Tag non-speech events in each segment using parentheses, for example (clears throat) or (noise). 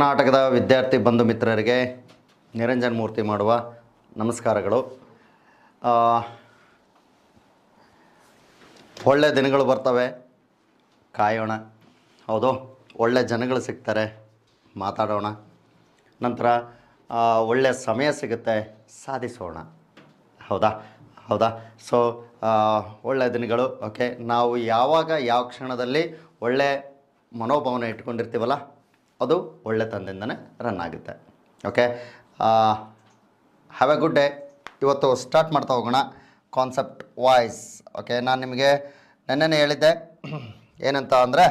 ಕರ್ನಾಟಕದ ವಿದ್ಯಾರ್ಥಿ ಬಂಧು ಮಿತ್ರರಿಗೆ ನಿರಂಜನ್ ಮೂರ್ತಿ ಮಾಡುವ ನಮಸ್ಕಾರಗಳು ಒಳ್ಳೆ ದಿನಗಳು ಬರ್ತವೆ ಕಾಯೋಣ ಹೌದು ಒಳ್ಳೆ ಜನಗಳು ಸಿಗ್ತಾರೆ ಮಾತಾಡೋಣ ನಂತರ ಒಳ್ಳೆಯ ಸಮಯ ಸಿಗುತ್ತೆ ಸಾಧಿಸೋಣ ಹೌದಾ ಹೌದಾ ಸೊ ಒಳ್ಳೆಯ ದಿನಗಳು ಓಕೆ ನಾವು ಯಾವಾಗ ಯಾವ ಕ್ಷಣದಲ್ಲಿ ಒಳ್ಳೆ ಮನೋಭಾವನೆ ಇಟ್ಕೊಂಡಿರ್ತೀವಲ್ಲ ಅದು ಒಳ್ಳೆತನದಿಂದನೇ ರನ್ ಆಗುತ್ತೆ okay have a good day ಇವತ್ತು ಸ್ಟಾರ್ಟ್ ಮಾಡ್ತಾ ಹೋಗೋಣ ಕಾನ್ಸೆಪ್ಟ್ ವಾಯ್ಸ್ ಓಕೆ ನಾನು ನಿಮಗೆ ನೆನ್ನೆನೇ ಹೇಳಿದ್ದೆ (clears throat) ಏನಂತ ಅಂದರೆ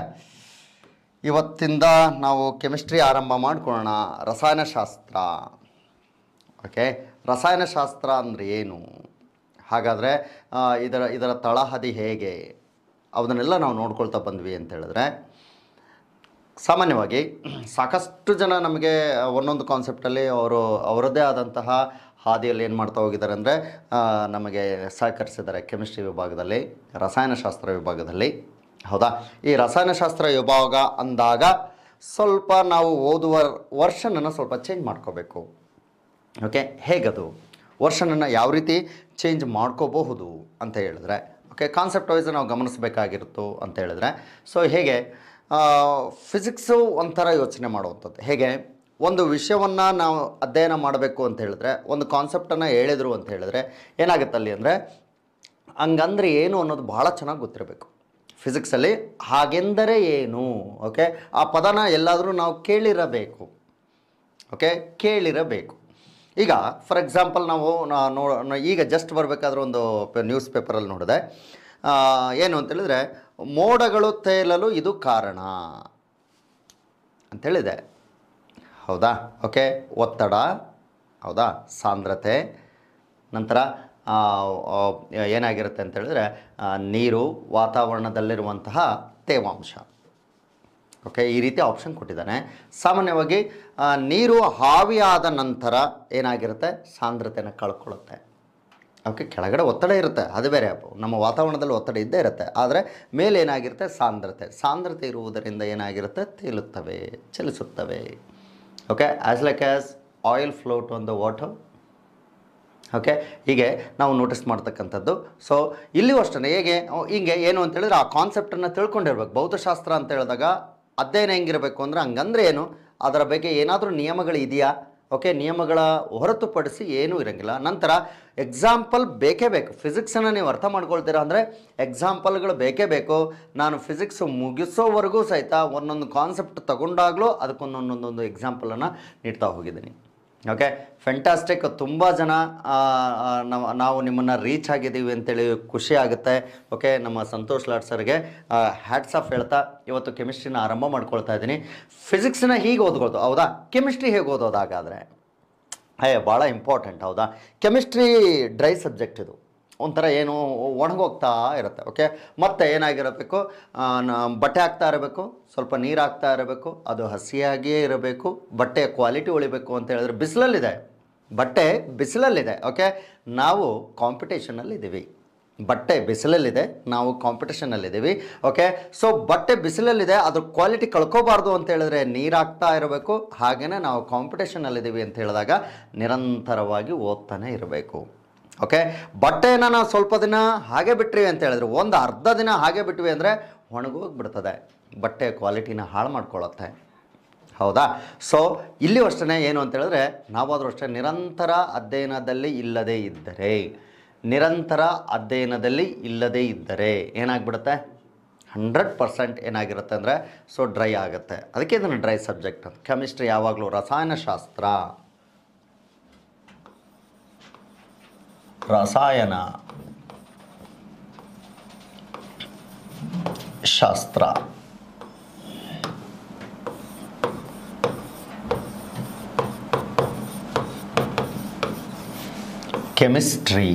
ಇವತ್ತಿಂದ ನಾವು ಕೆಮಿಸ್ಟ್ರಿ ಆರಂಭ ಮಾಡ್ಕೊಳ್ಳೋಣ ರಸಾಯನಶಾಸ್ತ್ರ ಓಕೆ ರಸಾಯನಶಾಸ್ತ್ರ ಅಂದರೆ ಏನು ಹಾಗಾದರೆ ಇದರ ಇದರ ತಳಹದಿ ಹೇಗೆ ಅದನ್ನೆಲ್ಲ ನಾವು ನೋಡ್ಕೊಳ್ತಾ ಬಂದ್ವಿ ಅಂತ ಹೇಳಿದ್ರೆ ಸಾಮಾನ್ಯವಾಗಿ ಸಾಕಷ್ಟು ಜನ ನಮಗೆ ಒಂದೊಂದು ಕಾನ್ಸೆಪ್ಟಲ್ಲಿ ಅವರು ಅವರದ್ದೇ ಆದಂತಹ ಹಾದಿಯಲ್ಲಿ ಏನು ಮಾಡ್ತಾ ಹೋಗಿದ್ದಾರೆ ಅಂದರೆ ನಮಗೆ ಸಹಕರಿಸಿದ್ದಾರೆ ಕೆಮಿಸ್ಟ್ರಿ ವಿಭಾಗದಲ್ಲಿ ರಸಾಯನಶಾಸ್ತ್ರ ವಿಭಾಗದಲ್ಲಿ ಹೌದಾ ಈ ರಸಾಯನಶಾಸ್ತ್ರ ವಿಭಾಗ ಅಂದಾಗ ಸ್ವಲ್ಪ ನಾವು ಓದುವ ವರ್ಷನನ್ನು ಸ್ವಲ್ಪ ಚೇಂಜ್ ಮಾಡ್ಕೋಬೇಕು ಓಕೆ ಹೇಗದು ವರ್ಷನನ್ನು ಯಾವ ರೀತಿ ಚೇಂಜ್ ಮಾಡ್ಕೋಬಹುದು ಅಂತ ಹೇಳಿದ್ರೆ ಓಕೆ ಕಾನ್ಸೆಪ್ಟ್ ವೈಸ್ ನಾವು ಗಮನಿಸಬೇಕಾಗಿರುತ್ತೋ ಅಂತ ಹೇಳಿದ್ರೆ ಸೊ ಹೇಗೆ ಫಿಸಿಕ್ಸು ಒಂಥರ ಯೋಚನೆ ಮಾಡುವಂಥದ್ದು ಹೇಗೆ ಒಂದು ವಿಷಯವನ್ನು ನಾವು ಅಧ್ಯಯನ ಮಾಡಬೇಕು ಅಂತ ಹೇಳಿದ್ರೆ ಒಂದು ಕಾನ್ಸೆಪ್ಟನ್ನು ಹೇಳಿದರು ಅಂತ ಹೇಳಿದ್ರೆ ಅಲ್ಲಿ ಅಂದರೆ ಹಂಗಂದ್ರೆ ಏನು ಅನ್ನೋದು ಭಾಳ ಚೆನ್ನಾಗಿ ಗೊತ್ತಿರಬೇಕು ಫಿಸಿಕ್ಸಲ್ಲಿ ಹಾಗೆಂದರೆ ಏನು ಓಕೆ ಆ ಪದನ ಎಲ್ಲಾದರೂ ನಾವು ಕೇಳಿರಬೇಕು ಓಕೆ ಕೇಳಿರಬೇಕು ಈಗ ಫಾರ್ ಎಕ್ಸಾಂಪಲ್ ನಾವು ನೋ ಈಗ ಜಸ್ಟ್ ಬರಬೇಕಾದ್ರೂ ಒಂದು ನ್ಯೂಸ್ ಪೇಪರಲ್ಲಿ ನೋಡಿದೆ ಏನು ಅಂತೇಳಿದರೆ ಮೋಡಗಳು ತೇಲಲು ಇದು ಕಾರಣ ಅಂತೇಳಿದೆ ಹೌದಾ ಓಕೆ ಒತ್ತಡ ಹೌದಾ ಸಾಂದ್ರತೆ ನಂತರ ಏನಾಗಿರುತ್ತೆ ಅಂತ ನೀರು ವಾತಾವರಣದಲ್ಲಿರುವಂತಹ ತೇವಾಂಶ ಓಕೆ ಈ ರೀತಿ ಆಪ್ಷನ್ ಕೊಟ್ಟಿದ್ದಾನೆ ಸಾಮಾನ್ಯವಾಗಿ ನೀರು ಹಾವಿಯಾದ ನಂತರ ಏನಾಗಿರುತ್ತೆ ಸಾಂದ್ರತೆಯನ್ನು ಕಳ್ಕೊಳ್ಳುತ್ತೆ ಅವಕ್ಕೆ ಕೆಳಗಡೆ ಒತ್ತಡ ಇರುತ್ತೆ ಅದು ಬೇರೆ ನಮ್ಮ ವಾತಾವರಣದಲ್ಲಿ ಒತ್ತಡ ಇದ್ದೇ ಇರುತ್ತೆ ಆದರೆ ಮೇಲೆ ಏನಾಗಿರುತ್ತೆ ಸಾಂದ್ರತೆ ಸಾಂದ್ರತೆ ಇರುವುದರಿಂದ ಏನಾಗಿರುತ್ತೆ ತೇಲುತ್ತವೆ ಚಲಿಸುತ್ತವೆ okay as like as oil float ಒಂದು ವಾಟರ್ ಓಕೆ ಹೀಗೆ ನಾವು ನೋಟಿಸ್ ಮಾಡ್ತಕ್ಕಂಥದ್ದು ಸೊ ಇಲ್ಲಿ ಅಷ್ಟೇ ಹೇಗೆ ಹೀಗೆ ಏನು ಅಂತೇಳಿದ್ರೆ ಆ ಕಾನ್ಸೆಪ್ಟನ್ನು ತಿಳ್ಕೊಂಡಿರ್ಬೇಕು ಭೌತಶಾಸ್ತ್ರ ಅಂತ ಹೇಳಿದಾಗ ಅಧ್ಯಯನ ಹೆಂಗಿರಬೇಕು ಅಂದರೆ ಹಂಗಂದ್ರೆ ಏನು ಅದರ ಬಗ್ಗೆ ಏನಾದರೂ ನಿಯಮಗಳು ಇದೆಯಾ ಓಕೆ ನಿಯಮಗಳ ಹೊರತುಪಡಿಸಿ ಏನೂ ಇರೋಂಗಿಲ್ಲ ನಂತರ ಎಕ್ಸಾಂಪಲ್ ಬೇಕೇ ಬೇಕು ಫಿಸಿಕ್ಸನ್ನು ನೀವು ಅರ್ಥ ಮಾಡ್ಕೊಳ್ತೀರಾ ಅಂದರೆ ಎಕ್ಸಾಂಪಲ್ಗಳು ಬೇಕೇ ಬೇಕು ನಾನು ಫಿಸಿಕ್ಸ್ ಮುಗಿಸೋವರೆಗೂ ಸಹಿತ ಒಂದೊಂದು ಕಾನ್ಸೆಪ್ಟ್ ತಗೊಂಡಾಗಲೂ ಅದಕ್ಕೊಂದೊಂದೊಂದೊಂದು ಎಕ್ಸಾಂಪಲನ್ನು ನೀಡ್ತಾ ಹೋಗಿದ್ದೀನಿ ಓಕೆ ಫೆಂಟಾಸ್ಟಿಕ್ ತುಂಬ ಜನ ನಾವು ನಾವು ನಿಮ್ಮನ್ನು ರೀಚ್ ಆಗಿದ್ದೀವಿ ಅಂತೇಳಿ ಖುಷಿ ಆಗುತ್ತೆ ಓಕೆ ನಮ್ಮ ಸಂತೋಷ್ ಲಾಡ್ ಸರ್ಗೆ ಹ್ಯಾಟ್ಸ್ ಆಫ್ ಹೇಳ್ತಾ ಇವತ್ತು ಕೆಮಿಸ್ಟ್ರಿನ ಆರಂಭ ಮಾಡ್ಕೊಳ್ತಾ ಇದ್ದೀನಿ ಫಿಸಿಕ್ಸ್ನ ಹೀಗೆ ಓದ್ಕೊಳ್ತು ಹೌದಾ ಕೆಮಿಸ್ಟ್ರಿ ಹೇಗೆ ಓದೋದಾಗಾದರೆ ಹೇ ಭಾಳ ಇಂಪಾರ್ಟೆಂಟ್ ಹೌದಾ ಕೆಮಿಸ್ಟ್ರಿ ಡ್ರೈ ಸಬ್ಜೆಕ್ಟ್ ಇದು ಒಂಥರ ಏನು ಒಣಗೋಗ್ತಾ ಇರುತ್ತೆ ಓಕೆ ಮತ್ತು ಏನಾಗಿರಬೇಕು ಬಟ್ಟೆ ಹಾಕ್ತಾ ಇರಬೇಕು ಸ್ವಲ್ಪ ನೀರು ಹಾಕ್ತಾ ಇರಬೇಕು ಅದು ಹಸಿಯಾಗಿಯೇ ಇರಬೇಕು ಬಟ್ಟೆಯ ಕ್ವಾಲಿಟಿ ಉಳಿಬೇಕು ಅಂತ ಹೇಳಿದ್ರೆ ಬಿಸಿಲಲ್ಲಿದೆ ಬಟ್ಟೆ ಬಿಸಿಲಲ್ಲಿದೆ ಓಕೆ ನಾವು ಕಾಂಪಿಟೇಷನಲ್ಲಿದ್ದೀವಿ ಬಟ್ಟೆ ಬಿಸಿಲಲ್ಲಿದೆ ನಾವು ಕಾಂಪಿಟೇಷನಲ್ಲಿದ್ದೀವಿ ಓಕೆ ಸೊ ಬಟ್ಟೆ ಬಿಸಿಲಲ್ಲಿದೆ ಅದ್ರ ಕ್ವಾಲಿಟಿ ಕಳ್ಕೋಬಾರ್ದು ಅಂತ ಹೇಳಿದ್ರೆ ನೀರಾಗ್ತಾ ಇರಬೇಕು ಹಾಗೆಯೇ ನಾವು ಕಾಂಪಿಟೇಷನಲ್ಲಿದ್ದೀವಿ ಅಂತ ಹೇಳಿದಾಗ ನಿರಂತರವಾಗಿ ಓದ್ತಾನೆ ಇರಬೇಕು ಓಕೆ ಬಟ್ಟೆಯನ್ನು ನಾವು ಸ್ವಲ್ಪ ದಿನ ಹಾಗೆ ಬಿಟ್ಟಿವಿ ಅಂತ ಹೇಳಿದ್ರು ಒಂದು ಅರ್ಧ ದಿನ ಹಾಗೆ ಬಿಟ್ವಿ ಅಂದರೆ ಒಣಗೋಗಿಬಿಡ್ತದೆ ಬಟ್ಟೆ ಕ್ವಾಲಿಟಿನ ಹಾಳು ಮಾಡ್ಕೊಳ್ಳುತ್ತೆ ಹೌದಾ ಸೊ ಇಲ್ಲಿ ಅಷ್ಟೇ ಏನು ಅಂತೇಳಿದ್ರೆ ನಾವಾದರೂ ಅಷ್ಟೇ ನಿರಂತರ ಅಧ್ಯಯನದಲ್ಲಿ ಇಲ್ಲದೇ ಇದ್ದರೆ ನಿರಂತರ ಅಧ್ಯಯನದಲ್ಲಿ ಇಲ್ಲದೇ ಇದ್ದರೆ ಏನಾಗ್ಬಿಡುತ್ತೆ ಹಂಡ್ರೆಡ್ ಪರ್ಸೆಂಟ್ ಏನಾಗಿರುತ್ತೆ ಅಂದರೆ ಸೊ ಡ್ರೈ ಆಗುತ್ತೆ ಅದಕ್ಕೆ ಇದನ್ನು ಡ್ರೈ ಸಬ್ಜೆಕ್ಟ್ ಕೆಮಿಸ್ಟ್ರಿ ಯಾವಾಗಲೂ ರಸಾಯನಶಾಸ್ತ್ರ ರಸಾಯನ ಶಾಸ್ತ್ರ ಕೆಮಿಸ್ಟ್ರಿ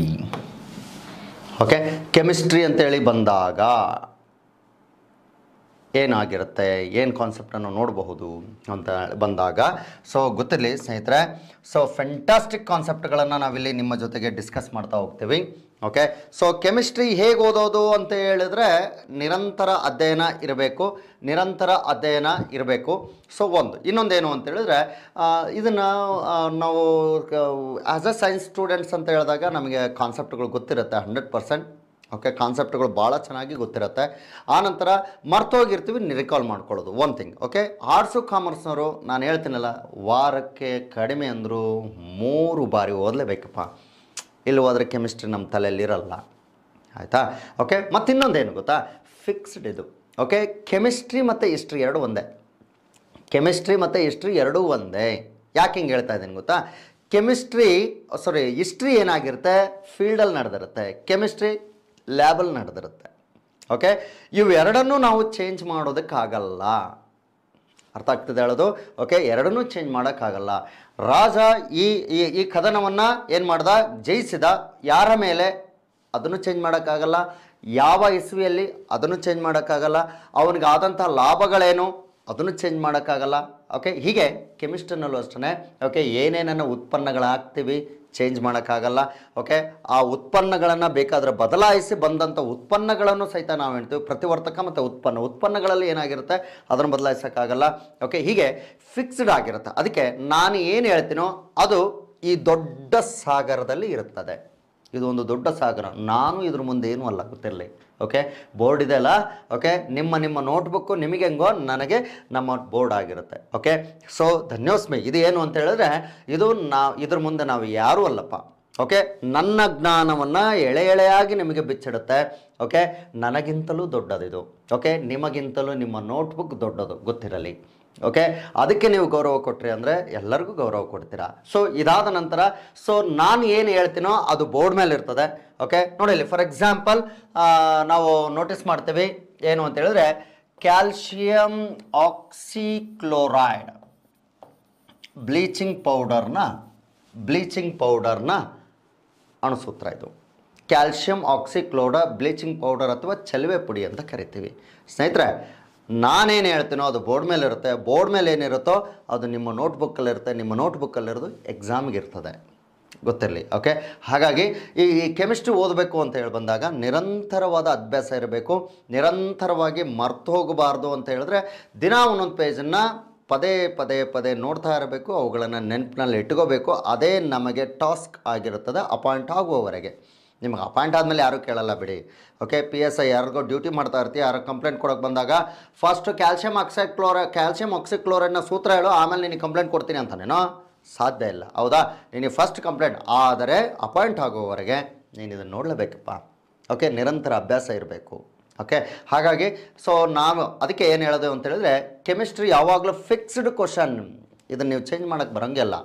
ಓಕೆ ಕೆಮಿಸ್ಟ್ರಿ ಅಂತೇಳಿ ಬಂದಾಗ ಏನಾಗಿರುತ್ತೆ ಏನು ಕಾನ್ಸೆಪ್ಟನ್ನು ನೋಡಬಹುದು ಅಂತ ಬಂದಾಗ ಸೊ ಗೊತ್ತಿರಲಿ ಸ್ನೇಹಿತರೆ ಸೊ ಫೆಂಟಾಸ್ಟಿಕ್ ಕಾನ್ಸೆಪ್ಟ್ಗಳನ್ನು ನಾವಿಲ್ಲಿ ನಿಮ್ಮ ಜೊತೆಗೆ ಡಿಸ್ಕಸ್ ಮಾಡ್ತಾ ಹೋಗ್ತೀವಿ ಓಕೆ ಸೊ ಕೆಮಿಸ್ಟ್ರಿ ಹೇಗೆ ಓದೋದು ಅಂತ ಹೇಳಿದ್ರೆ ನಿರಂತರ ಅಧ್ಯಯನ ಇರಬೇಕು ನಿರಂತರ ಅಧ್ಯಯನ ಇರಬೇಕು ಸೊ ಒಂದು ಇನ್ನೊಂದೇನು ಅಂತ ಹೇಳಿದ್ರೆ ಇದನ್ನು ನಾವು ಆ್ಯಸ್ ಅ ಸೈನ್ಸ್ ಸ್ಟೂಡೆಂಟ್ಸ್ ಅಂತ ಹೇಳಿದಾಗ ನಮಗೆ ಕಾನ್ಸೆಪ್ಟ್ಗಳು ಗೊತ್ತಿರುತ್ತೆ ಹಂಡ್ರೆಡ್ ಪರ್ಸೆಂಟ್ ಓಕೆ ಕಾನ್ಸೆಪ್ಟ್ಗಳು ಭಾಳ ಚೆನ್ನಾಗಿ ಗೊತ್ತಿರುತ್ತೆ ಆನಂತರ ಮರ್ತೋಗಿರ್ತೀವಿ ರಿಕಾಲ್ ಮಾಡ್ಕೊಳ್ಳೋದು ಒನ್ ಥಿಂಗ್ ಓಕೆ ಆರ್ಟ್ಸು ಕಾಮರ್ಸ್ನವರು ನಾನು ಹೇಳ್ತೀನಲ್ಲ ವಾರಕ್ಕೆ ಕಡಿಮೆ ಅಂದರೂ ಮೂರು ಬಾರಿ ಓದಲೇಬೇಕಪ್ಪ ಇಲ್ಲಿ ಹೋದರೆ ಕೆಮಿಸ್ಟ್ರಿ ನಮ್ಮ ತಲೆಯಲ್ಲಿರಲ್ಲ ಆಯಿತಾ ಓಕೆ ಮತ್ತು ಇನ್ನೊಂದೇನು ಗೊತ್ತಾ ಫಿಕ್ಸ್ಡ್ ಇದು ಓಕೆ ಕೆಮಿಸ್ಟ್ರಿ ಮತ್ತು ಹಿಸ್ಟ್ರಿ ಎರಡು ಒಂದೇ ಕೆಮಿಸ್ಟ್ರಿ ಮತ್ತು ಹಿಸ್ಟ್ರಿ ಎರಡೂ ಒಂದೇ ಯಾಕೆ ಹಿಂಗೆ ಹೇಳ್ತಾ ಇದ್ದೀನಿ ಗೊತ್ತಾ ಕೆಮಿಸ್ಟ್ರಿ ಸಾರಿ ಹಿಸ್ಟ್ರಿ ಏನಾಗಿರುತ್ತೆ ಫೀಲ್ಡಲ್ಲಿ ನಡೆದಿರುತ್ತೆ ಕೆಮಿಸ್ಟ್ರಿ ಲ್ಯಾಬಲ್ ನಡೆದಿರುತ್ತೆ ಓಕೆ ಇವೆರಡನ್ನೂ ನಾವು ಚೇಂಜ್ ಮಾಡೋದಕ್ಕಾಗಲ್ಲ ಅರ್ಥ ಆಗ್ತದೆ ಹೇಳೋದು ಓಕೆ ಎರಡನ್ನೂ ಚೇಂಜ್ ಮಾಡೋಕ್ಕಾಗಲ್ಲ ರಾಜ ಈ ಈ ಕದನವನ್ನು ಏನು ಮಾಡ್ದ ಜಯಿಸಿದ ಯಾರ ಮೇಲೆ ಅದನ್ನು ಚೇಂಜ್ ಮಾಡೋಕ್ಕಾಗಲ್ಲ ಯಾವ ಇಸ್ವಿಯಲ್ಲಿ ಅದನ್ನು ಚೇಂಜ್ ಮಾಡೋಕ್ಕಾಗಲ್ಲ ಅವನಿಗೆ ಲಾಭಗಳೇನು ಅದನ್ನು ಚೇಂಜ್ ಮಾಡೋಕ್ಕಾಗಲ್ಲ ಓಕೆ ಹೀಗೆ ಕೆಮಿಸ್ಟ್ರಿನಲ್ಲೂ ಅಷ್ಟೇ ಓಕೆ ಏನೇನನ್ನು ಉತ್ಪನ್ನಗಳಾಗ್ತೀವಿ ಚೇಂಜ್ ಮಾಡೋಕ್ಕಾಗಲ್ಲ ಓಕೆ ಆ ಉತ್ಪನ್ನಗಳನ್ನು ಬೇಕಾದರೆ ಬದಲಾಯಿಸಿ ಬಂದಂಥ ಉತ್ಪನ್ನಗಳನ್ನು ಸಹಿತ ನಾವು ಹೇಳ್ತೀವಿ ಪ್ರತಿವರ್ತಕ ಮತ್ತು ಉತ್ಪನ್ನ ಉತ್ಪನ್ನಗಳಲ್ಲಿ ಏನಾಗಿರುತ್ತೆ ಅದನ್ನು ಬದಲಾಯಿಸೋಕ್ಕಾಗಲ್ಲ ಓಕೆ ಹೀಗೆ ಫಿಕ್ಸ್ಡ್ ಆಗಿರುತ್ತೆ ಅದಕ್ಕೆ ನಾನು ಏನು ಹೇಳ್ತೀನೋ ಅದು ಈ ದೊಡ್ಡ ಸಾಗರದಲ್ಲಿ ಇರುತ್ತದೆ ಇದು ಒಂದು ದೊಡ್ಡ ಸಾಗರ ನಾನು ಇದ್ರ ಮುಂದೆ ಏನೂ ಅಲ್ಲ ಗೊತ್ತಿರಲಿ ಓಕೆ ಬೋರ್ಡ್ ಇದೆ ಅಲ್ಲ ಓಕೆ ನಿಮ್ಮ ನಿಮ್ಮ ನೋಟ್ಬುಕ್ಕು ನಿಮಗೆ ಹೆಂಗೋ ನನಗೆ ನಮ್ಮ ಬೋರ್ಡ್ ಆಗಿರುತ್ತೆ ಓಕೆ ಸೊ ಧನ್ಯೋಸ್ಮಿ ಇದು ಏನು ಅಂತ ಹೇಳಿದ್ರೆ ಇದು ನಾ ಇದ್ರ ಮುಂದೆ ನಾವು ಯಾರೂ ಅಲ್ಲಪ್ಪ ಓಕೆ ನನ್ನ ಜ್ಞಾನವನ್ನು ಎಳೆ ಎಳೆಯಾಗಿ ನಿಮಗೆ ಬಿಚ್ಚಿಡುತ್ತೆ ಓಕೆ ನನಗಿಂತಲೂ ದೊಡ್ಡದಿದು ಓಕೆ ನಿಮಗಿಂತಲೂ ನಿಮ್ಮ ನೋಟ್ಬುಕ್ ದೊಡ್ಡದು ಗೊತ್ತಿರಲಿ ಓಕೆ ಅದಕ್ಕೆ ನೀವು ಗೌರವ ಕೊಟ್ರಿ ಅಂದರೆ ಎಲ್ಲರಿಗೂ ಗೌರವ ಕೊಡ್ತೀರಾ ಸೊ ಇದಾದ ನಂತರ ಸೊ ನಾನು ಏನು ಹೇಳ್ತೀನೋ ಅದು ಬೋರ್ಡ್ ಮೇಲೆ ಇರ್ತದೆ ಓಕೆ ನೋಡಿ ಫಾರ್ ಎಕ್ಸಾಂಪಲ್ ನಾವು ನೋಟಿಸ್ ಮಾಡ್ತೀವಿ ಏನು ಅಂತ ಹೇಳಿದ್ರೆ ಕ್ಯಾಲ್ಶಿಯಂ ಆಕ್ಸಿಕ್ಲೋರೈಡ್ ಬ್ಲೀಚಿಂಗ್ ಪೌಡರ್ನ ಬ್ಲೀಚಿಂಗ್ ಪೌಡರ್ನ ಅಣಸೂತ್ರ ಇದು ಕ್ಯಾಲ್ಶಿಯಂ ಆಕ್ಸಿಕ್ಲೋಡ ಬ್ಲೀಚಿಂಗ್ ಪೌಡರ್ ಅಥವಾ ಚೆಲುವೆ ಪುಡಿ ಅಂತ ಕರಿತೀವಿ ಸ್ನೇಹಿತರೆ ನಾನೇನು ಹೇಳ್ತೀನೋ ಅದು ಬೋರ್ಡ್ ಮೇಲೆ ಇರುತ್ತೆ ಬೋರ್ಡ್ ಮೇಲೆ ಏನಿರುತ್ತೋ ಅದು ನಿಮ್ಮ ನೋಟ್ಬುಕ್ಕಲ್ಲಿರುತ್ತೆ ನಿಮ್ಮ ನೋಟ್ಬುಕ್ಕಲ್ಲಿರೋದು ಎಕ್ಸಾಮ್ಗೆ ಇರ್ತದೆ ಗೊತ್ತಿರಲಿ ಓಕೆ ಹಾಗಾಗಿ ಈ ಕೆಮಿಸ್ಟ್ರಿ ಓದಬೇಕು ಅಂತ ಹೇಳಿ ಬಂದಾಗ ನಿರಂತರವಾದ ಅಭ್ಯಾಸ ಇರಬೇಕು ನಿರಂತರವಾಗಿ ಮರ್ತು ಹೋಗಬಾರ್ದು ಅಂತ ಹೇಳಿದ್ರೆ ದಿನ ಒಂದೊಂದು ಪೇಜನ್ನು ಪದೇ ಪದೇ ಪದೇ ನೋಡ್ತಾ ಇರಬೇಕು ಅವುಗಳನ್ನು ನೆನಪಿನಲ್ಲಿ ಇಟ್ಕೋಬೇಕು ಅದೇ ನಮಗೆ ಟಾಸ್ಕ್ ಆಗಿರುತ್ತದೆ ಅಪಾಯಿಂಟ್ ಆಗುವವರೆಗೆ ನಿಮ್ಗೆ ಅಪಾಯಿಂಟ್ ಆದಮೇಲೆ ಯಾರೂ ಕೇಳಲ್ಲ ಬಿಡಿ ಓಕೆ ಪಿ ಎಸ್ ಐ ಯಾರಿಗೋ ಡ್ಯೂಟಿ ಮಾಡ್ತಾ ಇರ್ತೀವಿ ಯಾರು ಕಂಪ್ಲೇಂಟ್ ಕೊಡೋಕ್ಕೆ ಬಂದಾಗ ಫಸ್ಟ್ ಕ್ಯಾಲ್ಸಿಯಂ ಕ್ಲೋರ ಕ್ಯಾಲ್ಸಿಯಂ ಕ್ಲೋರೈಡ್ನ ಸೂತ್ರ ಹೇಳು ಆಮೇಲೆ ನೀನು ಕಂಪ್ಲೇಂಟ್ ಕೊಡ್ತೀನಿ ಅಂತಾನೇನೋ ಸಾಧ್ಯ ಇಲ್ಲ ಹೌದಾ ನೀನು ಫಸ್ಟ್ ಕಂಪ್ಲೇಂಟ್ ಆದರೆ ಅಪಾಯಿಂಟ್ ಆಗೋವರೆಗೆ ನೀನು ಇದನ್ನು ನೋಡಲೇಬೇಕಪ್ಪ ಓಕೆ ನಿರಂತರ ಅಭ್ಯಾಸ ಇರಬೇಕು ಓಕೆ ಹಾಗಾಗಿ ಸೊ ನಾವು ಅದಕ್ಕೆ ಏನು ಹೇಳೋದು ಅಂತ ಹೇಳಿದ್ರೆ ಕೆಮಿಸ್ಟ್ರಿ ಯಾವಾಗಲೂ ಫಿಕ್ಸ್ಡ್ ಕ್ವಶನ್ ಇದನ್ನು ನೀವು ಚೇಂಜ್ ಮಾಡೋಕ್ಕೆ ಬರೋಂಗಿಲ್ಲ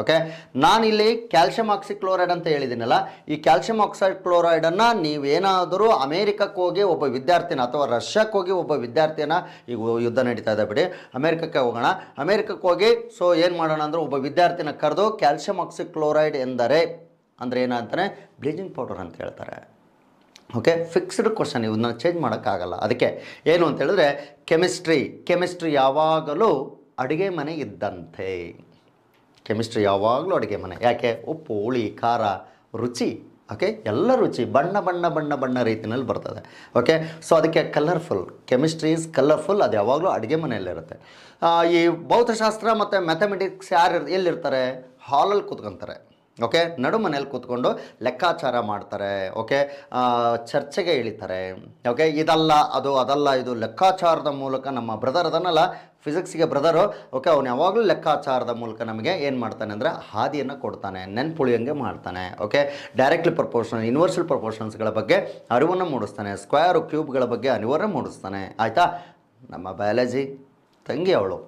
ಓಕೆ ನಾನಿಲ್ಲಿ ಕ್ಯಾಲ್ಷಿಯಂ ಆಕ್ಸಿಕ್ಲೋರೈಡ್ ಅಂತ ಹೇಳಿದ್ದೀನಲ್ಲ ಈ ಕ್ಯಾಲ್ಷಿಯಂ ಆಕ್ಸೈಡ್ ಕ್ಲೋರೈಡನ್ನು ನೀವೇನಾದರೂ ಅಮೇರಿಕಕ್ಕೆ ಹೋಗಿ ಒಬ್ಬ ವಿದ್ಯಾರ್ಥಿನ ಅಥವಾ ರಷ್ಯಾಕ್ಕೆ ಹೋಗಿ ಒಬ್ಬ ವಿದ್ಯಾರ್ಥಿನ ಈಗ ಯುದ್ಧ ನಡೀತಾ ಇದೆ ಬಿಡಿ ಅಮೇರಿಕಕ್ಕೆ ಹೋಗೋಣ ಅಮೇರಿಕಕ್ಕೆ ಹೋಗಿ ಸೊ ಏನು ಮಾಡೋಣ ಅಂದರೆ ಒಬ್ಬ ವಿದ್ಯಾರ್ಥಿನ ಕರೆದು ಕ್ಯಾಲ್ಷಿಯಂ ಆಕ್ಸಿಕ್ಲೋರೈಡ್ ಎಂದರೆ ಅಂದರೆ ಏನಂತಾನೆ ಬ್ಲೀಚಿಂಗ್ ಪೌಡರ್ ಅಂತ ಹೇಳ್ತಾರೆ ಓಕೆ ಫಿಕ್ಸ್ಡ್ ಕ್ವಶನ್ ಇವನ್ನ ಚೇಂಜ್ ಮಾಡೋಕ್ಕಾಗಲ್ಲ ಅದಕ್ಕೆ ಏನು ಅಂತ ಹೇಳಿದ್ರೆ ಕೆಮಿಸ್ಟ್ರಿ ಕೆಮಿಸ್ಟ್ರಿ ಯಾವಾಗಲೂ ಅಡುಗೆ ಮನೆ ಇದ್ದಂತೆ ಕೆಮಿಸ್ಟ್ರಿ ಯಾವಾಗಲೂ ಅಡುಗೆ ಮನೆ ಯಾಕೆ ಉಪ್ಪು ಹುಳಿ ಖಾರ ರುಚಿ ಓಕೆ ಎಲ್ಲ ರುಚಿ ಬಣ್ಣ ಬಣ್ಣ ಬಣ್ಣ ಬಣ್ಣ ರೀತಿಯಲ್ಲಿ ಬರ್ತದೆ ಓಕೆ ಸೊ ಅದಕ್ಕೆ ಕಲರ್ಫುಲ್ ಕೆಮಿಸ್ಟ್ರಿ ಇಸ್ ಕಲರ್ಫುಲ್ ಅದು ಯಾವಾಗಲೂ ಅಡುಗೆ ಮನೆಯಲ್ಲಿರುತ್ತೆ ಈ ಭೌತಶಾಸ್ತ್ರ ಮತ್ತು ಮ್ಯಾಥಮೆಟಿಕ್ಸ್ ಯಾರು ಎಲ್ಲಿರ್ತಾರೆ ಹಾಲಲ್ಲಿ ಕೂತ್ಕೊತಾರೆ ಓಕೆ ನಡು ಮನೇಲಿ ಕೂತ್ಕೊಂಡು ಲೆಕ್ಕಾಚಾರ ಮಾಡ್ತಾರೆ ಓಕೆ ಚರ್ಚೆಗೆ ಇಳಿತಾರೆ ಓಕೆ ಇದಲ್ಲ ಅದು ಅದಲ್ಲ ಇದು ಲೆಕ್ಕಾಚಾರದ ಮೂಲಕ ನಮ್ಮ ಬ್ರದರ್ ಅದನ್ನೆಲ್ಲ ಫಿಸಿಕ್ಸ್ಗೆ ಬ್ರದರು ಓಕೆ ಅವನು ಯಾವಾಗಲೂ ಲೆಕ್ಕಾಚಾರದ ಮೂಲಕ ನಮಗೆ ಏನು ಮಾಡ್ತಾನೆ ಅಂದರೆ ಹಾದಿಯನ್ನು ಕೊಡ್ತಾನೆ ನೆನ್ಪುಳಿಯಂಗೆ ಮಾಡ್ತಾನೆ ಓಕೆ ಡೈರೆಕ್ಟ್ಲಿ ಪ್ರಪೋರ್ಷನ್ ಯೂನಿವರ್ಸಲ್ ಪ್ರಪೋರ್ಷನ್ಸ್ಗಳ ಬಗ್ಗೆ ಅರಿವನ್ನು ಮೂಡಿಸ್ತಾನೆ ಸ್ಕ್ವೇರು ಕ್ಯೂಬ್ಗಳ ಬಗ್ಗೆ ಅರಿವನ್ನು ಮೂಡಿಸ್ತಾನೆ ಆಯಿತಾ ನಮ್ಮ ಬಯಾಲಜಿ ತಂಗಿ ಅವಳು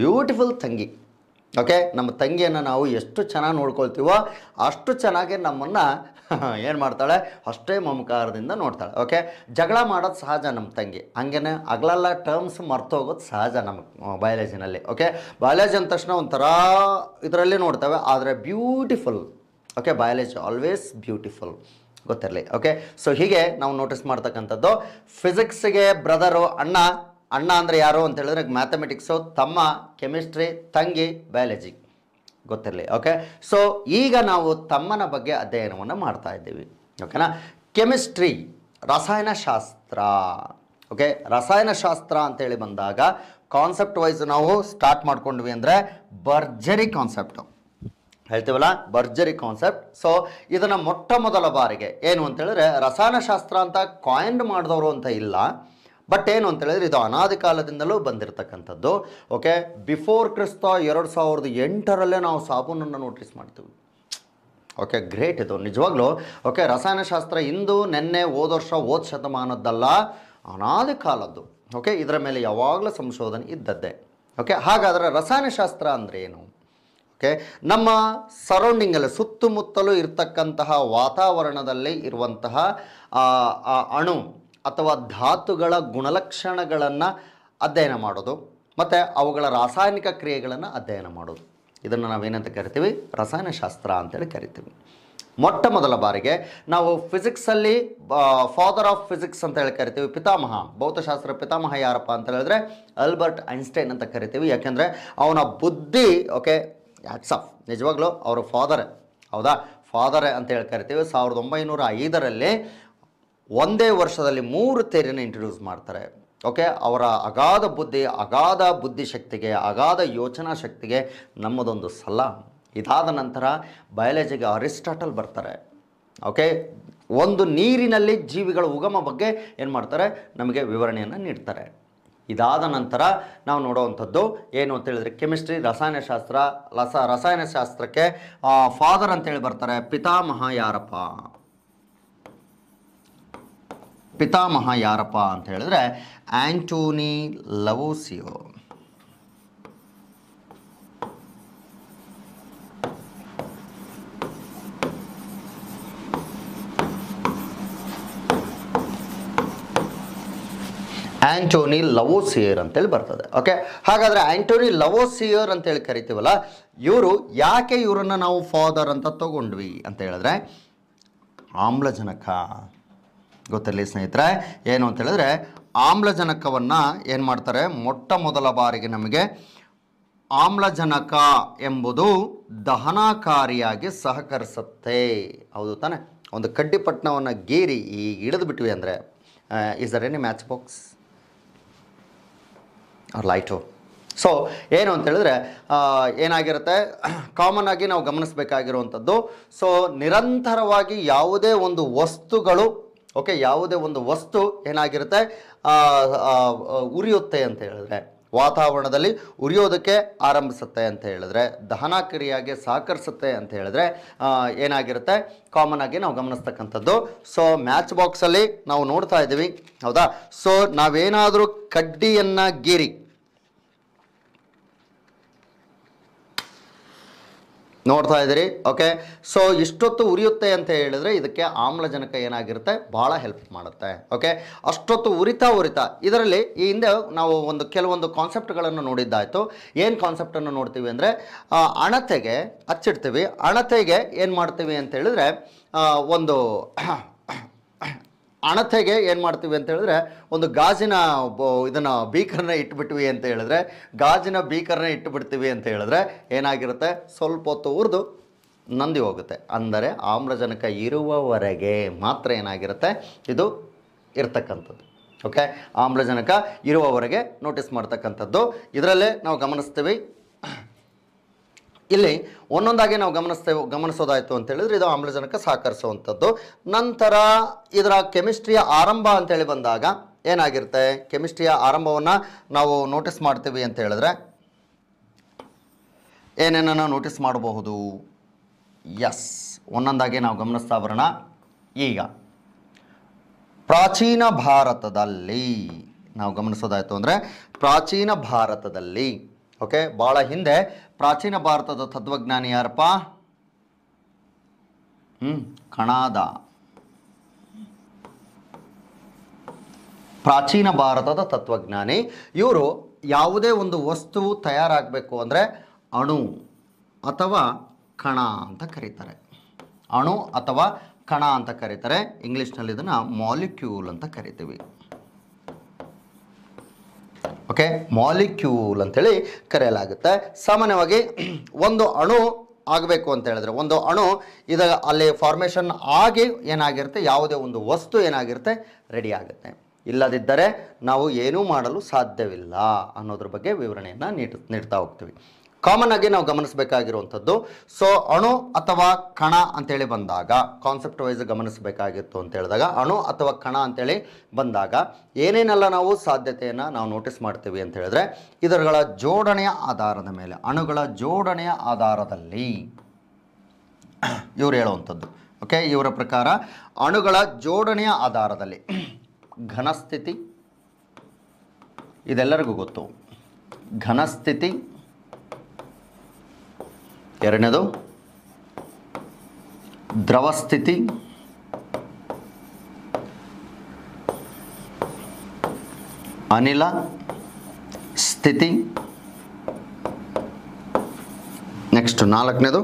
ಬ್ಯೂಟಿಫುಲ್ ತಂಗಿ ಓಕೆ ನಮ್ಮ ತಂಗಿಯನ್ನು ನಾವು ಎಷ್ಟು ಚೆನ್ನಾಗಿ ನೋಡ್ಕೊಳ್ತೀವೋ ಅಷ್ಟು ಚೆನ್ನಾಗಿ ನಮ್ಮನ್ನು ಏನು ಮಾಡ್ತಾಳೆ ಅಷ್ಟೇ ಮಮಕಾರದಿಂದ ನೋಡ್ತಾಳೆ ಓಕೆ ಜಗಳ ಮಾಡೋದು ಸಹಜ ನಮ್ಮ ತಂಗಿ ಹಂಗೇನೆ ಅಗಲೆಲ್ಲ ಟರ್ಮ್ಸ್ ಮರ್ತೋಗೋದು ಸಹಜ ನಮ್ಮ ಬಯಾಲಜಿನಲ್ಲಿ ಓಕೆ ಬಯಾಲಜಿ ಅಂದ ತಕ್ಷಣ ಒಂಥರ ಇದರಲ್ಲಿ ನೋಡ್ತೇವೆ ಆದರೆ beautiful okay biology always beautiful ಗೊತ್ತಿರಲಿ ಓಕೆ ಸೊ ಹೀಗೆ ನಾವು ನೋಟಿಸ್ ಮಾಡ್ತಕ್ಕಂಥದ್ದು ಫಿಸಿಕ್ಸ್ಗೆ ಬ್ರದರು ಅಣ್ಣ ಅಣ್ಣ ಅಂದರೆ ಯಾರು ಅಂತ ಹೇಳಿದ್ರೆ ಮ್ಯಾಥಮೆಟಿಕ್ಸು ತಮ್ಮ ಕೆಮಿಸ್ಟ್ರಿ ತಂಗಿ ಬಯಾಲಜಿ ಗೊತ್ತಿರಲಿ ಓಕೆ ಸೊ ಈಗ ನಾವು ತಮ್ಮನ ಬಗ್ಗೆ ಅಧ್ಯಯನವನ್ನು ಮಾಡ್ತಾ ಇದ್ದೀವಿ ಓಕೆನಾ ಕೆಮಿಸ್ಟ್ರಿ ರಸಾಯನಶಾಸ್ತ್ರ ಓಕೆ ರಸಾಯನಶಾಸ್ತ್ರ ಅಂತೇಳಿ ಬಂದಾಗ ಕಾನ್ಸೆಪ್ಟ್ ವೈಸ್ ನಾವು ಸ್ಟಾರ್ಟ್ ಮಾಡ್ಕೊಂಡ್ವಿ ಅಂದರೆ ಬರ್ಜರಿ ಕಾನ್ಸೆಪ್ಟು ಹೇಳ್ತೀವಲ್ಲ ಬರ್ಜರಿ ಕಾನ್ಸೆಪ್ಟ್ ಸೊ ಇದನ್ನು ಮೊಟ್ಟ ಮೊದಲ ಬಾರಿಗೆ ಏನು ಅಂತೇಳಿದ್ರೆ ರಸಾಯನಶಾಸ್ತ್ರ ಅಂತ ಕಾಯಿನ್ ಮಾಡಿದವರು ಅಂತ ಇಲ್ಲ ಬಟ್ ಏನು ಅಂತ ಹೇಳಿದ್ರೆ ಇದು ಅನಾದಿ ಕಾಲದಿಂದಲೂ ಬಂದಿರತಕ್ಕಂಥದ್ದು ಓಕೆ ಬಿಫೋರ್ ಕ್ರಿಸ್ತ ಎರಡು ಸಾವಿರದ ಎಂಟರಲ್ಲೇ ನಾವು ಸಾಬೂನನ್ನು ನೋಟಿಸ್ ಮಾಡ್ತೀವಿ ಓಕೆ ಗ್ರೇಟ್ ಇದು ನಿಜವಾಗ್ಲೂ ಓಕೆ ರಸಾಯನಶಾಸ್ತ್ರ ಇಂದು ನಿನ್ನೆ ಹೋದ ವರ್ಷ ಓದ ಶತಮಾನದ್ದಲ್ಲ ಅನಾದಿ ಕಾಲದ್ದು ಓಕೆ ಇದರ ಮೇಲೆ ಯಾವಾಗಲೂ ಸಂಶೋಧನೆ ಇದ್ದದ್ದೇ ಓಕೆ ಹಾಗಾದರೆ ರಸಾಯನಶಾಸ್ತ್ರ ಅಂದರೆ ಏನು ಓಕೆ ನಮ್ಮ ಸರೌಂಡಿಂಗಲ್ಲಿ ಸುತ್ತಮುತ್ತಲೂ ಇರತಕ್ಕಂತಹ ವಾತಾವರಣದಲ್ಲಿ ಇರುವಂತಹ ಅಣು ಅಥವಾ ಧಾತುಗಳ ಗುಣಲಕ್ಷಣಗಳನ್ನು ಅಧ್ಯಯನ ಮಾಡೋದು ಮತ್ತು ಅವುಗಳ ರಾಸಾಯನಿಕ ಕ್ರಿಯೆಗಳನ್ನು ಅಧ್ಯಯನ ಮಾಡೋದು ಇದನ್ನು ನಾವೇನಂತ ಕರಿತೀವಿ ರಸಾಯನಶಾಸ್ತ್ರ ಅಂತೇಳಿ ಕರಿತೀವಿ ಮೊಟ್ಟ ಮೊದಲ ಬಾರಿಗೆ ನಾವು ಫಿಸಿಕ್ಸಲ್ಲಿ ಫಾದರ್ ಆಫ್ ಫಿಸಿಕ್ಸ್ ಅಂತ ಹೇಳಿ ಕರಿತೀವಿ ಪಿತಾಮಹ ಭೌತಶಾಸ್ತ್ರ ಪಿತಾಮಹ ಯಾರಪ್ಪ ಅಂತ ಹೇಳಿದ್ರೆ ಅಲ್ಬರ್ಟ್ ಐನ್ಸ್ಟೈನ್ ಅಂತ ಕರಿತೀವಿ ಯಾಕೆಂದರೆ ಅವನ ಬುದ್ಧಿ ಓಕೆ ಹ್ಯಾಟ್ಸ್ ಆಫ್ ನಿಜವಾಗ್ಲೂ ಅವರ ಫಾದರ್ ಹೌದಾ ಫಾದರ್ ಅಂತ ಹೇಳಿ ಕರಿತೀವಿ ಸಾವಿರದ ಒಂಬೈನೂರ ಐದರಲ್ಲಿ ಒಂದೇ ವರ್ಷದಲ್ಲಿ ಮೂರು ತೇರಿನ ಇಂಟ್ರೊಡ್ಯೂಸ್ ಮಾಡ್ತಾರೆ ಓಕೆ ಅವರ ಅಗಾಧ ಬುದ್ಧಿ ಅಗಾಧ ಬುದ್ಧಿಶಕ್ತಿಗೆ ಅಗಾಧ ಯೋಚನಾ ಶಕ್ತಿಗೆ ನಮ್ಮದೊಂದು ಸಲ ಇದಾದ ನಂತರ ಬಯಾಲಜಿಗೆ ಅರಿಸ್ಟಾಟಲ್ ಬರ್ತಾರೆ ಓಕೆ ಒಂದು ನೀರಿನಲ್ಲಿ ಜೀವಿಗಳ ಉಗಮ ಬಗ್ಗೆ ಏನು ಮಾಡ್ತಾರೆ ನಮಗೆ ವಿವರಣೆಯನ್ನು ನೀಡ್ತಾರೆ ಇದಾದ ನಂತರ ನಾವು ನೋಡುವಂಥದ್ದು ಏನು ಅಂತ ಕೆಮಿಸ್ಟ್ರಿ ರಸಾಯನಶಾಸ್ತ್ರ ರಸ ರಸಾಯನಶಾಸ್ತ್ರಕ್ಕೆ ಫಾದರ್ ಅಂತೇಳಿ ಬರ್ತಾರೆ ಪಿತಾಮಹ ಯಾರಪ್ಪ ಪಿತಾಮಹ ಯಾರಪ್ಪ ಅಂತ ಹೇಳಿದ್ರೆ ಆಂಟೋನಿ ಲವೋಸಿಯೋ ಆಂಟೋನಿ ಲವೋಸಿಯರ್ ಅಂತೇಳಿ ಬರ್ತದೆ ಓಕೆ ಹಾಗಾದರೆ ಆಂಟೋನಿ ಲವೋಸಿಯರ್ ಅಂತೇಳಿ ಕರಿತೀವಲ್ಲ ಇವರು ಯಾಕೆ ಇವರನ್ನು ನಾವು ಫಾದರ್ ಅಂತ ತಗೊಂಡ್ವಿ ಅಂತ ಹೇಳಿದ್ರೆ ಆಮ್ಲಜನಕ ಗೊತ್ತಿರಲಿ ಸ್ನೇಹಿತರೆ ಏನು ಅಂತ ಹೇಳಿದ್ರೆ ಆಮ್ಲಜನಕವನ್ನು ಏನು ಮಾಡ್ತಾರೆ ಮೊಟ್ಟ ಮೊದಲ ಬಾರಿಗೆ ನಮಗೆ ಆಮ್ಲಜನಕ ಎಂಬುದು ದಹನಕಾರಿಯಾಗಿ ಸಹಕರಿಸುತ್ತೆ ಹೌದು ತಾನೆ ಒಂದು ಕಡ್ಡಿಪಟ್ಟಣವನ್ನು ಗೀರಿ ಈಗ ಹಿಡಿದು ಬಿಟ್ವಿ ಅಂದರೆ is there any matchbox light so ಏನು ಅಂತ ಹೇಳಿದ್ರೆ ಏನಾಗಿರುತ್ತೆ ಕಾಮನ್ ಆಗಿ ನಾವು ಗಮನಿಸಬೇಕಾಗಿರುವಂಥದ್ದು ಸೊ ನಿರಂತರವಾಗಿ ಯಾವುದೇ ಒಂದು ವಸ್ತುಗಳು ಓಕೆ ಯಾವುದೇ ಒಂದು ವಸ್ತು ಏನಾಗಿರುತ್ತೆ ಉರಿಯುತ್ತೆ ಅಂತ ಹೇಳಿದ್ರೆ ವಾತಾವರಣದಲ್ಲಿ ಉರಿಯೋದಕ್ಕೆ ಆರಂಭಿಸುತ್ತೆ ಅಂತ ಹೇಳಿದ್ರೆ ದಹನಕ್ರಿಯಾಗೆ ಸಹಕರಿಸುತ್ತೆ ಅಂತ ಹೇಳಿದ್ರೆ ಏನಾಗಿರುತ್ತೆ ಕಾಮನ್ ಆಗಿ ನಾವು ಗಮನಿಸ್ತಕ್ಕಂಥದ್ದು ಸೊ ಮ್ಯಾಚ್ ಬಾಕ್ಸಲ್ಲಿ ನಾವು ನೋಡ್ತಾ ಇದ್ದೀವಿ ಹೌದಾ ಸೊ ನಾವೇನಾದರೂ ಕಡ್ಡಿಯನ್ನು ಗೀರಿ ನೋಡ್ತಾ ಇದ್ದೀರಿ ಓಕೆ ಸೊ ಇಷ್ಟೊತ್ತು ಉರಿಯುತ್ತೆ ಅಂತ ಹೇಳಿದ್ರೆ ಇದಕ್ಕೆ ಆಮ್ಲಜನಕ ಏನಾಗಿರುತ್ತೆ ಭಾಳ ಹೆಲ್ಪ್ ಮಾಡುತ್ತೆ ಓಕೆ ಅಷ್ಟೊತ್ತು ಉರಿತಾ ಉರಿತಾ ಇದರಲ್ಲಿ ಈ ಹಿಂದೆ ನಾವು ಒಂದು ಕೆಲವೊಂದು ಕಾನ್ಸೆಪ್ಟ್ಗಳನ್ನು ನೋಡಿದ್ದಾಯಿತು ಏನು ಕಾನ್ಸೆಪ್ಟನ್ನು ನೋಡ್ತೀವಿ ಅಂದರೆ ಅಣತೆಗೆ ಹಚ್ಚಿಡ್ತೀವಿ ಅಣತೆಗೆ ಏನು ಮಾಡ್ತೀವಿ ಅಂತ ಹೇಳಿದ್ರೆ ಒಂದು ಅಣತೆಗೆ ಏನು ಮಾಡ್ತೀವಿ ಅಂತ ಹೇಳಿದ್ರೆ ಒಂದು ಗಾಜಿನ ಇದನ್ನು ಬೀಕರ್ನ ಇಟ್ಬಿಟ್ವಿ ಅಂತ ಹೇಳಿದ್ರೆ ಗಾಜಿನ ಬೀಕರ್ನ ಇಟ್ಟುಬಿಡ್ತೀವಿ ಅಂತ ಹೇಳಿದ್ರೆ ಏನಾಗಿರುತ್ತೆ ಸ್ವಲ್ಪ ಹೊತ್ತು ಉರಿದು ನಂದಿ ಹೋಗುತ್ತೆ ಅಂದರೆ ಆಮ್ಲಜನಕ ಇರುವವರೆಗೆ ಮಾತ್ರ ಏನಾಗಿರುತ್ತೆ ಇದು ಇರ್ತಕ್ಕಂಥದ್ದು ಓಕೆ ಆಮ್ಲಜನಕ ಇರುವವರೆಗೆ ನೋಟಿಸ್ ಮಾಡ್ತಕ್ಕಂಥದ್ದು ಇದರಲ್ಲೇ ನಾವು ಗಮನಿಸ್ತೀವಿ ಇಲ್ಲಿ ಒಂದೊಂದಾಗಿ ನಾವು ಗಮನಿಸ್ತೇವೆ ಗಮನಿಸೋದಾಯಿತು ಅಂತ ಹೇಳಿದ್ರೆ ಇದು ಆಮ್ಲಜನಕ ಸಹಕರಿಸುವಂಥದ್ದು ನಂತರ ಇದರ ಕೆಮಿಸ್ಟ್ರಿಯ ಆರಂಭ ಅಂತೇಳಿ ಬಂದಾಗ ಏನಾಗಿರುತ್ತೆ ಕೆಮಿಸ್ಟ್ರಿಯ ಆರಂಭವನ್ನು ನಾವು ನೋಟಿಸ್ ಮಾಡ್ತೀವಿ ಅಂತ ಹೇಳಿದ್ರೆ ಏನೇನೋ ನೋಟಿಸ್ ಮಾಡಬಹುದು ಎಸ್ ಒಂದೊಂದಾಗಿ ನಾವು ಗಮನಿಸ್ತಾ ಬರೋಣ ಈಗ ಪ್ರಾಚೀನ ಭಾರತದಲ್ಲಿ ನಾವು ಗಮನಿಸೋದಾಯಿತು ಅಂದರೆ ಪ್ರಾಚೀನ ಭಾರತದಲ್ಲಿ ಓಕೆ ಬಹಳ ಹಿಂದೆ ಪ್ರಾಚೀನ ಭಾರತದ ತತ್ವಜ್ಞಾನಿ ಯಾರಪ್ಪ ಹ್ಮ್ ಕಣಾದ ಪ್ರಾಚೀನ ಭಾರತದ ತತ್ವಜ್ಞಾನಿ ಇವರು ಯಾವುದೇ ಒಂದು ವಸ್ತು ತಯಾರಾಗಬೇಕು ಅಂದರೆ ಅಣು ಅಥವಾ ಕಣ ಅಂತ ಕರೀತಾರೆ ಅಣು ಅಥವಾ ಕಣ ಅಂತ ಕರೀತಾರೆ ಇಂಗ್ಲೀಷ್ನಲ್ಲಿ ಇದನ್ನು ಮಾಲಿಕ್ಯೂಲ್ ಅಂತ ಕರಿತೀವಿ ಓಕೆ ಮಾಲಿಕ್ಯೂಲ್ ಅಂತೇಳಿ ಕರೆಯಲಾಗುತ್ತೆ ಸಾಮಾನ್ಯವಾಗಿ ಒಂದು ಅಣು ಆಗಬೇಕು ಅಂತ ಹೇಳಿದ್ರೆ ಒಂದು ಅಣು ಇದ ಅಲ್ಲಿ ಫಾರ್ಮೇಷನ್ ಆಗಿ ಏನಾಗಿರುತ್ತೆ ಯಾವುದೇ ಒಂದು ವಸ್ತು ಏನಾಗಿರುತ್ತೆ ರೆಡಿ ಆಗುತ್ತೆ ಇಲ್ಲದಿದ್ದರೆ ನಾವು ಏನೂ ಮಾಡಲು ಸಾಧ್ಯವಿಲ್ಲ ಅನ್ನೋದ್ರ ಬಗ್ಗೆ ವಿವರಣೆಯನ್ನು ನೀಡ್ತಾ ಹೋಗ್ತೀವಿ ಕಾಮನ್ ಆಗಿ ನಾವು ಗಮನಿಸಬೇಕಾಗಿರುವಂಥದ್ದು ಸೊ ಅಣು ಅಥವಾ ಕಣ ಅಂತೇಳಿ ಬಂದಾಗ ಕಾನ್ಸೆಪ್ಟ್ ವೈಸ್ ಗಮನಿಸಬೇಕಾಗಿತ್ತು ಅಂತ ಹೇಳಿದಾಗ ಅಣು ಅಥವಾ ಕಣ ಅಂತೇಳಿ ಬಂದಾಗ ಏನೇನೆಲ್ಲ ನಾವು ಸಾಧ್ಯತೆಯನ್ನು ನಾವು ನೋಟಿಸ್ ಮಾಡ್ತೀವಿ ಅಂತ ಹೇಳಿದ್ರೆ ಇದರಗಳ ಜೋಡಣೆಯ ಆಧಾರದ ಮೇಲೆ ಅಣುಗಳ ಜೋಡಣೆಯ ಆಧಾರದಲ್ಲಿ ಇವರು ಹೇಳುವಂಥದ್ದು ಓಕೆ ಇವರ ಪ್ರಕಾರ ಅಣುಗಳ ಜೋಡಣೆಯ ಆಧಾರದಲ್ಲಿ ಘನಸ್ಥಿತಿ ಇದೆಲ್ಲರಿಗೂ ಗೊತ್ತು ಘನಸ್ಥಿತಿ ಎರಡನೇದು ದ್ರವ ಸ್ಥಿತಿ ಅನಿಲ ಸ್ಥಿತಿ ನೆಕ್ಸ್ಟ್ ನಾಲ್ಕನೇದು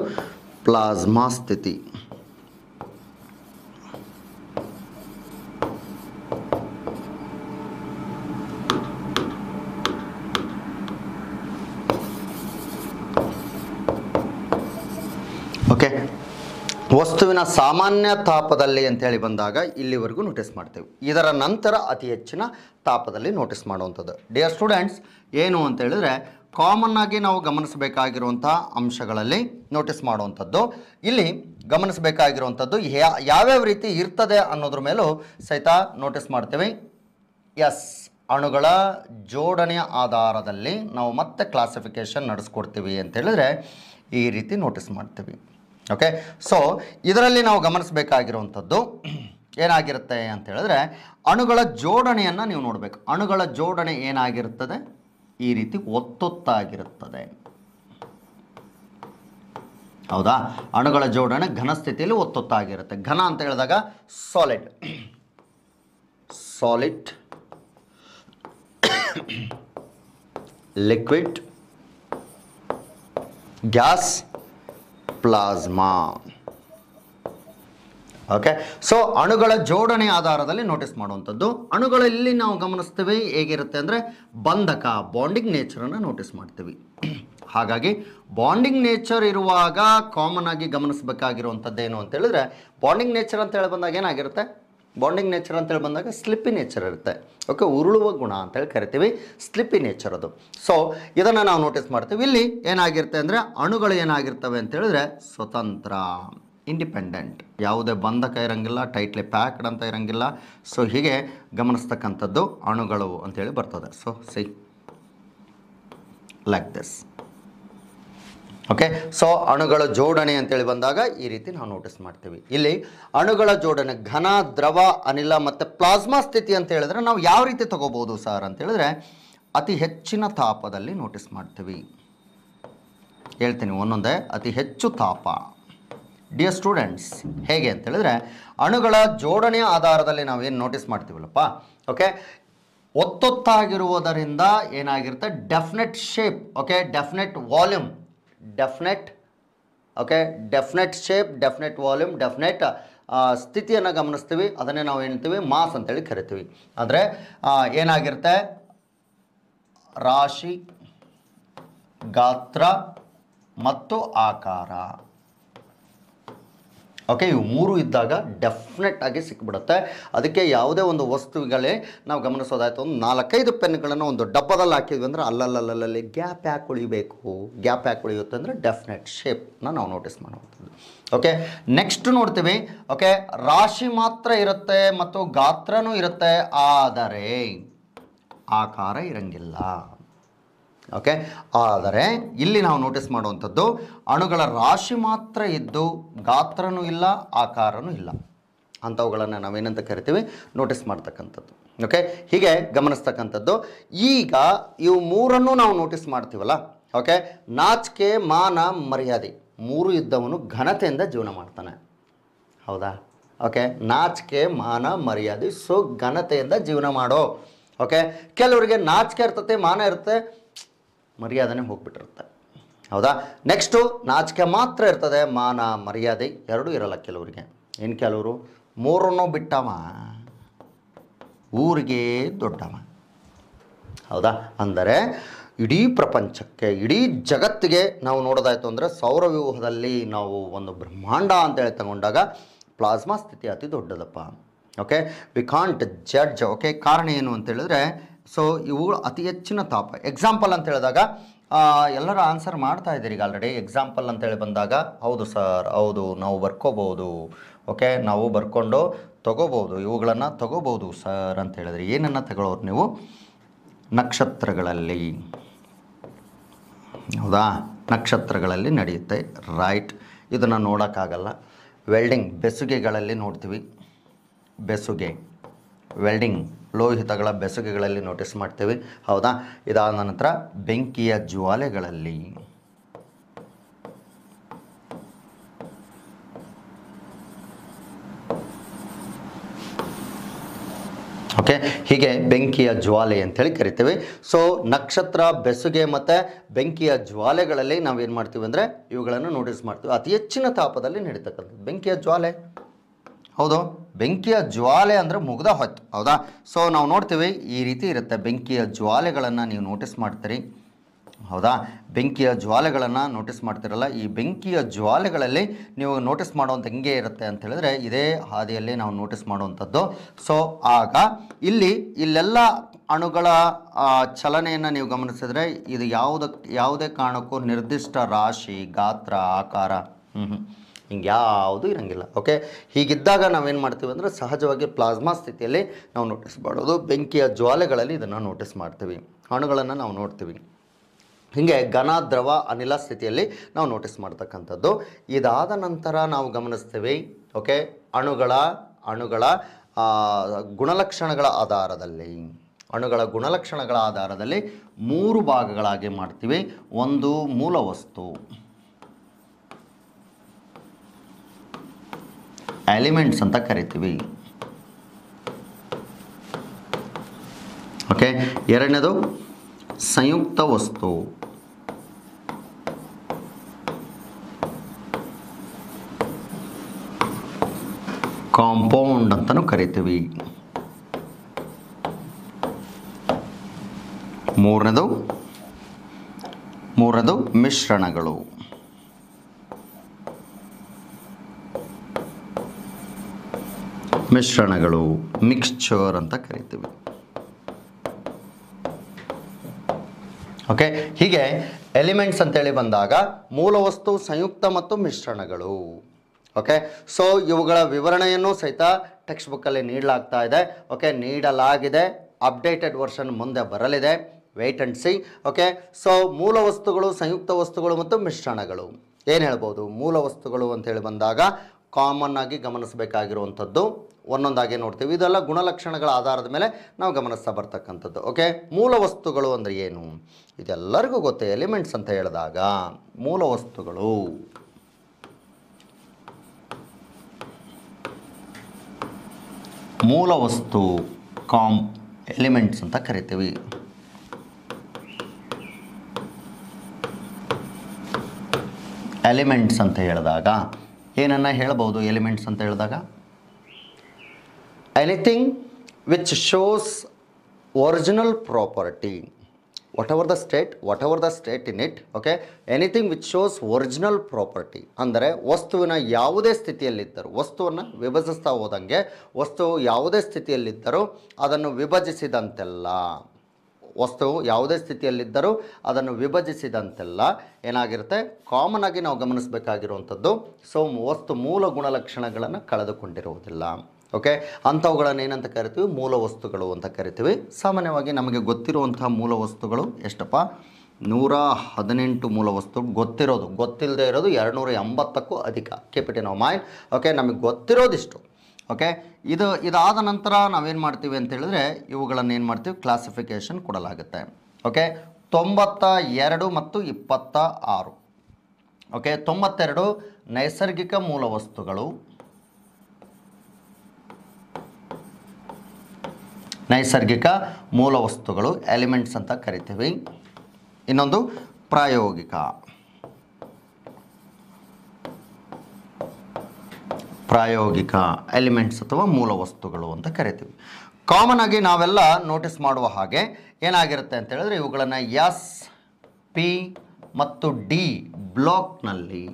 ಪ್ಲಾಸ್ಮಾ ಸ್ಥಿತಿ ವಸ್ತುವಿನ ಸಾಮಾನ್ಯ ತಾಪದಲ್ಲಿ ಅಂತೇಳಿ ಬಂದಾಗ ಇಲ್ಲಿವರೆಗೂ ನೋಟಿಸ್ ಮಾಡ್ತೇವೆ ಇದರ ನಂತರ ಅತಿ ಹೆಚ್ಚಿನ ತಾಪದಲ್ಲಿ ನೋಟಿಸ್ ಮಾಡುವಂಥದ್ದು ಡಿಯರ್ ಸ್ಟೂಡೆಂಟ್ಸ್ ಏನು ಅಂತ ಹೇಳಿದ್ರೆ ಕಾಮನ್ ಆಗಿ ನಾವು ಗಮನಿಸಬೇಕಾಗಿರುವಂಥ ಅಂಶಗಳಲ್ಲಿ ನೋಟಿಸ್ ಮಾಡುವಂಥದ್ದು ಇಲ್ಲಿ ಗಮನಿಸಬೇಕಾಗಿರುವಂಥದ್ದು ಯಾವ್ಯಾವ ರೀತಿ ಇರ್ತದೆ ಅನ್ನೋದ್ರ ಮೇಲೂ ಸಹಿತ ನೋಟಿಸ್ ಮಾಡ್ತೇವೆ ಎಸ್ ಅಣುಗಳ ಜೋಡಣೆಯ ಆಧಾರದಲ್ಲಿ ನಾವು ಮತ್ತೆ ಕ್ಲಾಸಿಫಿಕೇಶನ್ ನಡೆಸ್ಕೊಡ್ತೀವಿ ಅಂತ ಹೇಳಿದ್ರೆ ಈ ರೀತಿ ನೋಟಿಸ್ ಮಾಡ್ತೀವಿ ಓಕೆ ಸೊ ಇದರಲ್ಲಿ ನಾವು ಗಮನಿಸಬೇಕಾಗಿರುವಂಥದ್ದು ಏನಾಗಿರುತ್ತೆ ಅಂತ ಹೇಳಿದ್ರೆ ಅಣುಗಳ ಜೋಡಣೆಯನ್ನು ನೀವು ನೋಡಬೇಕು ಅಣುಗಳ ಜೋಡಣೆ ಏನಾಗಿರುತ್ತದೆ ಈ ರೀತಿ ಒತ್ತೊತ್ತಾಗಿರುತ್ತದೆ ಹೌದಾ ಅಣುಗಳ ಜೋಡಣೆ ಘನ ಸ್ಥಿತಿಯಲ್ಲಿ ಒತ್ತೊತ್ತಾಗಿರುತ್ತೆ ಘನ ಅಂತ ಹೇಳಿದಾಗ solid solid liquid gas plasma okay so ಅಣುಗಳ ಜೋಡಣೆ ಆಧಾರದಲ್ಲಿ ನೋಟಿಸ್ ಮಾಡುವಂಥದ್ದು ಅಣುಗಳಲ್ಲಿ ನಾವು ಗಮನಿಸ್ತೀವಿ ಹೇಗಿರುತ್ತೆ ಅಂದರೆ ಬಂಧಕ ಬಾಂಡಿಂಗ್ ನೇಚರನ್ನು ನೋಟಿಸ್ ಮಾಡ್ತೀವಿ ಹಾಗಾಗಿ ಬಾಂಡಿಂಗ್ ನೇಚರ್ ಇರುವಾಗ ಕಾಮನ್ ಆಗಿ ಗಮನಿಸಬೇಕಾಗಿರುವಂಥದ್ದು ಏನು ಅಂತ ಹೇಳಿದ್ರೆ ಬಾಂಡಿಂಗ್ ನೇಚರ್ ಅಂತೇಳಿ ಬಂದಾಗ ಏನಾಗಿರುತ್ತೆ ಬಾಂಡಿಂಗ್ ನೇಚರ್ ಅಂತೇಳಿ ಬಂದಾಗ ಸ್ಲಿಪ್ಪಿ ನೇಚರ್ ಇರುತ್ತೆ ಓಕೆ ಉರುಳುವ ಗುಣ ಅಂತೇಳಿ ಕರಿತೀವಿ ಸ್ಲಿಪ್ಪಿ ನೇಚರ್ ಅದು ಸೊ ಇದನ್ನು ನಾವು ನೋಟಿಸ್ ಮಾಡ್ತೀವಿ ಇಲ್ಲಿ ಏನಾಗಿರುತ್ತೆ ಅಂದರೆ ಅಣುಗಳು ಏನಾಗಿರ್ತವೆ ಅಂತ ಹೇಳಿದ್ರೆ ಸ್ವತಂತ್ರ ಇಂಡಿಪೆಂಡೆಂಟ್ ಯಾವುದೇ ಬಂಧಕ ಇರಂಗಿಲ್ಲ ಟೈಟ್ಲಿ ಪ್ಯಾಕ್ಡ್ ಅಂತ ಇರಂಗಿಲ್ಲ ಸೊ ಹೀಗೆ ಗಮನಿಸ್ತಕ್ಕಂಥದ್ದು ಅಣುಗಳು ಅಂತೇಳಿ ಬರ್ತದೆ so see like this okay so ಅಣುಗಳ ಜೋಡಣೆ ಅಂತೇಳಿ ಬಂದಾಗ ಈ ರೀತಿ ನಾವು ನೋಟಿಸ್ ಮಾಡ್ತೀವಿ ಇಲ್ಲಿ ಅಣುಗಳ ಜೋಡಣೆ ಘನ ದ್ರವ ಅನಿಲ ಮತ್ತು ಪ್ಲಾಸ್ಮಾ ಸ್ಥಿತಿ ಅಂತ ಹೇಳಿದ್ರೆ ನಾವು ಯಾವ ರೀತಿ ತಗೋಬೋದು ಸರ್ ಅಂತ ಹೇಳಿದ್ರೆ ಅತಿ ಹೆಚ್ಚಿನ ತಾಪದಲ್ಲಿ ನೋಟಿಸ್ ಮಾಡ್ತೀವಿ ಹೇಳ್ತೀನಿ ಒಂದೊಂದೇ ಅತಿ ಹೆಚ್ಚು ತಾಪ ಡಿಯರ್ ಸ್ಟೂಡೆಂಟ್ಸ್ ಹೇಗೆ ಅಂತ ಹೇಳಿದ್ರೆ ಅಣುಗಳ ಜೋಡಣೆಯ ಆಧಾರದಲ್ಲಿ ನಾವೇನು ನೋಟಿಸ್ ಮಾಡ್ತೀವಲ್ಲಪ್ಪ ಓಕೆ ಒತ್ತೊತ್ತಾಗಿರುವುದರಿಂದ ಏನಾಗಿರುತ್ತೆ definite shape okay definite volume definite okay definite shape definite volume definite ಸ್ಥಿತಿಯನ್ನು ಗಮನಿಸ್ತೀವಿ ಅದನ್ನೇ ನಾವು ಹೇಳ್ತೀವಿ ಮಾಸ್ ಅಂತೇಳಿ ಕರಿತೀವಿ ಆದರೆ ಏನಾಗಿರುತ್ತೆ ರಾಶಿ ಗಾತ್ರ ಮತ್ತು ಆಕಾರ ಓಕೆ ಇವು ಮೂರು ಇದ್ದಾಗ ಡೆಫಿನೆಟ್ ಆಗಿ ಸಿಕ್ಬಿಡುತ್ತೆ ಅದಕ್ಕೆ ಯಾವುದೇ ಒಂದು ವಸ್ತುಗಳೇ ನಾವು ಗಮನಿಸೋದಾಯ್ತು ಒಂದು ನಾಲ್ಕೈದು ಪೆನ್ಗಳನ್ನು ಒಂದು ಡಬ್ಬದಲ್ಲಿ ಹಾಕಿದ್ವಿ ಅಂದರೆ ಅಲ್ಲಲ್ಲಲ್ಲಲ್ಲಿ ಗ್ಯಾಪ್ ಯಾಕೆ ಉಳಿಬೇಕು ಗ್ಯಾಪ್ ಯಾಕೆ ಉಳಿಯುತ್ತೆ ಅಂದರೆ ಡೆಫಿನೆಟ್ ಶೇಪ್ನ ನಾವು ನೋಟಿಸ್ ಮಾಡುವಂಥದ್ದು ಓಕೆ ನೆಕ್ಸ್ಟ್ ನೋಡ್ತೀವಿ ಓಕೆ ರಾಶಿ ಮಾತ್ರ ಇರುತ್ತೆ ಮತ್ತು ಗಾತ್ರನೂ ಇರುತ್ತೆ ಆದರೆ ಆಕಾರ ಇರಂಗಿಲ್ಲ ಓಕೆ ಆದರೆ ಇಲ್ಲಿ ನಾವು ನೋಟಿಸ್ ಮಾಡುವಂಥದ್ದು ಅಣುಗಳ ರಾಶಿ ಮಾತ್ರ ಇದ್ದು ಗಾತ್ರನೂ ಇಲ್ಲ ಆಕಾರನೂ ಇಲ್ಲ ಅಂಥವುಗಳನ್ನು ನಾವೇನಂತ ಕರಿತೀವಿ ನೋಟಿಸ್ ಮಾಡ್ತಕ್ಕಂಥದ್ದು ಓಕೆ ಹೀಗೆ ಗಮನಿಸ್ತಕ್ಕಂಥದ್ದು ಈಗ ಇವು ಮೂರನ್ನು ನಾವು ನೋಟಿಸ್ ಮಾಡ್ತೀವಲ್ಲ ಓಕೆ ನಾಚಿಕೆ ಮಾನ ಮರ್ಯಾದೆ ಮೂರು ಇದ್ದವನು ಘನತೆಯಿಂದ ಜೀವನ ಮಾಡ್ತಾನೆ ಹೌದಾ ಓಕೆ ನಾಚಿಕೆ ಮಾನ ಮರ್ಯಾದೆ ಸೊ ಘನತೆಯಿಂದ ಜೀವನ ಮಾಡೋ ಓಕೆ ಕೆಲವರಿಗೆ ನಾಚಿಕೆ ಇರ್ತತೆ ಮಾನ ಇರುತ್ತೆ ಮರ್ಯಾದೆನೇ ಹೋಗ್ಬಿಟ್ಟಿರುತ್ತೆ ಹೌದಾ ನೆಕ್ಸ್ಟು ನಾಚಿಕೆ ಮಾತ್ರ ಇರ್ತದೆ ಮಾನ ಮರ್ಯಾದೆ ಎರಡೂ ಇರಲ್ಲ ಕೆಲವರಿಗೆ ಏನು ಕೆಲವರು ಮೂರನ್ನು ಬಿಟ್ಟವ ಊರಿಗೆ ದೊಡ್ಡವ ಹೌದಾ ಅಂದರೆ ಇಡೀ ಪ್ರಪಂಚಕ್ಕೆ ಇಡೀ ಜಗತ್ತಿಗೆ ನಾವು ನೋಡೋದಾಯಿತು ಅಂದರೆ ಸೌರವ್ಯೂಹದಲ್ಲಿ ನಾವು ಒಂದು ಬ್ರಹ್ಮಾಂಡ ಅಂತೇಳಿ ತಗೊಂಡಾಗ ಪ್ಲಾಸ್ಮಾ ಸ್ಥಿತಿ ಅತಿ ದೊಡ್ಡದಪ್ಪ okay we can't judge okay ಕಾರಣ ಏನು ಅಂತೇಳಿದ್ರೆ ಸೊ ಇವುಗಳು ಅತಿ ಹೆಚ್ಚಿನ ತಾಪ ಎಕ್ಸಾಂಪಲ್ ಅಂತ ಹೇಳಿದಾಗ ಎಲ್ಲರೂ ಆನ್ಸರ್ ಮಾಡ್ತಾ ಇದ್ದೀರಿ ಈಗ ಆಲ್ರೆಡಿ ಎಕ್ಸಾಂಪಲ್ ಅಂತೇಳಿ ಬಂದಾಗ ಹೌದು ಸರ್ ಹೌದು ನಾವು ಬರ್ಕೋಬೋದು ಓಕೆ ನಾವು ಬರ್ಕೊಂಡು ತಗೋಬೋದು ಇವುಗಳನ್ನು ತಗೋಬೋದು ಸರ್ ಅಂತ ಹೇಳಿದ್ರಿ ಏನನ್ನು ತಗೊಳ್ಳೋರು ನೀವು ನಕ್ಷತ್ರಗಳಲ್ಲಿ ಹೌದಾ ನಕ್ಷತ್ರಗಳಲ್ಲಿ ನಡೆಯುತ್ತೆ ರೈಟ್ ಇದನ್ನು ನೋಡೋಕ್ಕಾಗಲ್ಲ ವೆಲ್ಡಿಂಗ್ ಬೆಸುಗೆಗಳಲ್ಲಿ ನೋಡ್ತೀವಿ ಬೆಸುಗೆ ವೆಲ್ಡಿಂಗ್ ಲೋಹಿತಗಳ ಬೆಸುಗೆಗಳಲ್ಲಿ ನೋಟಿಸ್ ಮಾಡ್ತೇವೆ ಹೌದಾ ಇದಾದ ನಂತರ ಬೆಂಕಿಯ ಜ್ವಾಲೆಗಳಲ್ಲಿ ಓಕೆ ಹೀಗೆ ಬೆಂಕಿಯ ಜ್ವಾಲೆ ಅಂತೇಳಿ ಕರಿತೇವೆ ಸೊ ನಕ್ಷತ್ರ ಬೆಸುಗೆ ಮತ್ತು ಬೆಂಕಿಯ ಜ್ವಾಲೆಗಳಲ್ಲಿ ನಾವೇನು ಮಾಡ್ತೀವಿ ಅಂದರೆ ಇವುಗಳನ್ನು ನೋಟಿಸ್ ಮಾಡ್ತೀವಿ ಅತಿ ಹೆಚ್ಚಿನ ತಾಪದಲ್ಲಿ ನಡೀತಕ್ಕಂಥದ್ದು ಬೆಂಕಿಯ ಜ್ವಾಲೆ ಹೌದು ಬೆಂಕಿಯ ಜ್ವಾಲೆ ಅಂದರೆ ಮುಗ್ದ ಹೊತ್ತು ಹೌದಾ ಸೊ ನಾವು ನೋಡ್ತೀವಿ ಈ ರೀತಿ ಇರುತ್ತೆ ಬೆಂಕಿಯ ಜ್ವಾಲೆಗಳನ್ನು ನೀವು ನೋಟಿಸ್ ಮಾಡ್ತೀರಿ ಹೌದಾ ಬೆಂಕಿಯ ಜ್ವಾಲೆಗಳನ್ನು ನೋಟಿಸ್ ಮಾಡ್ತಿರಲ್ಲ ಈ ಬೆಂಕಿಯ ಜ್ವಾಲೆಗಳಲ್ಲಿ ನೀವು ನೋಟಿಸ್ ಮಾಡುವಂಥ ಹೆಂಗೆ ಇರುತ್ತೆ ಅಂತ ಹೇಳಿದ್ರೆ ಇದೇ ಹಾದಿಯಲ್ಲಿ ನಾವು ನೋಟಿಸ್ ಮಾಡುವಂಥದ್ದು ಸೊ ಆಗ ಇಲ್ಲಿ ಇಲ್ಲೆಲ್ಲ ಅಣುಗಳ ಚಲನೆಯನ್ನು ನೀವು ಗಮನಿಸಿದರೆ ಇದು ಯಾವುದಕ್ಕೆ ಯಾವುದೇ ಕಾರಣಕ್ಕೂ ನಿರ್ದಿಷ್ಟ ರಾಶಿ ಗಾತ್ರ ಆಕಾರ ಹ್ಞೂ ಹಿಂಗೆ ಯಾವುದು ಇರೋಂಗಿಲ್ಲ ಓಕೆ ಹೀಗಿದ್ದಾಗ ನಾವೇನು ಮಾಡ್ತೀವಿ ಅಂದರೆ ಸಹಜವಾಗಿ ಪ್ಲಾಸ್ಮಾ ಸ್ಥಿತಿಯಲ್ಲಿ ನಾವು ನೋಟಿಸ್ ಮಾಡೋದು ಬೆಂಕಿಯ ಜ್ವಾಲೆಗಳಲ್ಲಿ ಇದನ್ನು ನೋಟಿಸ್ ಮಾಡ್ತೀವಿ ಅಣುಗಳನ್ನು ನಾವು ನೋಡ್ತೀವಿ ಹೀಗೆ ಘನ ದ್ರವ ಅನಿಲ ಸ್ಥಿತಿಯಲ್ಲಿ ನಾವು ನೋಟಿಸ್ ಮಾಡ್ತಕ್ಕಂಥದ್ದು ಇದಾದ ನಂತರ ನಾವು ಗಮನಿಸ್ತೀವಿ ಓಕೆ ಅಣುಗಳ ಅಣುಗಳ ಗುಣಲಕ್ಷಣಗಳ ಆಧಾರದಲ್ಲಿ ಅಣುಗಳ ಗುಣಲಕ್ಷಣಗಳ ಆಧಾರದಲ್ಲಿ ಮೂರು ಭಾಗಗಳಾಗಿ ಮಾಡ್ತೀವಿ ಒಂದು ಮೂಲ ವಸ್ತು ಎಲಿಮೆಂಟ್ಸ್ ಅಂತ ಕರಿತೀವಿ ಓಕೆ ಎರಡನೇದು ಸಂಯುಕ್ತ ವಸ್ತು ಕಾಂಪೌಂಡ್ ಅಂತಲೂ ಕರಿತೀವಿ ಮೂರನೇದು ಮೂರನೇದು ಮಿಶ್ರಣಗಳು ಮಿಶ್ರಣಗಳು ಮಿಕ್ಸ್ಚರ್ ಅಂತ ಕರಿತೀವಿ ಓಕೆ ಹೀಗೆ ಎಲಿಮೆಂಟ್ಸ್ ಅಂತೇಳಿ ಬಂದಾಗ ಮೂಲ ವಸ್ತು ಸಂಯುಕ್ತ ಮತ್ತು ಮಿಶ್ರಣಗಳು ಓಕೆ ಸೊ ಇವುಗಳ ವಿವರಣೆಯನ್ನು ಸಹಿತ ಟೆಕ್ಸ್ಟ್ ಬುಕ್ಕಲ್ಲಿ ನೀಡಲಾಗ್ತಾ ಇದೆ ಓಕೆ ನೀಡಲಾಗಿದೆ ಅಪ್ಡೇಟೆಡ್ ವರ್ಷನ್ ಮುಂದೆ ಬರಲಿದೆ wait and see okay so ಮೂಲ ವಸ್ತುಗಳು ಸಂಯುಕ್ತ ವಸ್ತುಗಳು ಮತ್ತು ಮಿಶ್ರಣಗಳು ಏನು ಹೇಳ್ಬೋದು ಮೂಲ ವಸ್ತುಗಳು ಅಂತ ಹೇಳಿ ಬಂದಾಗ ಕಾಮನ್ ಆಗಿ ಗಮನಿಸಬೇಕಾಗಿರುವಂಥದ್ದು ಒಂದೊಂದಾಗಿ ನೋಡ್ತೀವಿ ಇದೆಲ್ಲ ಗುಣಲಕ್ಷಣಗಳ ಆಧಾರದ ಮೇಲೆ ನಾವು ಗಮನಿಸ್ತಾ ಬರ್ತಕ್ಕಂಥದ್ದು ಓಕೆ ಮೂಲ ವಸ್ತುಗಳು ಅಂದರೆ ಏನು ಇದೆಲ್ಲರಿಗೂ ಗೊತ್ತೇ ಎಲಿಮೆಂಟ್ಸ್ ಅಂತ ಹೇಳಿದಾಗ ಮೂಲ ವಸ್ತುಗಳು ಮೂಲ ವಸ್ತು ಕಾಂಪ್ ಎಲಿಮೆಂಟ್ಸ್ ಅಂತ ಕರಿತೀವಿ ಎಲಿಮೆಂಟ್ಸ್ ಅಂತ ಹೇಳಿದಾಗ ಏನನ್ನ ಹೇಳ್ಬೋದು ಎಲಿಮೆಂಟ್ಸ್ ಅಂತ ಹೇಳಿದಾಗ anything which shows which property what property the state what whatever the state in it okay anything which shows original property ಅಂದರೆ ವಸ್ತುವಿನ ಯಾವುದೇ ಸ್ಥಿತಿಯಲ್ಲಿದ್ದರೂ ವಸ್ತುವನ್ನು ವಿಭಜಿಸ್ತಾ ಹೋದಂಗೆ ವಸ್ತು ಯಾವುದೇ ಸ್ಥಿತಿಯಲ್ಲಿದ್ದರೂ ಅದನ್ನು ವಿಭಜಿಸಿದಂತೆಲ್ಲ ವಸ್ತು ಯಾವುದೇ ಸ್ಥಿತಿಯಲ್ಲಿದ್ದರೂ ಅದನ್ನು ವಿಭಜಿಸಿದಂತೆಲ್ಲ ಏನಾಗಿರುತ್ತೆ ಕಾಮನ್ ಆಗಿ ನಾವು ಗಮನಿಸಬೇಕಾಗಿರುವಂಥದ್ದು ಸೊ ವಸ್ತು ಮೂಲ ಗುಣಲಕ್ಷಣಗಳನ್ನು ಕಳೆದುಕೊಂಡಿರುವುದಿಲ್ಲ ಓಕೆ ಅಂಥವುಗಳನ್ನು ಏನಂತ ಕರಿತೀವಿ ಮೂಲ ವಸ್ತುಗಳು ಅಂತ ಕರಿತೀವಿ ಸಾಮಾನ್ಯವಾಗಿ ನಮಗೆ ಗೊತ್ತಿರುವಂತಹ ಮೂಲ ವಸ್ತುಗಳು ಎಷ್ಟಪ್ಪ ನೂರ ಹದಿನೆಂಟು ಮೂಲ ವಸ್ತು ಗೊತ್ತಿರೋದು ಗೊತ್ತಿಲ್ಲದೆ ಇರೋದು ಎರಡುನೂರ ಎಂಬತ್ತಕ್ಕೂ ಅಧಿಕ ಕೀಪ್ ಮೈಂಡ್ ಓಕೆ ನಮಗೆ ಗೊತ್ತಿರೋದಿಷ್ಟು ಓಕೆ ಇದು ಇದಾದ ನಂತರ ನಾವೇನು ಮಾಡ್ತೀವಿ ಅಂತ ಹೇಳಿದ್ರೆ ಇವುಗಳನ್ನು ಏನು ಮಾಡ್ತೀವಿ ಕ್ಲಾಸಿಫಿಕೇಷನ್ ಕೊಡಲಾಗುತ್ತೆ ಓಕೆ ತೊಂಬತ್ತ ಎರಡು ಮತ್ತು ಇಪ್ಪತ್ತ ಆರು ಓಕೆ ತೊಂಬತ್ತೆರಡು ನೈಸರ್ಗಿಕ ಮೂಲ ವಸ್ತುಗಳು ನೈಸರ್ಗಿಕ ಮೂಲ ವಸ್ತುಗಳು ಎಲಿಮೆಂಟ್ಸ್ ಅಂತ ಕರಿತೀವಿ ಇನ್ನೊಂದು ಪ್ರಾಯೋಗಿಕ ಪ್ರಾಯೋಗಿಕ ಎಲಿಮೆಂಟ್ಸ್ ಅಥವಾ ಮೂಲ ವಸ್ತುಗಳು ಅಂತ ಕರಿತೀವಿ ಕಾಮನ್ ಆಗಿ ನಾವೆಲ್ಲ ನೋಟಿಸ್ ಮಾಡುವ ಹಾಗೆ ಏನಾಗಿರುತ್ತೆ ಅಂತ ಹೇಳಿದ್ರೆ ಇವುಗಳನ್ನು ಎಸ್ ಪಿ ಮತ್ತು ಡಿ ಬ್ಲಾಕ್ನಲ್ಲಿ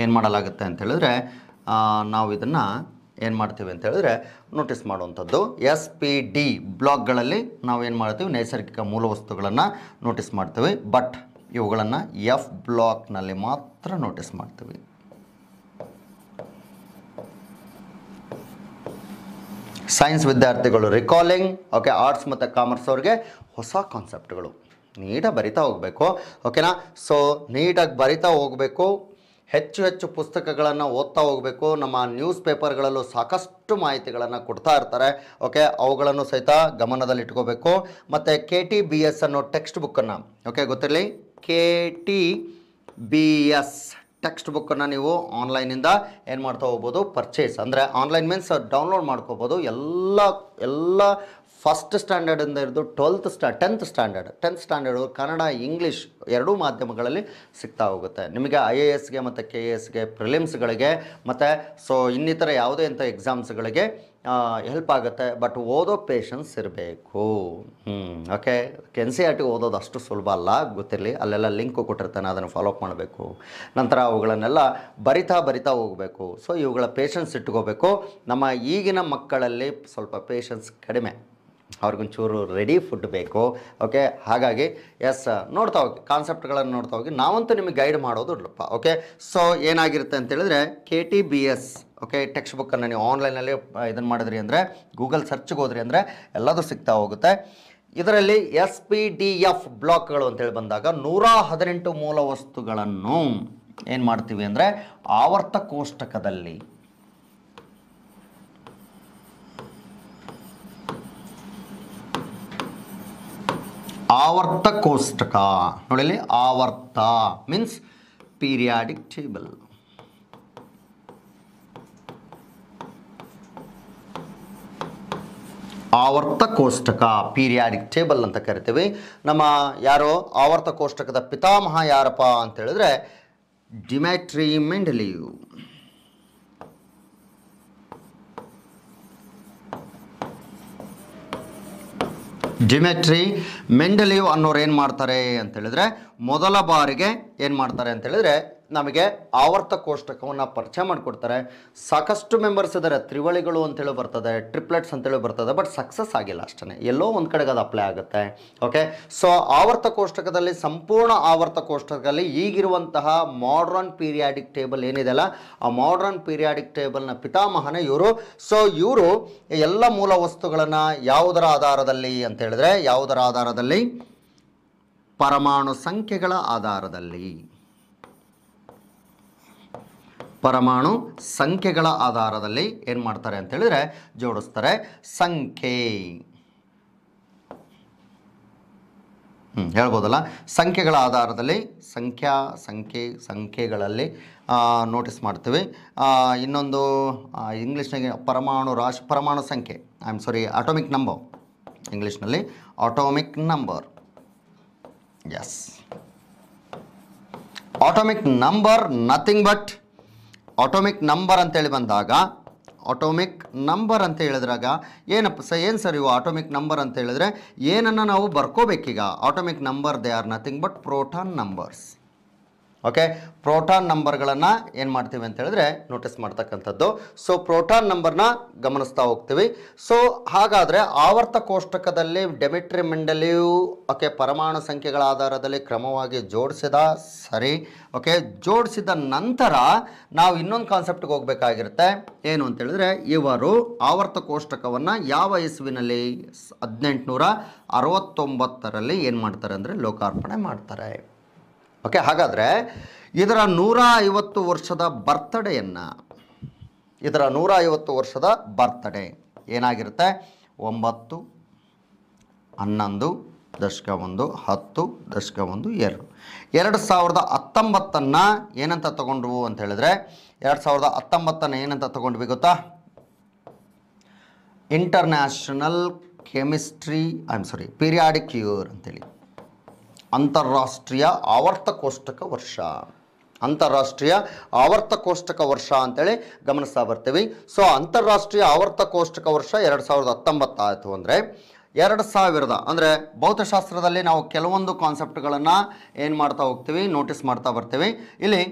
ಏನು ಮಾಡಲಾಗುತ್ತೆ ಅಂತ ಹೇಳಿದ್ರೆ ನಾವು ಇದನ್ನು ಏನು ಮಾಡ್ತೀವಿ ಅಂತ ಹೇಳಿದ್ರೆ ನೋಟಿಸ್ ಮಾಡುವಂಥದ್ದು ಎಸ್ ಪಿ ಡಿ ಬ್ಲಾಕ್ಗಳಲ್ಲಿ ನಾವು ಏನು ಮಾಡ್ತೀವಿ ನೈಸರ್ಗಿಕ ಮೂಲ ವಸ್ತುಗಳನ್ನು ನೋಟಿಸ್ ಮಾಡ್ತೀವಿ ಬಟ್ ಇವುಗಳನ್ನು ಎಫ್ ಬ್ಲಾಕ್ನಲ್ಲಿ ಮಾತ್ರ ನೋಟಿಸ್ ಮಾಡ್ತೀವಿ ಸೈನ್ಸ್ ವಿದ್ಯಾರ್ಥಿಗಳು ರಿಕಾಲಿಂಗ್ ಓಕೆ ಆರ್ಟ್ಸ್ ಮತ್ತು ಕಾಮರ್ಸ್ ಅವ್ರಿಗೆ ಹೊಸ ಕಾನ್ಸೆಪ್ಟ್ಗಳು ನೀಟಾಗಿ ಬರಿತಾ ಹೋಗಬೇಕು ಓಕೆನಾ ಸೊ ನೀಟಾಗಿ ಬರಿತಾ ಹೋಗಬೇಕು ಹೆಚ್ಚು ಹೆಚ್ಚು ಪುಸ್ತಕಗಳನ್ನು ಓದ್ತಾ ಹೋಗಬೇಕು ನಮ್ಮ ನ್ಯೂಸ್ ಪೇಪರ್ಗಳಲ್ಲೂ ಸಾಕಷ್ಟು ಮಾಹಿತಿಗಳನ್ನು ಕೊಡ್ತಾ ಇರ್ತಾರೆ ಓಕೆ ಅವುಗಳನ್ನು ಸಹಿತ ಗಮನದಲ್ಲಿಟ್ಕೋಬೇಕು ಮತ್ತು ಕೆ ಟಿ ಬಿ ಎಸ್ ಅನ್ನೋ ಟೆಕ್ಸ್ಟ್ ಬುಕ್ಕನ್ನು ಓಕೆ ಗೊತ್ತಿರಲಿ K T B S text ಬುಕ್ಕನ್ನು ನೀವು ಆನ್ಲೈನಿಂದ ಏನು ಮಾಡ್ತಾ ಹೋಗ್ಬೋದು ಪರ್ಚೇಸ್ ಅಂದರೆ ಆನ್ಲೈನ್ ಮೀನ್ಸ್ ಡೌನ್ಲೋಡ್ ಮಾಡ್ಕೋಬೋದು ಎಲ್ಲ ಎಲ್ಲ ಫಸ್ಟ್ ಸ್ಟ್ಯಾಂಡರ್ಡಿಂದ ಹಿಡಿದು ಟ್ವೆಲ್ತ್ ಸ್ಟಾ tenth standard tenth standard Kannada English ಎರಡೂ ಮಾಧ್ಯಮಗಳಲ್ಲಿ ಸಿಗ್ತಾ ಹೋಗುತ್ತೆ ನಿಮಗೆ ಐ ಎ ಎಸ್ಗೆ ಮತ್ತು ಕೆ ಎ ಎಸ್ಗೆ ಪ್ರಿಲಿಮ್ಸ್ಗಳಿಗೆ ಮತ್ತು ಸೊ ಇನ್ನಿತರ ಯಾವುದೇ ಅಂಥ ಎಕ್ಸಾಮ್ಸ್ಗಳಿಗೆ ಹೆಲ್ಪ್ ಆಗುತ್ತೆ ಬಟ್ ಓದೋ ಪೇಷನ್ಸ್ ಇರಬೇಕು ಹ್ಞೂ ಓಕೆ ಎನ್ ಸಿ ಆರ್ ಟಿಗೆ ಓದೋದು ಅಷ್ಟು ಸುಲಭ ಅಲ್ಲ ಗೊತ್ತಿರಲಿ ಅಲ್ಲೆಲ್ಲ ಲಿಂಕು ಕೊಟ್ಟಿರ್ತಾನೆ ಅದನ್ನು ಫಾಲೋಅಪ್ ಮಾಡಬೇಕು ನಂತರ ಅವುಗಳನ್ನೆಲ್ಲ ಬರಿತಾ ಬರಿತಾ ಹೋಗಬೇಕು ಸೊ ಇವುಗಳ ಪೇಷನ್ಸ್ ಇಟ್ಕೋಬೇಕು ನಮ್ಮ ಈಗಿನ ಮಕ್ಕಳಲ್ಲಿ ಸ್ವಲ್ಪ ಪೇಷನ್ಸ್ ಕಡಿಮೆ ಅವ್ರಿಗೊಂಚೂರು ರೆಡಿ ಫುಡ್ ಬೇಕು ಓಕೆ ಹಾಗಾಗಿ ಎಸ್ ನೋಡ್ತಾ ಹೋಗಿ ಕಾನ್ಸೆಪ್ಟ್ಗಳನ್ನು ನೋಡ್ತಾ ಹೋಗಿ ನಾವಂತೂ ನಿಮಗೆ ಗೈಡ್ ಮಾಡೋದು ಇಲ್ಲಪ್ಪ ಓಕೆ ಸೊ ಏನಾಗಿರುತ್ತೆ ಅಂತೇಳಿದ್ರೆ K T B S okay text ಬುಕ್ಕನ್ನು ನೀವು ಆನ್ಲೈನಲ್ಲಿ ಇದನ್ನು ಮಾಡಿದ್ರಿ ಅಂದರೆ ಗೂಗಲ್ ಸರ್ಚ್ಗೆ ಹೋದ್ರಿ ಅಂದರೆ ಎಲ್ಲದೂ ಸಿಗ್ತಾ ಹೋಗುತ್ತೆ ಇದರಲ್ಲಿ ಎಸ್ ಪಿ ಡಿ ಎಫ್ ಬ್ಲಾಕ್ಗಳು ಅಂತೇಳಿ ಬಂದಾಗ ನೂರ ಹದಿನೆಂಟು ಮೂಲ ವಸ್ತುಗಳನ್ನು ಏನು ಮಾಡ್ತೀವಿ ಅಂದರೆ ಕೋಷ್ಟಕದಲ್ಲಿ ಆವರ್ತ ಕೋಷ್ಟಕ ನೋಡಲಿ ಆವರ್ತ ಮೀನ್ಸ್ ಪೀರಿಯಾಡಿಕ್ ಟೇಬಲ್ ಆವರ್ತ ಕೋಷ್ಟಕ ಪೀರಿಯಾಡಿಕ್ ಟೇಬಲ್ ಅಂತ ಕರಿತೀವಿ ನಮ್ಮ ಯಾರೋ ಕೋಷ್ಟಕದ ಪಿತಾಮಹ ಯಾರಪ್ಪ ಅಂತ ಹೇಳಿದ್ರೆ ಡಿಮ್ಯಾಟ್ರಿ ಮೆಂಡಲಿಯು ಡಿಮೆಟ್ರಿ ಮೆಂಡಲಿವ್ ಅನ್ನೋರು ಏನು ಮಾಡ್ತಾರೆ ಅಂತೇಳಿದ್ರೆ ಮೊದಲ ಬಾರಿಗೆ ಏನು ಮಾಡ್ತಾರೆ ಅಂತೇಳಿದ್ರೆ ನಮಗೆ ಆವರ್ತ ಕೋಷ್ಟಕವನ್ನು ಪರಿಚಯ ಮಾಡಿಕೊಡ್ತಾರೆ ಸಾಕಷ್ಟು ಮೆಂಬರ್ಸ್ ಇದ್ದಾರೆ ತ್ರಿವಳಿಗಳು ಅಂತೇಳಿ ಬರ್ತದೆ ಟ್ರಿಪ್ಲೆಟ್ಸ್ ಅಂತೇಳಿ ಬರ್ತದೆ ಬಟ್ ಸಕ್ಸಸ್ ಆಗಿಲ್ಲ ಅಷ್ಟೇ ಎಲ್ಲೋ ಒಂದು ಕಡೆಗೆ ಅದು ಅಪ್ಲೈ ಆಗುತ್ತೆ ಓಕೆ ಸೊ ಆವರ್ತ ಕೋಷ್ಟಕದಲ್ಲಿ ಸಂಪೂರ್ಣ ಆವರ್ತ ಕೋಷ್ಟಕದಲ್ಲಿ ಈಗಿರುವಂತಹ ಮಾಡ್ರನ್ ಪೀರಿಯಾಡಿಕ್ ಟೇಬಲ್ ಏನಿದೆಯಲ್ಲ ಆ ಮಾಡ್ರನ್ ಪೀರಿಯಾಡಿಕ್ ಟೇಬಲ್ನ ಪಿತಾಮಹನೇ ಇವರು ಸೊ ಇವರು ಎಲ್ಲ ಮೂಲ ವಸ್ತುಗಳನ್ನು ಯಾವುದರ ಆಧಾರದಲ್ಲಿ ಅಂತ ಹೇಳಿದ್ರೆ ಯಾವುದರ ಆಧಾರದಲ್ಲಿ ಪರಮಾಣು ಸಂಖ್ಯೆಗಳ ಆಧಾರದಲ್ಲಿ ಪರಮಾಣು ಸಂಖ್ಯೆಗಳ ಆಧಾರದಲ್ಲಿ ಏನು ಮಾಡ್ತಾರೆ ಅಂತೇಳಿದರೆ ಜೋಡಿಸ್ತಾರೆ ಸಂಖ್ಯೆ ಹ್ಞೂ ಹೇಳ್ಬೋದಲ್ಲ ಸಂಖ್ಯೆಗಳ ಆಧಾರದಲ್ಲಿ ಸಂಖ್ಯಾ ಸಂಖ್ಯೆ ಸಂಖ್ಯೆಗಳಲ್ಲಿ ನೋಟಿಸ್ ಮಾಡ್ತೀವಿ ಇನ್ನೊಂದು ಇಂಗ್ಲೀಷ್ನಾಗೆ ಪರಮಾಣು ರಾಶಿ ಪರಮಾಣು ಸಂಖ್ಯೆ I am sorry atomic number ಇಂಗ್ಲೀಷ್ನಲ್ಲಿ atomic number is atomic number nothing but atomic number ಅಂತೇಳಿ ಬಂದಾಗ ಆಟೋಮಿಕ್ ನಂಬರ್ ಅಂತ ಹೇಳಿದ್ರಾಗ ಏನಪ್ಪ ಸ ಏನು ಸರ್ ಇವು ಆಟೋಮಿಕ್ ನಂಬರ್ ಅಂತ ಹೇಳಿದ್ರೆ ಏನನ್ನು ನಾವು ಬರ್ಕೋಬೇಕೀಗ atomic number they are nothing but proton numbers okay proton ನಂಬರ್ಗಳನ್ನು ಏನು ಮಾಡ್ತೀವಿ ಅಂತ ಹೇಳಿದ್ರೆ ನೋಟಿಸ್ ಮಾಡ್ತಕ್ಕಂಥದ್ದು ಸೊ ಪ್ರೋಟಾನ್ ನಂಬರ್ನ ಗಮನಿಸ್ತಾ ಹೋಗ್ತೀವಿ ಸೊ ಹಾಗಾದರೆ ಆವರ್ತ ಕೋಷ್ಟಕದಲ್ಲಿ ಡೆಮಿಟ್ರಿ ಮಂಡಲಿಯು ಓಕೆ ಪರಮಾಣು ಸಂಖ್ಯೆಗಳ ಆಧಾರದಲ್ಲಿ ಕ್ರಮವಾಗಿ ಜೋಡಿಸಿದ ಸರಿ ಓಕೆ ಜೋಡಿಸಿದ ನಂತರ ನಾವು ಇನ್ನೊಂದು ಕಾನ್ಸೆಪ್ಟ್ಗೆ ಹೋಗಬೇಕಾಗಿರುತ್ತೆ ಏನು ಅಂತೇಳಿದ್ರೆ ಇವರು ಆವರ್ತ ಕೋಷ್ಟಕವನ್ನು ಯಾವ ಇಸುವಿನಲ್ಲಿ ಹದಿನೆಂಟುನೂರ ಅರವತ್ತೊಂಬತ್ತರಲ್ಲಿ ಏನು ಮಾಡ್ತಾರೆ ಅಂದರೆ ಲೋಕಾರ್ಪಣೆ ಮಾಡ್ತಾರೆ ಓಕೆ ಹಾಗಾದರೆ ಇದರ ನೂರ ಐವತ್ತು ವರ್ಷದ ಬರ್ತಡೆಯನ್ನು ಇದರ ನೂರ ಐವತ್ತು ವರ್ಷದ ಬರ್ತ್ಡೇ ಏನಾಗಿರುತ್ತೆ ಒಂಬತ್ತು ಹನ್ನೊಂದು ದಶಕ ಒಂದು ಹತ್ತು ದಶಕ ಒಂದು ಎರಡು ಎರಡು ಸಾವಿರದ ಹತ್ತೊಂಬತ್ತನ್ನು ಏನಂತ ತಗೊಂಡ್ವು ಅಂತ ಹೇಳಿದ್ರೆ ಎರಡು ಸಾವಿರದ ಹತ್ತೊಂಬತ್ತನ್ನು ಏನಂತ ತಗೊಂಡ್ವಿ ಗೊತ್ತಾ international chemistry I am sorry periodic cure ಅಂತೇಳಿ ಅಂತಾರಾಷ್ಟ್ರೀಯ ಕೋಷ್ಟಕ ವರ್ಷ ಅಂತಾರಾಷ್ಟ್ರೀಯ ಕೋಷ್ಟಕ ವರ್ಷ ಅಂತೇಳಿ ಗಮನಿಸ್ತಾ ಬರ್ತೀವಿ ಸೊ ಅಂತಾರಾಷ್ಟ್ರೀಯ ಆವರ್ತಕೋಷ್ಟಕ ವರ್ಷ ಎರಡು ಸಾವಿರದ ಹತ್ತೊಂಬತ್ತಾಯಿತು ಅಂದರೆ ಎರಡು ಸಾವಿರದ ಅಂದರೆ ಭೌತಶಾಸ್ತ್ರದಲ್ಲಿ ನಾವು ಕೆಲವೊಂದು ಕಾನ್ಸೆಪ್ಟ್ಗಳನ್ನು ಏನು ಮಾಡ್ತಾ ಹೋಗ್ತೀವಿ ನೋಟಿಸ್ ಮಾಡ್ತಾ ಬರ್ತೀವಿ ಇಲ್ಲಿ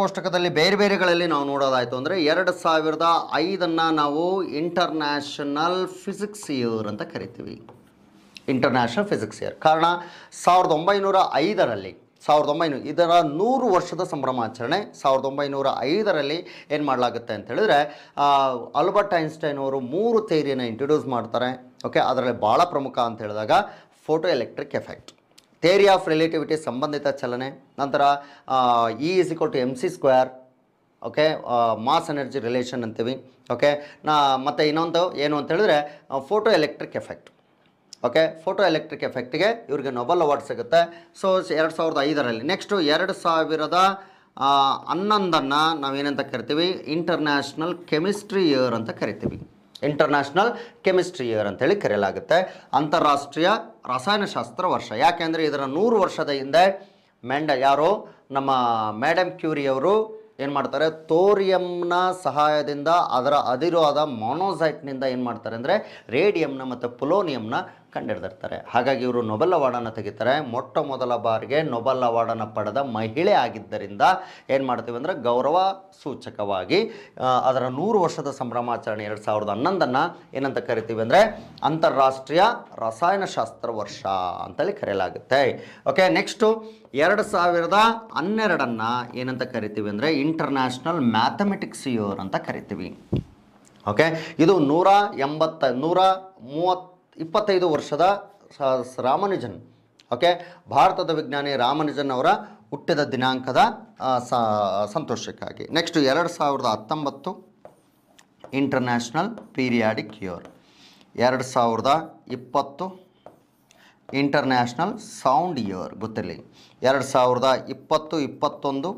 ಕೋಷ್ಟಕದಲ್ಲಿ ಬೇರೆ ಬೇರೆಗಳಲ್ಲಿ ನಾವು ನೋಡೋದಾಯಿತು ಅಂದರೆ ಎರಡು ಸಾವಿರದ ಐದನ್ನು ನಾವು ಇಂಟರ್ನ್ಯಾಷನಲ್ ಫಿಸಿಕ್ಸ್ ಇಯರ್ ಅಂತ ಕರಿತೀವಿ ಇಂಟರ್ನ್ಯಾಷನಲ್ ಫಿಸಿಕ್ಸ್ ಇಯರ್ ಕಾರಣ ಸಾವಿರದ ಒಂಬೈನೂರ ಐದರಲ್ಲಿ ಸಾವಿರದ ಒಂಬೈನೂರು ಇದರ ನೂರು ವರ್ಷದ ಸಂಭ್ರಮಾಚರಣೆ ಸಾವಿರದ ಒಂಬೈನೂರ ಐದರಲ್ಲಿ ಏನು ಮಾಡಲಾಗುತ್ತೆ ಅಂತ ಹೇಳಿದ್ರೆ ಆಲ್ಬರ್ಟ್ ಐನ್ಸ್ಟೈನ್ ಅವರು ಮೂರು ಥೇರಿಯನ್ನು ಇಂಟ್ರೊಡ್ಯೂಸ್ ಮಾಡ್ತಾರೆ ಓಕೆ ಅದರಲ್ಲಿ ಭಾಳ ಪ್ರಮುಖ ಅಂತ ಹೇಳಿದಾಗ photoelectric effect theory of relativity ಸಂಬಂಧಿತ ಚಲನೆ ನಂತರ E is equal to M C square okay mass energy relation ಅಂತೀವಿ ಓಕೆ ನಾ ಮತ್ತು ಇನ್ನೊಂದು ಏನು ಅಂತ ಹೇಳಿದ್ರೆ photoelectric effect okay photoelectric ಎಫೆಕ್ಟ್ಗೆ ಇವ್ರಿಗೆ ನೊಬೆಲ್ ಅವಾರ್ಡ್ ಸಿಗುತ್ತೆ ಸೊ ಎರಡು ಸಾವಿರದ ಐದರಲ್ಲಿ ನೆಕ್ಸ್ಟು ಎರಡು ಸಾವಿರದ ಹನ್ನೊಂದನ್ನು ನಾವೇನಂತ ಕರಿತೀವಿ ಇಂಟರ್ನ್ಯಾಷನಲ್ ಕೆಮಿಸ್ಟ್ರಿ ಇಯರ್ ಅಂತ ಕರಿತೀವಿ ಇಂಟರ್ನ್ಯಾಷನಲ್ ಕೆಮಿಸ್ಟ್ರಿ ಇಯರ್ ಅಂತೇಳಿ ಕರೆಯಲಾಗುತ್ತೆ ಅಂತಾರಾಷ್ಟ್ರೀಯ ರಸಾಯನಶಾಸ್ತ್ರ ವರ್ಷ ಯಾಕೆಂದರೆ ಇದರ ನೂರು ವರ್ಷದ ಹಿಂದೆ ಮೆಂಡ ಯಾರು ನಮ್ಮ ಮೇಡಮ್ ಕ್ಯೂರಿಯವರು ಏನು ಮಾಡ್ತಾರೆ ತೋರಿಯಂನ ಸಹಾಯದಿಂದ ಅದರ ಅದಿರೋದ ಮೊನೋಸೈಟ್ನಿಂದ ಏನು ಮಾಡ್ತಾರೆ ಅಂದರೆ ರೇಡಿಯಂನ ಮತ್ತು ಪುಲೋನಿಯಂನ ಕಂಡುಹಿಡಿದಿರ್ತಾರೆ ಹಾಗಾಗಿ ಇವರು ನೊಬೆಲ್ ಅವಾರ್ಡನ್ನು ತೆಗಿತಾರೆ ಮೊಟ್ಟ ಮೊದಲ ಬಾರಿಗೆ ನೊಬೆಲ್ ಅವಾರ್ಡನ್ನು ಪಡೆದ ಮಹಿಳೆ ಆಗಿದ್ದರಿಂದ ಏನು ಮಾಡ್ತೀವಿ ಅಂದರೆ ಗೌರವ ಸೂಚಕವಾಗಿ ಅದರ ನೂರು ವರ್ಷದ ಸಂಭ್ರಮಾಚರಣೆ ಎರಡು ಸಾವಿರದ ಹನ್ನೊಂದನ್ನು ಏನಂತ ಕರಿತೀವಿ ಅಂದರೆ ಅಂತಾರಾಷ್ಟ್ರೀಯ ರಸಾಯನಶಾಸ್ತ್ರ ವರ್ಷ ಅಂತೇಳಿ ಕರೆಯಲಾಗುತ್ತೆ ಓಕೆ ನೆಕ್ಸ್ಟು ಎರಡು ಸಾವಿರದ ಹನ್ನೆರಡನ್ನು ಏನಂತ ಕರಿತೀವಿ ಅಂದರೆ ಇಂಟರ್ನ್ಯಾಷನಲ್ ಮ್ಯಾಥಮೆಟಿಕ್ಸ್ ಇಯರ್ ಅಂತ ಕರಿತೀವಿ ಓಕೆ ಇದು ನೂರ ಎಂಬತ್ತ ನೂರ ಮೂವತ್ತು ಇಪ್ಪತ್ತೈದು ವರ್ಷದ ರಾಮನುಜನ್ ಓಕೆ ಭಾರತದ ವಿಜ್ಞಾನಿ ರಾಮನುಜನ್ ಅವರ ಹುಟ್ಟಿದ ದಿನಾಂಕದ ಸಂತೋಷಕ್ಕಾಗಿ ನೆಕ್ಸ್ಟು ಎರಡು ಸಾವಿರದ ಹತ್ತೊಂಬತ್ತು ಇಂಟರ್ನ್ಯಾಷನಲ್ ಪೀರಿಯಾಡಿಕ್ ಯೋರ್ ಎರಡು ಸಾವಿರದ ಇಪ್ಪತ್ತು ಇಂಟರ್ನ್ಯಾಷನಲ್ ಸೌಂಡ್ ಇಯರ್ ಗೊತ್ತಿರಲಿ ಎರಡು ಸಾವಿರದ ಇಪ್ಪತ್ತು ಇಪ್ಪತ್ತೊಂದು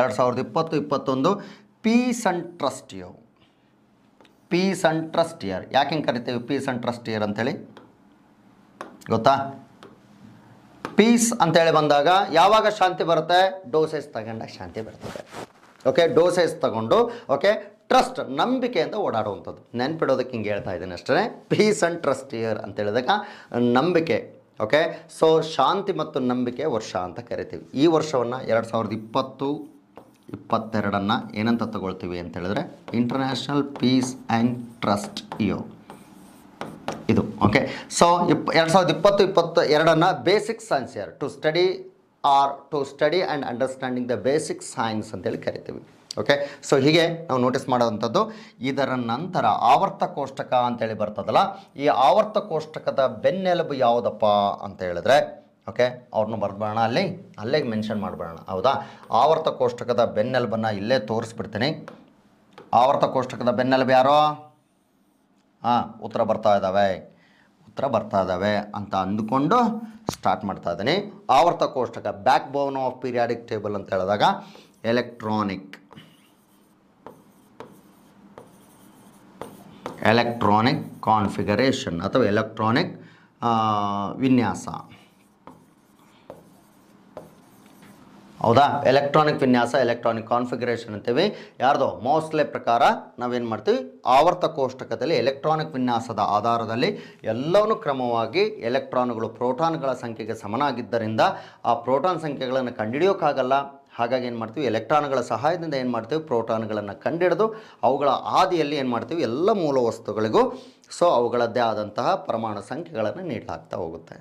ಎರಡು ಸಾವಿರದ ಇಪ್ಪತ್ತು ಇಪ್ಪತ್ತೊಂದು peace and trust year peace and trust year ಯಾಕೆ ಹಿಂಗೆ ಕರಿತೇವೆ ಪೀಸ್ ಅಂಡ್ ಟ್ರಸ್ಟ್ ಇಯರ್ ಅಂಥೇಳಿ ಗೊತ್ತಾ ಪೀಸ್ ಅಂತೇಳಿ ಬಂದಾಗ ಯಾವಾಗ ಶಾಂತಿ ಬರುತ್ತೆ ಡೋಸೇಸ್ ತಗೊಂಡಾಗ ಶಾಂತಿ ಬರ್ತದೆ ಓಕೆ ಡೋಸೇಸ್ ತಗೊಂಡು ಓಕೆ ಟ್ರಸ್ಟ್ ನಂಬಿಕೆಯಿಂದ ಓಡಾಡುವಂಥದ್ದು ನೆನ್ಪಿಡೋದಕ್ಕೆ ಹಿಂಗೆ ಹೇಳ್ತಾ ಇದ್ದೀನಿ ಅಷ್ಟೇ ಪೀಸ್ ಅಂಡ್ ಟ್ರಸ್ಟ್ ಇಯರ್ ಅಂತ ಹೇಳಿದಾಗ ನಂಬಿಕೆ ಓಕೆ ಸೊ ಶಾಂತಿ ಮತ್ತು ನಂಬಿಕೆ ವರ್ಷ ಅಂತ ಕರಿತೀವಿ ಈ ವರ್ಷವನ್ನು ಎರಡು ಸಾವಿರದ ಇಪ್ಪತ್ತು ಇಪ್ಪತ್ತೆರಡನ್ನು ಏನಂತ ತಗೊಳ್ತೀವಿ ಅಂತ ಹೇಳಿದ್ರೆ international peace and trust you ಇದು ಓಕೆ ಸೊ ಇಪ್ ಎರಡು ಸಾವಿರದ ಇಪ್ಪತ್ತು ಇಪ್ಪತ್ತು ಎರಡನ್ನು basic science year to study or to study and understanding the basic science ಅಂತೇಳಿ ಕರಿತೀವಿ ಓಕೆ ಸೊ ಹೀಗೆ ನಾವು ನೋಟಿಸ್ ಮಾಡೋವಂಥದ್ದು ಇದರ ನಂತರ ಆವರ್ತ ಕೋಷ್ಟಕ ಅಂತೇಳಿ ಬರ್ತದಲ್ಲ ಈ ಆವರ್ತ ಕೋಷ್ಟಕದ ಬೆನ್ನೆಲುಬು ಯಾವುದಪ್ಪ ಅಂತ ಹೇಳಿದ್ರೆ ಓಕೆ ಅವ್ರನ್ನೂ ಬರ್ಬೇಡ ಅಲ್ಲಿ ಅಲ್ಲೇ ಮೆನ್ಷನ್ ಮಾಡಿಬಿಡೋಣ ಹೌದಾ ಆವರ್ತ ಕೋಷ್ಟಕದ ಬೆನ್ನೆಲುಬನ್ನು ಇಲ್ಲೇ ತೋರಿಸ್ಬಿಡ್ತೀನಿ ಆವರ್ತ ಕೋಷ್ಟಕದ ಬೆನ್ನೆಲುಬು ಯಾರೋ ಹಾಂ ಉತ್ತರ ಬರ್ತಾ ಇದ್ದಾವೆ ಉತ್ತರ ಬರ್ತಾ ಇದ್ದಾವೆ ಅಂತ ಅಂದುಕೊಂಡು ಸ್ಟಾರ್ಟ್ ಮಾಡ್ತಾ ಇದ್ದೀನಿ ಆವರ್ತ ಕೋಷ್ಟಕ backbone of periodic table ಅಂತ ಹೇಳಿದಾಗ ಎಲೆಕ್ಟ್ರಾನಿಕ್ ಎಲೆಕ್ಟ್ರಾನಿಕ್ ಕಾನ್ಫಿಗರೇಷನ್ ಅಥವಾ ಎಲೆಕ್ಟ್ರಾನಿಕ್ ವಿನ್ಯಾಸ ಹೌದಾ ಎಲೆಕ್ಟ್ರಾನಿಕ್ ವಿನ್ಯಾಸ ಎಲೆಕ್ಟ್ರಾನಿಕ್ ಕಾನ್ಫಿಗರೇಷನ್ ಅಂತೀವಿ ಯಾರ್ದೋ ಮೋಸ್ಟ್ಲಿ ಪ್ರಕಾರ ನಾವೇನು ಮಾಡ್ತೀವಿ ಆವರ್ತ ಕೋಷ್ಟಕದಲ್ಲಿ ಎಲೆಕ್ಟ್ರಾನಿಕ್ ವಿನ್ಯಾಸದ ಆಧಾರದಲ್ಲಿ ಎಲ್ಲವೂ ಕ್ರಮವಾಗಿ ಎಲೆಕ್ಟ್ರಾನ್ಗಳು ಪ್ರೋಟಾನ್ಗಳ ಸಂಖ್ಯೆಗೆ ಸಮನಾಗಿದ್ದರಿಂದ ಆ ಪ್ರೋಟಾನ್ ಸಂಖ್ಯೆಗಳನ್ನು ಕಂಡಿಡಿಯೋಕ್ಕಾಗಲ್ಲ ಹಾಗಾಗಿ ಏನು ಮಾಡ್ತೀವಿ ಎಲೆಕ್ಟ್ರಾನ್ಗಳ ಸಹಾಯದಿಂದ ಏನು ಮಾಡ್ತೀವಿ ಪ್ರೋಟಾನ್ಗಳನ್ನು ಕಂಡಿಡಿದು ಅವುಗಳ ಆದಿಯಲ್ಲಿ ಏನು ಮಾಡ್ತೀವಿ ಎಲ್ಲ ಮೂಲ ವಸ್ತುಗಳಿಗೂ ಸೊ ಅವುಗಳದ್ದೇ ಆದಂತಹ ಪರಮಾಣು ಸಂಖ್ಯೆಗಳನ್ನು ನೀಡಲಾಗ್ತಾ ಹೋಗುತ್ತೆ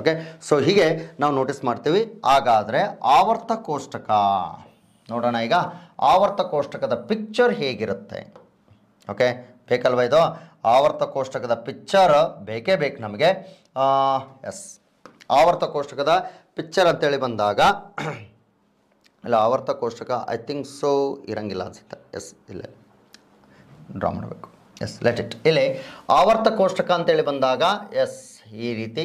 ಓಕೆ ಸೊ ಹೀಗೆ ನಾವು ನೋಟಿಸ್ ಮಾಡ್ತೀವಿ ಹಾಗಾದರೆ ಆವರ್ತ ಕೋಷ್ಟಕ ನೋಡೋಣ ಈಗ ಆವರ್ತ ಕೋಷ್ಟಕದ ಪಿಕ್ಚರ್ ಹೇಗಿರುತ್ತೆ ಓಕೆ ಬೇಕಲ್ವ ಇದು ಆವರ್ತ ಕೋಷ್ಟಕದ ಪಿಕ್ಚರ್ ಬೇಕೇ ಬೇಕು ನಮಗೆ ಎಸ್ ಆವರ್ತ ಕೋಷ್ಟಕದ ಪಿಕ್ಚರ್ ಅಂತೇಳಿ ಬಂದಾಗ (clears throat) ಇಲ್ಲ ಆವರ್ತ ಕೋಷ್ಟಕ ಐ ಥಿಂಕ್ ಸೊ ಇರಂಗಿಲ್ಲ ಅನಿಸುತ್ತೆ ಎಸ್ ಇಲ್ಲ ಡ್ರಾ ಮಾಡಬೇಕು ಎಸ್ ಲೆಟ್ ಇಟ್ ಇಲ್ಲಿ ಆವರ್ತ ಕೋಷ್ಟಕ ಅಂತೇಳಿ ಬಂದಾಗ ಎಸ್ ಈ ರೀತಿ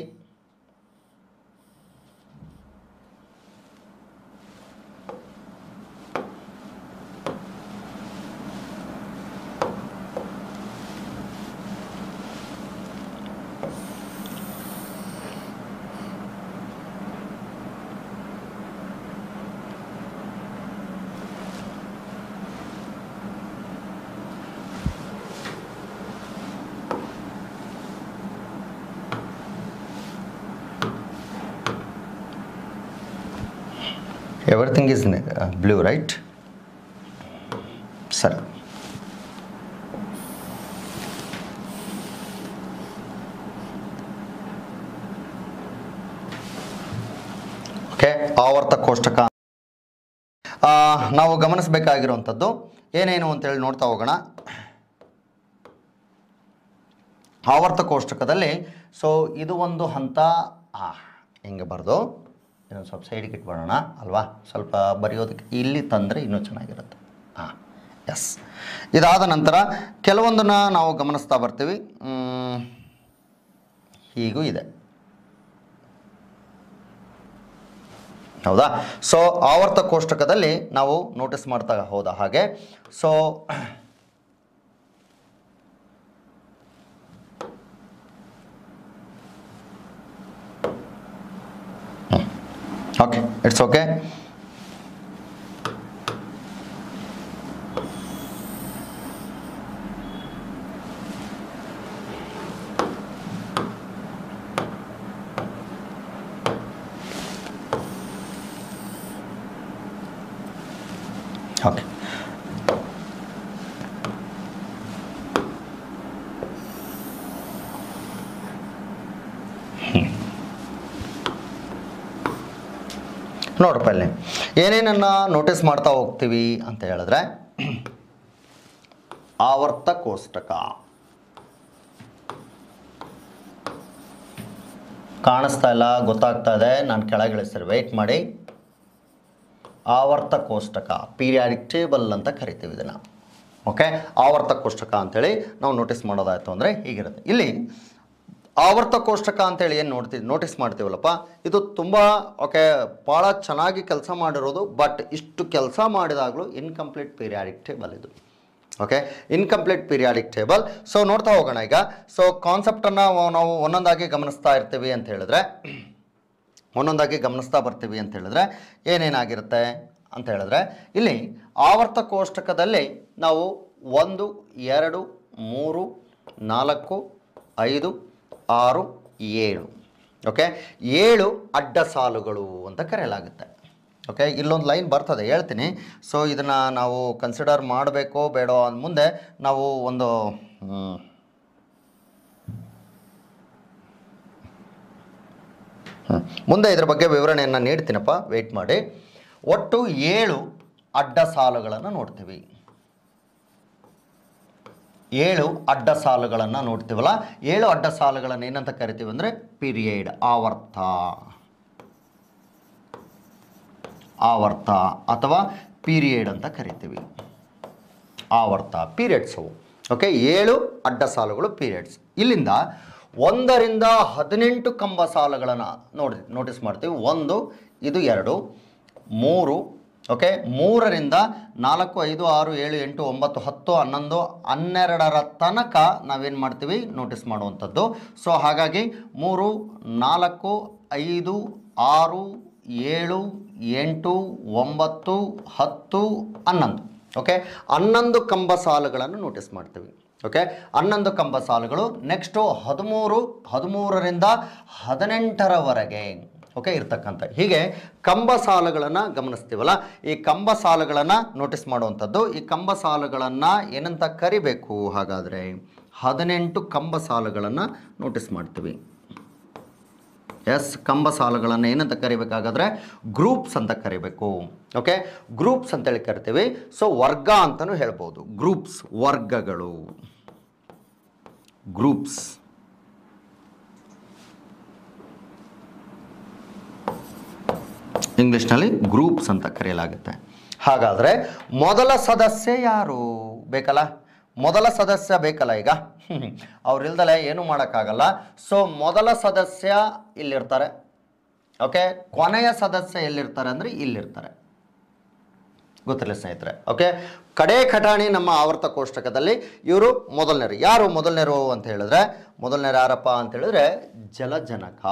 everything is uh, blue, right? Okay ಆವರ್ತ ಕೋಷ್ಟಕ ನಾವು ಗಮನಿಸಬೇಕಾಗಿರುವಂಥದ್ದು ಏನೇನು ಅಂತ ಹೇಳಿ ನೋಡ್ತಾ ಹೋಗೋಣ ಆವರ್ತ ಕೋಷ್ಟಕದಲ್ಲಿ ಸೊ ಇದು ಒಂದು ಹಂತ ಹಿಂಗೆ ಬರ್ದು. ಇನ್ನೊಂದು ಸ್ವಲ್ಪ ಸೈಡಿಗೆ ಇಟ್ಬಿಡೋಣ ಅಲ್ವಾ ಸ್ವಲ್ಪ ಬರೆಯೋದಕ್ಕೆ ಇಲ್ಲಿ ತಂದರೆ ಇನ್ನೂ ಚೆನ್ನಾಗಿರುತ್ತೆ ಹಾಂ ಎಸ್ ಇದಾದ ನಂತರ ಕೆಲವೊಂದನ್ನು ನಾವು ಗಮನಿಸ್ತಾ ಬರ್ತೀವಿ ಹೀಗೂ ಇದೆ ಹೌದಾ ಸೊ ಆವರ್ತ ಕೋಷ್ಟಕದಲ್ಲಿ ನಾವು ನೋಟಿಸ್ ಮಾಡ್ತಾ ಹೋದ ಹಾಗೆ ಸೊ it's okay ನೋಡ್ರಪ್ಪ ಇಲ್ಲಿ ಏನೇನನ್ನು ನೋಟಿಸ್ ಮಾಡ್ತಾ ಹೋಗ್ತೀವಿ ಅಂತ ಹೇಳಿದ್ರೆ ಆವರ್ತ ಕೋಷ್ಟಕ ಕಾಣಿಸ್ತಾ ಇಲ್ಲ ಗೊತ್ತಾಗ್ತಾ ಇದೆ ನಾನು ಕೆಳಗಿಳಿಸ್ತಾರೆ ವೆಯ್ಟ್ ಮಾಡಿ ಆವರ್ತ ಕೋಷ್ಟಕ ಪೀರಿಯಾಡಿಕ್ ಟೇಬಲ್ ಅಂತ ಕರಿತೀವಿ ಇದನ್ನು ಓಕೆ ಆವರ್ತ ಕೋಷ್ಟಕ ಅಂಥೇಳಿ ನಾವು ನೋಟಿಸ್ ಮಾಡೋದಾಯಿತು ಅಂದರೆ ಹೀಗಿರುತ್ತೆ ಇಲ್ಲಿ ಆವರ್ತ ಕೋಷ್ಟಕ ಅಂತೇಳಿ ಏನು ನೋಡ್ತೀವಿ ನೋಟಿಸ್ ಮಾಡ್ತೀವಲ್ಲಪ್ಪ ಇದು ತುಂಬ ಓಕೆ ಭಾಳ ಚೆನ್ನಾಗಿ ಕೆಲಸ ಮಾಡಿರೋದು ಬಟ್ ಇಷ್ಟು ಕೆಲಸ ಮಾಡಿದಾಗಲೂ ಇನ್ಕಂಪ್ಲೀಟ್ ಪೀರಿಯಾಡಿಕ್ ಟೇಬಲ್ ಇದು okay incomplete periodic table so ನೋಡ್ತಾ ಹೋಗೋಣ ಈಗ ಸೊ ಕಾನ್ಸೆಪ್ಟನ್ನು ನಾವು ಒಂದೊಂದಾಗಿ ಗಮನಿಸ್ತಾ ಇರ್ತೀವಿ ಅಂತ ಹೇಳಿದ್ರೆ (clears throat) ಒಂದೊಂದಾಗಿ ಗಮನಿಸ್ತಾ ಬರ್ತೀವಿ ಅಂತ ಹೇಳಿದ್ರೆ ಏನೇನಾಗಿರುತ್ತೆ ಅಂತ ಹೇಳಿದ್ರೆ ಇಲ್ಲಿ ಆವರ್ತ ಕೋಷ್ಟಕದಲ್ಲಿ ನಾವು ಒಂದು ಎರಡು ಮೂರು ನಾಲ್ಕು ಐದು ಆರು ಏಳು ಓಕೆ ಏಳು ಅಡ್ಡ ಸಾಲುಗಳು ಅಂತ ಕರೆಯಲಾಗುತ್ತೆ ಓಕೆ ಇಲ್ಲೊಂದು ಲೈನ್ ಬರ್ತದೆ ಹೇಳ್ತೀನಿ ಸೊ ಇದನ್ನು ನಾವು ಕನ್ಸಿಡರ್ ಮಾಡಬೇಕೋ ಬೇಡೋ ಅಂದ ಮುಂದೆ ನಾವು ಒಂದು ಮುಂದೆ ಇದ್ರ ಬಗ್ಗೆ ವಿವರಣೆಯನ್ನು ನೀಡ್ತೀನಪ್ಪ ವೆಯ್ಟ್ ಮಾಡಿ ಒಟ್ಟು ಏಳು ಅಡ್ಡ ಸಾಲುಗಳನ್ನು ನೋಡ್ತೀವಿ ಏಳು ಅಡ್ಡ ಸಾಲುಗಳನ್ನು ನೋಡ್ತೀವಲ್ಲ ಏಳು ಅಡ್ಡ ಸಾಲುಗಳನ್ನು ಏನಂತ ಕರಿತೀವಿ ಅಂದರೆ ಪಿರಿಯಡ್ ಆವರ್ತ ಆವರ್ತ ಅಥವಾ ಪೀರಿಯಡ್ ಅಂತ ಕರಿತೀವಿ ಆವರ್ತ ಪೀರಿಯಡ್ಸ್ ಓಕೆ ಏಳು ಅಡ್ಡ ಸಾಲುಗಳು ಪೀರಿಯಡ್ಸ್ ಇಲ್ಲಿಂದ ಒಂದರಿಂದ ಹದಿನೆಂಟು ಕಂಬ ಸಾಲುಗಳನ್ನು ನೋಡಿ ನೋಟಿಸ್ ಮಾಡ್ತೀವಿ ಒಂದು ಇದು ಎರಡು ಮೂರು ಓಕೆ ಮೂರರಿಂದ ನಾಲ್ಕು ಐದು ಆರು ಏಳು ಎಂಟು ಒಂಬತ್ತು ಹತ್ತು ಹನ್ನೊಂದು ಹನ್ನೆರಡರ ತನಕ ನಾವೇನು ಮಾಡ್ತೀವಿ ನೋಟಿಸ್ ಮಾಡುವಂಥದ್ದು ಸೊ ಹಾಗಾಗಿ ಮೂರು ನಾಲ್ಕು ಐದು ಆರು ಏಳು ಎಂಟು ಒಂಬತ್ತು ಹತ್ತು ಹನ್ನೊಂದು ಓಕೆ ಹನ್ನೊಂದು ಕಂಬ ಸಾಲುಗಳನ್ನು ನೋಟಿಸ್ ಮಾಡ್ತೀವಿ ಓಕೆ ಹನ್ನೊಂದು ಕಂಬ ಸಾಲುಗಳು ನೆಕ್ಸ್ಟು ಹದಿಮೂರು ಹದಿಮೂರರಿಂದ ಹದಿನೆಂಟರವರೆಗೆ ಓಕೆ ಇರ್ತಕ್ಕಂಥ ಹೀಗೆ ಕಂಬ ಸಾಲಗಳನ್ನು ಗಮನಿಸ್ತೀವಲ್ಲ ಈ ಕಂಬ ಸಾಲಗಳನ್ನು ನೋಟಿಸ್ ಮಾಡುವಂಥದ್ದು ಈ ಕಂಬ ಸಾಲಗಳನ್ನು ಏನಂತ ಕರಿಬೇಕು ಹಾಗಾದರೆ ಹದಿನೆಂಟು ಕಂಬ ಸಾಲಗಳನ್ನು ನೋಟಿಸ್ ಮಾಡ್ತೀವಿ ಎಸ್ ಕಂಬ ಸಾಲಗಳನ್ನು ಏನಂತ ಕರಿಬೇಕಾಗಾದರೆ ಗ್ರೂಪ್ಸ್ ಅಂತ ಕರಿಬೇಕು ಓಕೆ ಗ್ರೂಪ್ಸ್ ಅಂತೇಳಿ ಕರಿತೀವಿ ಸೊ ವರ್ಗ ಅಂತಲೂ ಹೇಳ್ಬೋದು ಗ್ರೂಪ್ಸ್ ವರ್ಗಗಳು ಗ್ರೂಪ್ಸ್ ಇಂಗ್ಲಿಷ್ನಲ್ಲಿ ಗ್ರೂಪ್ಸ್ ಅಂತ ಕರೆಯಲಾಗುತ್ತೆ ಹಾಗಾದರೆ ಮೊದಲ ಸದಸ್ಯ ಯಾರು ಬೇಕಲ್ಲ ಮೊದಲ ಸದಸ್ಯ ಬೇಕಲ್ಲ ಈಗ (laughs) ಅವರಿಲ್ದಲೇ ಏನು ಮಾಡೋಕ್ಕಾಗಲ್ಲ ಸೊ ಮೊದಲ ಸದಸ್ಯ ಇಲ್ಲಿರ್ತಾರೆ ಓಕೆ ಕೊನೆಯ ಸದಸ್ಯ ಎಲ್ಲಿರ್ತಾರೆ ಅಂದರೆ ಇಲ್ಲಿರ್ತಾರೆ ಗೊತ್ತಿಲ್ಲ ಸ್ನೇಹಿತರೆ ಓಕೆ ಕಡೆ ಖಟಾಣಿ ನಮ್ಮ ಆವರ್ತ ಕೋಷ್ಟಕದಲ್ಲಿ ಇವರು ಮೊದಲನೇರು ಯಾರು ಮೊದಲನೇರು ಅಂತ ಹೇಳಿದ್ರೆ ಮೊದಲನೇರು ಯಾರಪ್ಪ ಅಂತ ಹೇಳಿದ್ರೆ ಜಲಜನಕ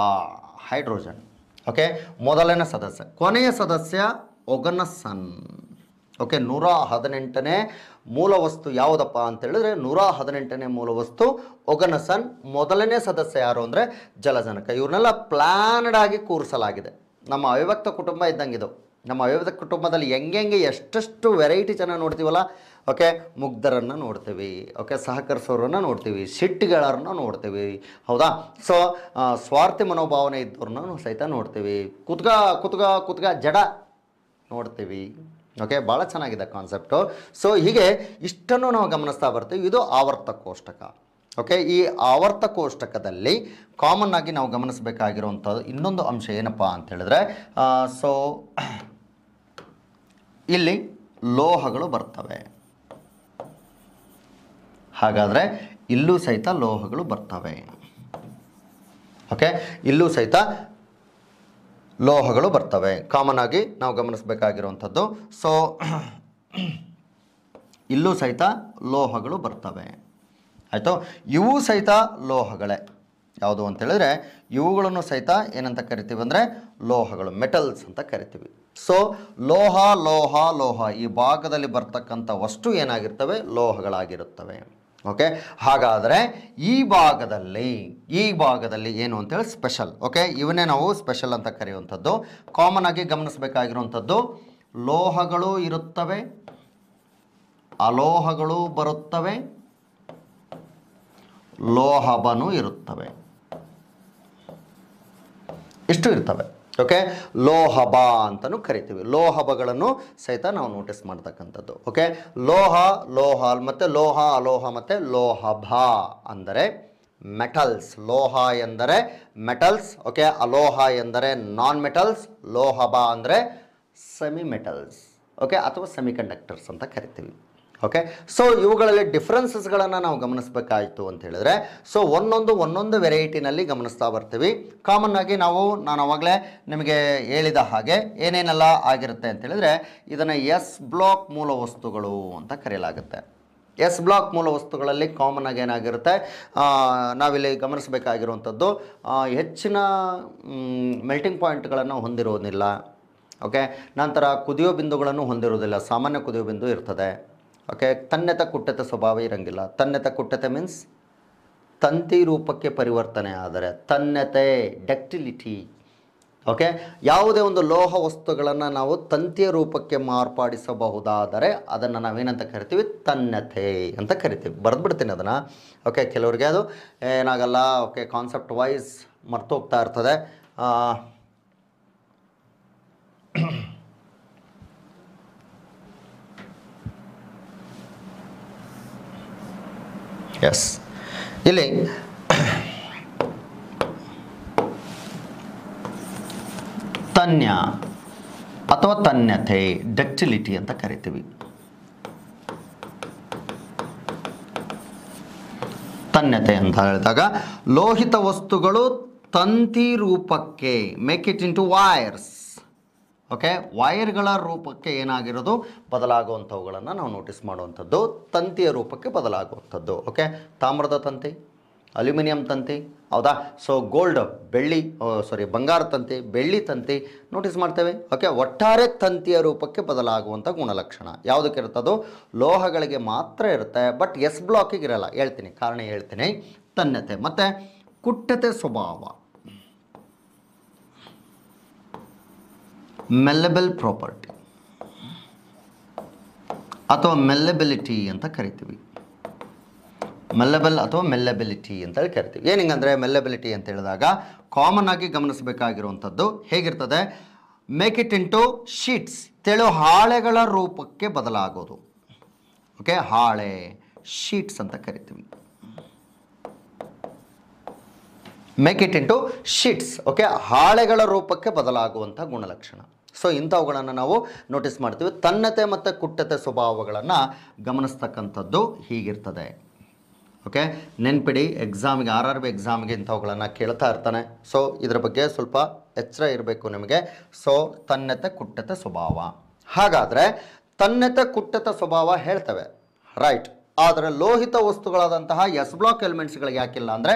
ಹೈಡ್ರೋಜನ್ ಓಕೆ ಮೊದಲನೇ ಸದಸ್ಯ ಕೊನೆಯ ಸದಸ್ಯ ಒಗನಸನ್ ಓಕೆ ನೂರ ಹದಿನೆಂಟನೇ ಮೂಲ ವಸ್ತು ಯಾವುದಪ್ಪ ಅಂತ ಹೇಳಿದ್ರೆ ನೂರ ಹದಿನೆಂಟನೇ ಮೂಲ ವಸ್ತು ಒಗನಸನ್ ಮೊದಲನೇ ಸದಸ್ಯ ಯಾರು ಅಂದರೆ ಜಲಜನಕ ಇವ್ರನ್ನೆಲ್ಲ ಪ್ಲಾನಡ್ ಆಗಿ ಕೂರಿಸಲಾಗಿದೆ ನಮ್ಮ ಅವಿಭಕ್ತ ಕುಟುಂಬ ಇದು ನಮ್ಮ ಅವಿಭಕ್ತ ಕುಟುಂಬದಲ್ಲಿ ಹೆಂಗೆಂಗೆ ಎಷ್ಟೆಷ್ಟು ವೆರೈಟಿ ಜನ ನೋಡ್ತೀವಲ್ಲ ಓಕೆ ಮುಗ್ಧರನ್ನು ನೋಡ್ತೀವಿ ಓಕೆ ಸಹಕರಿಸೋರನ್ನು ನೋಡ್ತೀವಿ ಸಿಟ್ಟುಗಳನ್ನ ನೋಡ್ತೀವಿ ಹೌದಾ ಸೊ ಸ್ವಾರ್ಥ ಮನೋಭಾವನೆ ಇದ್ದವ್ರನ್ನ ಸಹಿತ ನೋಡ್ತೀವಿ ಕುತ್ಗ ಕುತ್ಗ ಕುತ್ಗ ಜಡ ನೋಡ್ತೀವಿ ಓಕೆ ಭಾಳ ಚೆನ್ನಾಗಿದೆ ಕಾನ್ಸೆಪ್ಟು ಸೊ ಹೀಗೆ ಇಷ್ಟನ್ನು ನಾವು ಗಮನಿಸ್ತಾ ಬರ್ತೀವಿ ಇದು ಕೋಷ್ಟಕ ಓಕೆ ಈ ಕೋಷ್ಟಕದಲ್ಲಿ ಕಾಮನ್ ಆಗಿ ನಾವು ಗಮನಿಸಬೇಕಾಗಿರುವಂಥದ್ದು ಇನ್ನೊಂದು ಅಂಶ ಏನಪ್ಪ ಅಂತ ಹೇಳಿದ್ರೆ ಸೊ ಇಲ್ಲಿ ಲೋಹಗಳು ಬರ್ತವೆ ಹಾಗಾದರೆ ಇಲ್ಲೂ ಸಹಿತ ಲೋಹಗಳು ಬರ್ತವೆ ಓಕೆ ಇಲ್ಲೂ ಸಹಿತ ಲೋಹಗಳು ಬರ್ತವೆ ಕಾಮನ್ ಆಗಿ ನಾವು ಗಮನಿಸಬೇಕಾಗಿರುವಂಥದ್ದು ಸೊ (coughs) ಇಲ್ಲೂ ಸಹಿತ ಲೋಹಗಳು ಬರ್ತವೆ ಆಯಿತು ಇವು ಸಹಿತ ಲೋಹಗಳೇ ಯಾವುದು ಅಂತೇಳಿದರೆ ಇವುಗಳನ್ನು ಸಹಿತ ಏನಂತ ಕರಿತೀವಿ ಅಂದರೆ ಲೋಹಗಳು ಮೆಟಲ್ಸ್ ಅಂತ ಕರಿತೀವಿ ಸೊ ಲೋಹ ಲೋಹ ಲೋಹ ಈ ಭಾಗದಲ್ಲಿ ಬರ್ತಕ್ಕಂಥ ವಸ್ತು ಏನಾಗಿರ್ತವೆ ಲೋಹಗಳಾಗಿರುತ್ತವೆ ಓಕೆ ಹಾಗಾದರೆ ಈ ಭಾಗದಲ್ಲಿ ಈ ಭಾಗದಲ್ಲಿ ಏನು ಅಂತೇಳಿ ಸ್ಪೆಷಲ್ ಓಕೆ ಇವನ್ನೇ ನಾವು ಸ್ಪೆಷಲ್ ಅಂತ ಕರೆಯುವಂಥದ್ದು ಕಾಮನ್ ಆಗಿ ಗಮನಿಸಬೇಕಾಗಿರುವಂಥದ್ದು ಲೋಹಗಳು ಇರುತ್ತವೆ ಅಲೋಹಗಳು ಬರುತ್ತವೆ ಲೋಹಬನು ಇರುತ್ತವೆ ಇಷ್ಟು ಇರ್ತವೆ ಓಕೆ ಲೋಹಬ ಅಂತಲೂ ಕರಿತೀವಿ ಲೋಹಬಗಳನ್ನು ಸಹಿತ ನಾವು ನೋಟಿಸ್ ಮಾಡ್ತಕ್ಕಂಥದ್ದು ಓಕೆ ಲೋಹ ಲೋಹ ಮತ್ತು ಲೋಹ ಅಲೋಹ ಮತ್ತು ಲೋಹಬ ಅಂದರೆ ಮೆಟಲ್ಸ್ ಲೋಹ ಎಂದರೆ ಮೆಟಲ್ಸ್ ಓಕೆ ಅಲೋಹ ಎಂದರೆ ನಾನ್ ಮೆಟಲ್ಸ್ ಲೋಹಬ ಅಂದರೆ ಸೆಮಿ ಮೆಟಲ್ಸ್ ಓಕೆ ಅಥವಾ ಸೆಮಿಕಂಡಕ್ಟರ್ಸ್ ಅಂತ ಕರಿತೀವಿ ಓಕೆ ಸೊ ಇವುಗಳಲ್ಲಿ ಡಿಫ್ರೆನ್ಸಸ್ಗಳನ್ನು ನಾವು ಗಮನಿಸಬೇಕಾಯಿತು ಅಂತ ಹೇಳಿದ್ರೆ ಸೊ ಒಂದೊಂದು ಒಂದೊಂದು ವೆರೈಟಿನಲ್ಲಿ ಗಮನಿಸ್ತಾ ಬರ್ತೀವಿ ಕಾಮನ್ ಆಗಿ ನಾವು ನಾನು ಅವಾಗಲೇ ನಿಮಗೆ ಹೇಳಿದ ಹಾಗೆ ಏನೇನೆಲ್ಲ ಆಗಿರುತ್ತೆ ಅಂತ ಹೇಳಿದ್ರೆ ಇದನ್ನು ಎಸ್ ಬ್ಲಾಕ್ ಮೂಲ ವಸ್ತುಗಳು ಅಂತ ಕರೆಯಲಾಗುತ್ತೆ ಎಸ್ ಬ್ಲಾಕ್ ಮೂಲ ವಸ್ತುಗಳಲ್ಲಿ ಕಾಮನ್ ಆಗಿ ಏನಾಗಿರುತ್ತೆ ನಾವಿಲ್ಲಿ ಗಮನಿಸಬೇಕಾಗಿರುವಂಥದ್ದು ಹೆಚ್ಚಿನ ಮೆಲ್ಟಿಂಗ್ ಪಾಯಿಂಟ್ಗಳನ್ನು ಹೊಂದಿರೋದಿಲ್ಲ ಓಕೆ ನಂತರ ಕುದಿಯೋ ಬಿಂದುಗಳನ್ನು ಹೊಂದಿರೋದಿಲ್ಲ ಸಾಮಾನ್ಯ ಕುದಿಯೋ ಬಿಂದು ಇರ್ತದೆ ಓಕೆ ತನ್ನೆತ ಕುಟ್ಟತೆ ಸ್ವಭಾವ ಇರಂಗಿಲ್ಲ ತನ್ನೆತ ಕುಟ್ಟತೆ ಮೀನ್ಸ್ ತಂತಿ ರೂಪಕ್ಕೆ ಪರಿವರ್ತನೆ ಆದರೆ ತನ್ನತೆ ಡೆಕ್ಟಿಲಿಟಿ ಓಕೆ ಯಾವುದೇ ಒಂದು ಲೋಹ ವಸ್ತುಗಳನ್ನು ನಾವು ತಂತಿಯ ರೂಪಕ್ಕೆ ಮಾರ್ಪಾಡಿಸಬಹುದಾದರೆ ಅದನ್ನು ನಾವೇನಂತ ಕರಿತೀವಿ ತನ್ನತೆ ಅಂತ ಕರಿತೀವಿ ಬರೆದ್ಬಿಡ್ತೀನಿ ಅದನ್ನು ಓಕೆ ಕೆಲವರಿಗೆ ಅದು ಏನಾಗಲ್ಲ ಓಕೆ ಕಾನ್ಸೆಪ್ಟ್ ವೈಸ್ ಮರ್ತೋಗ್ತಾ ಇರ್ತದೆ ಎಸ್ ಇಲ್ಲಿ ತನ್ಯ ಅಥವಾ ತನ್ಯತೆ ಡಕ್ಟಿಲಿಟಿ ಅಂತ ಕರಿತೀವಿ ತನ್ಯತೆ ಅಂತ ಹೇಳಿದಾಗ ಲೋಹಿತ ವಸ್ತುಗಳು ತಂತಿ ರೂಪಕ್ಕೆ make it into wires okay ವೈರ್ಗಳ ರೂಪಕ್ಕೆ ಏನಾಗಿರೋದು ಬದಲಾಗುವಂಥವುಗಳನ್ನು ನಾವು ನೋಟಿಸ್ ಮಾಡುವಂಥದ್ದು ತಂತಿಯ ರೂಪಕ್ಕೆ ಬದಲಾಗುವಂಥದ್ದು ಓಕೆ ತಾಮ್ರದ ತಂತಿ ಅಲ್ಯೂಮಿನಿಯಂ ತಂತಿ ಹೌದಾ ಸೊ ಗೋಲ್ಡ್ ಬೆಳ್ಳಿ ಸಾರಿ ಬಂಗಾರ ತಂತಿ ಬೆಳ್ಳಿ ತಂತಿ ನೋಟಿಸ್ ಮಾಡ್ತೇವೆ ಓಕೆ ಒಟ್ಟಾರೆ ತಂತಿಯ ರೂಪಕ್ಕೆ ಬದಲಾಗುವಂಥ ಗುಣಲಕ್ಷಣ ಯಾವುದಕ್ಕೆ ಇರ್ತದೋ ಲೋಹಗಳಿಗೆ ಮಾತ್ರ ಇರುತ್ತೆ ಬಟ್ ಎಸ್ ಬ್ಲಾಕಿಗೆ ಇರಲ್ಲ ಹೇಳ್ತೀನಿ ಕಾರಣ ಹೇಳ್ತೀನಿ ತನ್ನತೆ ಮತ್ತು ಕುಟ್ಟತೆ ಸ್ವಭಾವ ಮೆಲ್ಲೆಬಲ್ ಪ್ರಾಪರ್ಟಿ ಅಥವಾ ಮೆಲ್ಲೆಬಿಲಿಟಿ ಅಂತ ಕರಿತೀವಿ ಮೆಲ್ಲೆಬಲ್ ಅಥವಾ ಅಂತ ಅಂತೇಳಿ ಕರಿತೀವಿ ಏನು ಹಿಂಗಂದರೆ ಮೆಲ್ಲಬಿಲಿಟಿ ಅಂತ ಹೇಳಿದಾಗ ಕಾಮನ್ ಆಗಿ ಗಮನಿಸಬೇಕಾಗಿರುವಂಥದ್ದು ಹೇಗಿರ್ತದೆ ಮೇಕ್ ಇಟ್ ಇಂಟು ಶೀಟ್ಸ್ ತೆಳು ಹಾಳೆಗಳ ರೂಪಕ್ಕೆ ಬದಲಾಗೋದು ಓಕೆ ಹಾಳೆ ಶೀಟ್ಸ್ ಅಂತ ಕರಿತೀವಿ make it into sheets okay ಹಾಳೆಗಳ ರೂಪಕ್ಕೆ ಬದಲಾಗುವಂಥ ಗುಣಲಕ್ಷಣ ಸೊ ಇಂಥವುಗಳನ್ನು ನಾವು ನೋಟಿಸ್ ಮಾಡ್ತೀವಿ ತನ್ನತೆ ಮತ್ತು ಕುಟ್ಟತೆ ಸ್ವಭಾವಗಳನ್ನು ಗಮನಿಸ್ತಕ್ಕಂಥದ್ದು ಹೀಗಿರ್ತದೆ ಓಕೆ ನೆನ್ಪಿಡಿ ಎಕ್ಸಾಮಿಗೆ ಆರ್ ಆರ್ ಬಿ ಎಕ್ಸಾಮ್ಗೆ ಇಂಥವುಗಳನ್ನು ಕೇಳ್ತಾ ಇರ್ತಾನೆ ಸೊ ಇದ್ರ ಬಗ್ಗೆ ಸ್ವಲ್ಪ ಎಚ್ಚರ ಇರಬೇಕು ನಿಮಗೆ ಸೊ ತನ್ನತೆ ಕುಟ್ಟತೆ ಸ್ವಭಾವ ಹಾಗಾದರೆ ತನ್ನತೆ ಕುಟ್ಟತ ಸ್ವಭಾವ ಹೇಳ್ತವೆ ರೈಟ್ ಆದರೆ ಲೋಹಿತ ವಸ್ತುಗಳಾದಂತಹ ಎಸ್ ಬ್ಲಾಕ್ ಎಲಿಮೆಂಟ್ಸ್ಗಳಿಗೆ ಯಾಕಿಲ್ಲ ಅಂದರೆ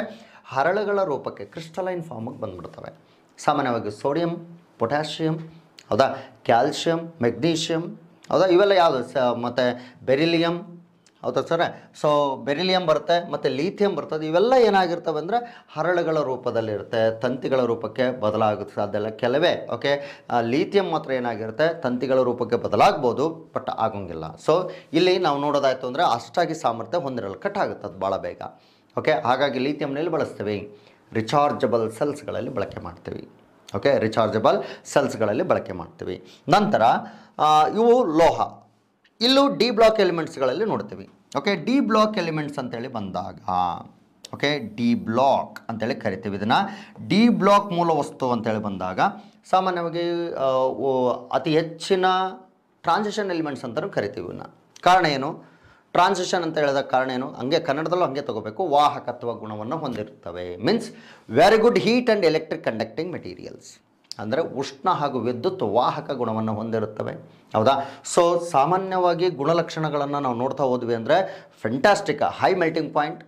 ಹರಳುಗಳ ರೂಪಕ್ಕೆ ಕ್ರಿಸ್ಟಲೈನ್ ಫಾರ್ಮಿಗೆ ಬಂದುಬಿಡ್ತವೆ ಸಾಮಾನ್ಯವಾಗಿ ಸೋಡಿಯಂ ಪೊಟ್ಯಾಷಿಯಂ ಹೌದಾ ಕ್ಯಾಲ್ಶಿಯಂ ಮೆಗ್ನೀಷಿಯಮ್ ಹೌದಾ ಇವೆಲ್ಲ ಯಾವುದು ಸ ಮತ್ತು ಬೆರಿಲಿಯಮ್ ಹೌದಾ ಸರ್ ಸೊ ಬೆರಿಲಿಯಂ ಬರುತ್ತೆ ಮತ್ತು ಲೀಥಿಯಂ ಬರ್ತದೆ ಇವೆಲ್ಲ ಏನಾಗಿರ್ತವೆ ಅಂದರೆ ಹರಳುಗಳ ರೂಪದಲ್ಲಿರುತ್ತೆ ತಂತಿಗಳ ರೂಪಕ್ಕೆ ಬದಲಾಗುತ್ತೆ ಅದೆಲ್ಲ ಕೆಲವೇ ಓಕೆ ಲೀಥಿಯಂ ಮಾತ್ರ ಏನಾಗಿರುತ್ತೆ ತಂತಿಗಳ ರೂಪಕ್ಕೆ ಬದಲಾಗ್ಬೋದು ಬಟ್ ಆಗೋಂಗಿಲ್ಲ ಸೊ ಇಲ್ಲಿ ನಾವು ನೋಡೋದಾಯಿತು ಅಂದರೆ ಅಷ್ಟಾಗಿ ಸಾಮರ್ಥ್ಯ ಹೊಂದಿರಲು ಆಗುತ್ತೆ ಅದು ಭಾಳ ಬೇಗ ಓಕೆ ಹಾಗಾಗಿ ಲೀಥಿಯಂನಲ್ಲಿ ಬಳಸ್ತೀವಿ ರಿಚಾರ್ಜಬಲ್ ಸೆಲ್ಸ್ಗಳಲ್ಲಿ ಬಳಕೆ ಮಾಡ್ತೀವಿ ಓಕೆ ರಿಚಾರ್ಜಬಲ್ ಸೆಲ್ಸ್ಗಳಲ್ಲಿ ಬಳಕೆ ಮಾಡ್ತೀವಿ ನಂತರ ಇವು ಲೋಹ ಇಲ್ಲೂ ಡಿ ಬ್ಲಾಕ್ ಎಲಿಮೆಂಟ್ಸ್ಗಳಲ್ಲಿ ನೋಡ್ತೀವಿ ಓಕೆ ಡಿ ಬ್ಲಾಕ್ ಎಲಿಮೆಂಟ್ಸ್ ಅಂತೇಳಿ ಬಂದಾಗ ಓಕೆ ಡಿ ಬ್ಲಾಕ್ ಅಂತೇಳಿ ಕರಿತೀವಿ ಇದನ್ನು ಡಿ ಬ್ಲಾಕ್ ಮೂಲ ವಸ್ತು ಅಂತೇಳಿ ಬಂದಾಗ ಸಾಮಾನ್ಯವಾಗಿ ಅತಿ ಹೆಚ್ಚಿನ ಟ್ರಾನ್ಸಿಷನ್ ಎಲಿಮೆಂಟ್ಸ್ ಅಂತಲೂ ಕರಿತೀವಿ ಇವನ್ನ ಕಾರಣ ಏನು ಟ್ರಾನ್ಸಿಷನ್ ಅಂತ ಹೇಳಿದ ಕಾರಣ ಏನು ಹಂಗೆ ಕನ್ನಡದಲ್ಲೂ ಹಂಗೆ ತಗೋಬೇಕು ವಾಹಕತ್ವ ಗುಣವನ್ನು ಹೊಂದಿರುತ್ತವೆ means very good heat and electric conducting materials ಅಂದರೆ ಉಷ್ಣ ಹಾಗೂ ವಿದ್ಯುತ್ ವಾಹಕ ಗುಣವನ್ನು ಹೊಂದಿರುತ್ತವೆ ಹೌದಾ ಸೊ ಸಾಮಾನ್ಯವಾಗಿ ಗುಣಲಕ್ಷಣಗಳನ್ನು ನಾವು ನೋಡ್ತಾ ಹೋದ್ವಿ ಅಂದರೆ fantastic high melting point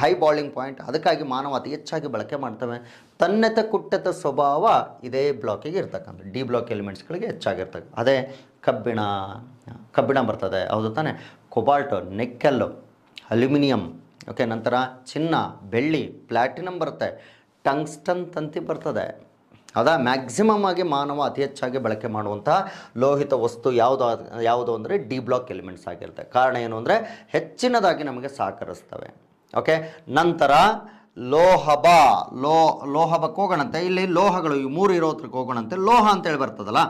high boiling point ಅದಕ್ಕಾಗಿ ಮಾನವ ಅತಿ ಹೆಚ್ಚಾಗಿ ಬಳಕೆ ಮಾಡ್ತವೆ ತನ್ನೆತ ಕುಟ್ಟೆತ ಸ್ವಭಾವ ಇದೇ ಬ್ಲಾಕಿಗೆ ಇರ್ತಕ್ಕಂಥ ಡಿ ಬ್ಲಾಕ್ ಎಲಿಮೆಂಟ್ಸ್ಗಳಿಗೆ ಹೆಚ್ಚಾಗಿರ್ತಕ್ಕ ಅದೇ ಕಬ್ಬಿಣ ಕಬ್ಬಿಣ ಬರ್ತದೆ ಹೌದು ತಾನೆ ಕೊಬಾಲ್ಟ್ ನೆಕ್ಕೆಲ್ಲು ಅಲ್ಯೂಮಿನಿಯಂ ಓಕೆ ನಂತರ ಚಿನ್ನ ಬೆಳ್ಳಿ ಪ್ಲ್ಯಾಟಿನಮ್ ಬರುತ್ತೆ ಟಂಗ್ಸ್ಟನ್ ತಂತಿ ಬರ್ತದೆ ಅದಾ ಮ್ಯಾಕ್ಸಿಮಮ್ ಆಗಿ ಮಾನವ ಅತಿ ಹೆಚ್ಚಾಗಿ ಬಳಕೆ ಮಾಡುವಂತಹ ಲೋಹಿತ ವಸ್ತು ಯಾವುದು ಯಾವುದು ಅಂದರೆ ಡಿ ಬ್ಲಾಕ್ ಎಲಿಮೆಂಟ್ಸ್ ಆಗಿರುತ್ತೆ ಕಾರಣ ಏನು ಅಂದರೆ ಹೆಚ್ಚಿನದಾಗಿ ನಮಗೆ ಸಹಕರಿಸ್ತವೆ ಓಕೆ ನಂತರ ಲೋಹಬ ಲೋ ಲೋಹಬಕ್ಕೆ ಹೋಗೋಣಂತೆ ಇಲ್ಲಿ ಲೋಹಗಳು ಈ ಮೂರು ಇರೋದ್ರಕ್ಕೆ ಹೋಗೋಣಂತೆ ಲೋಹ ಅಂತೇಳಿ ಬರ್ತದಲ್ಲ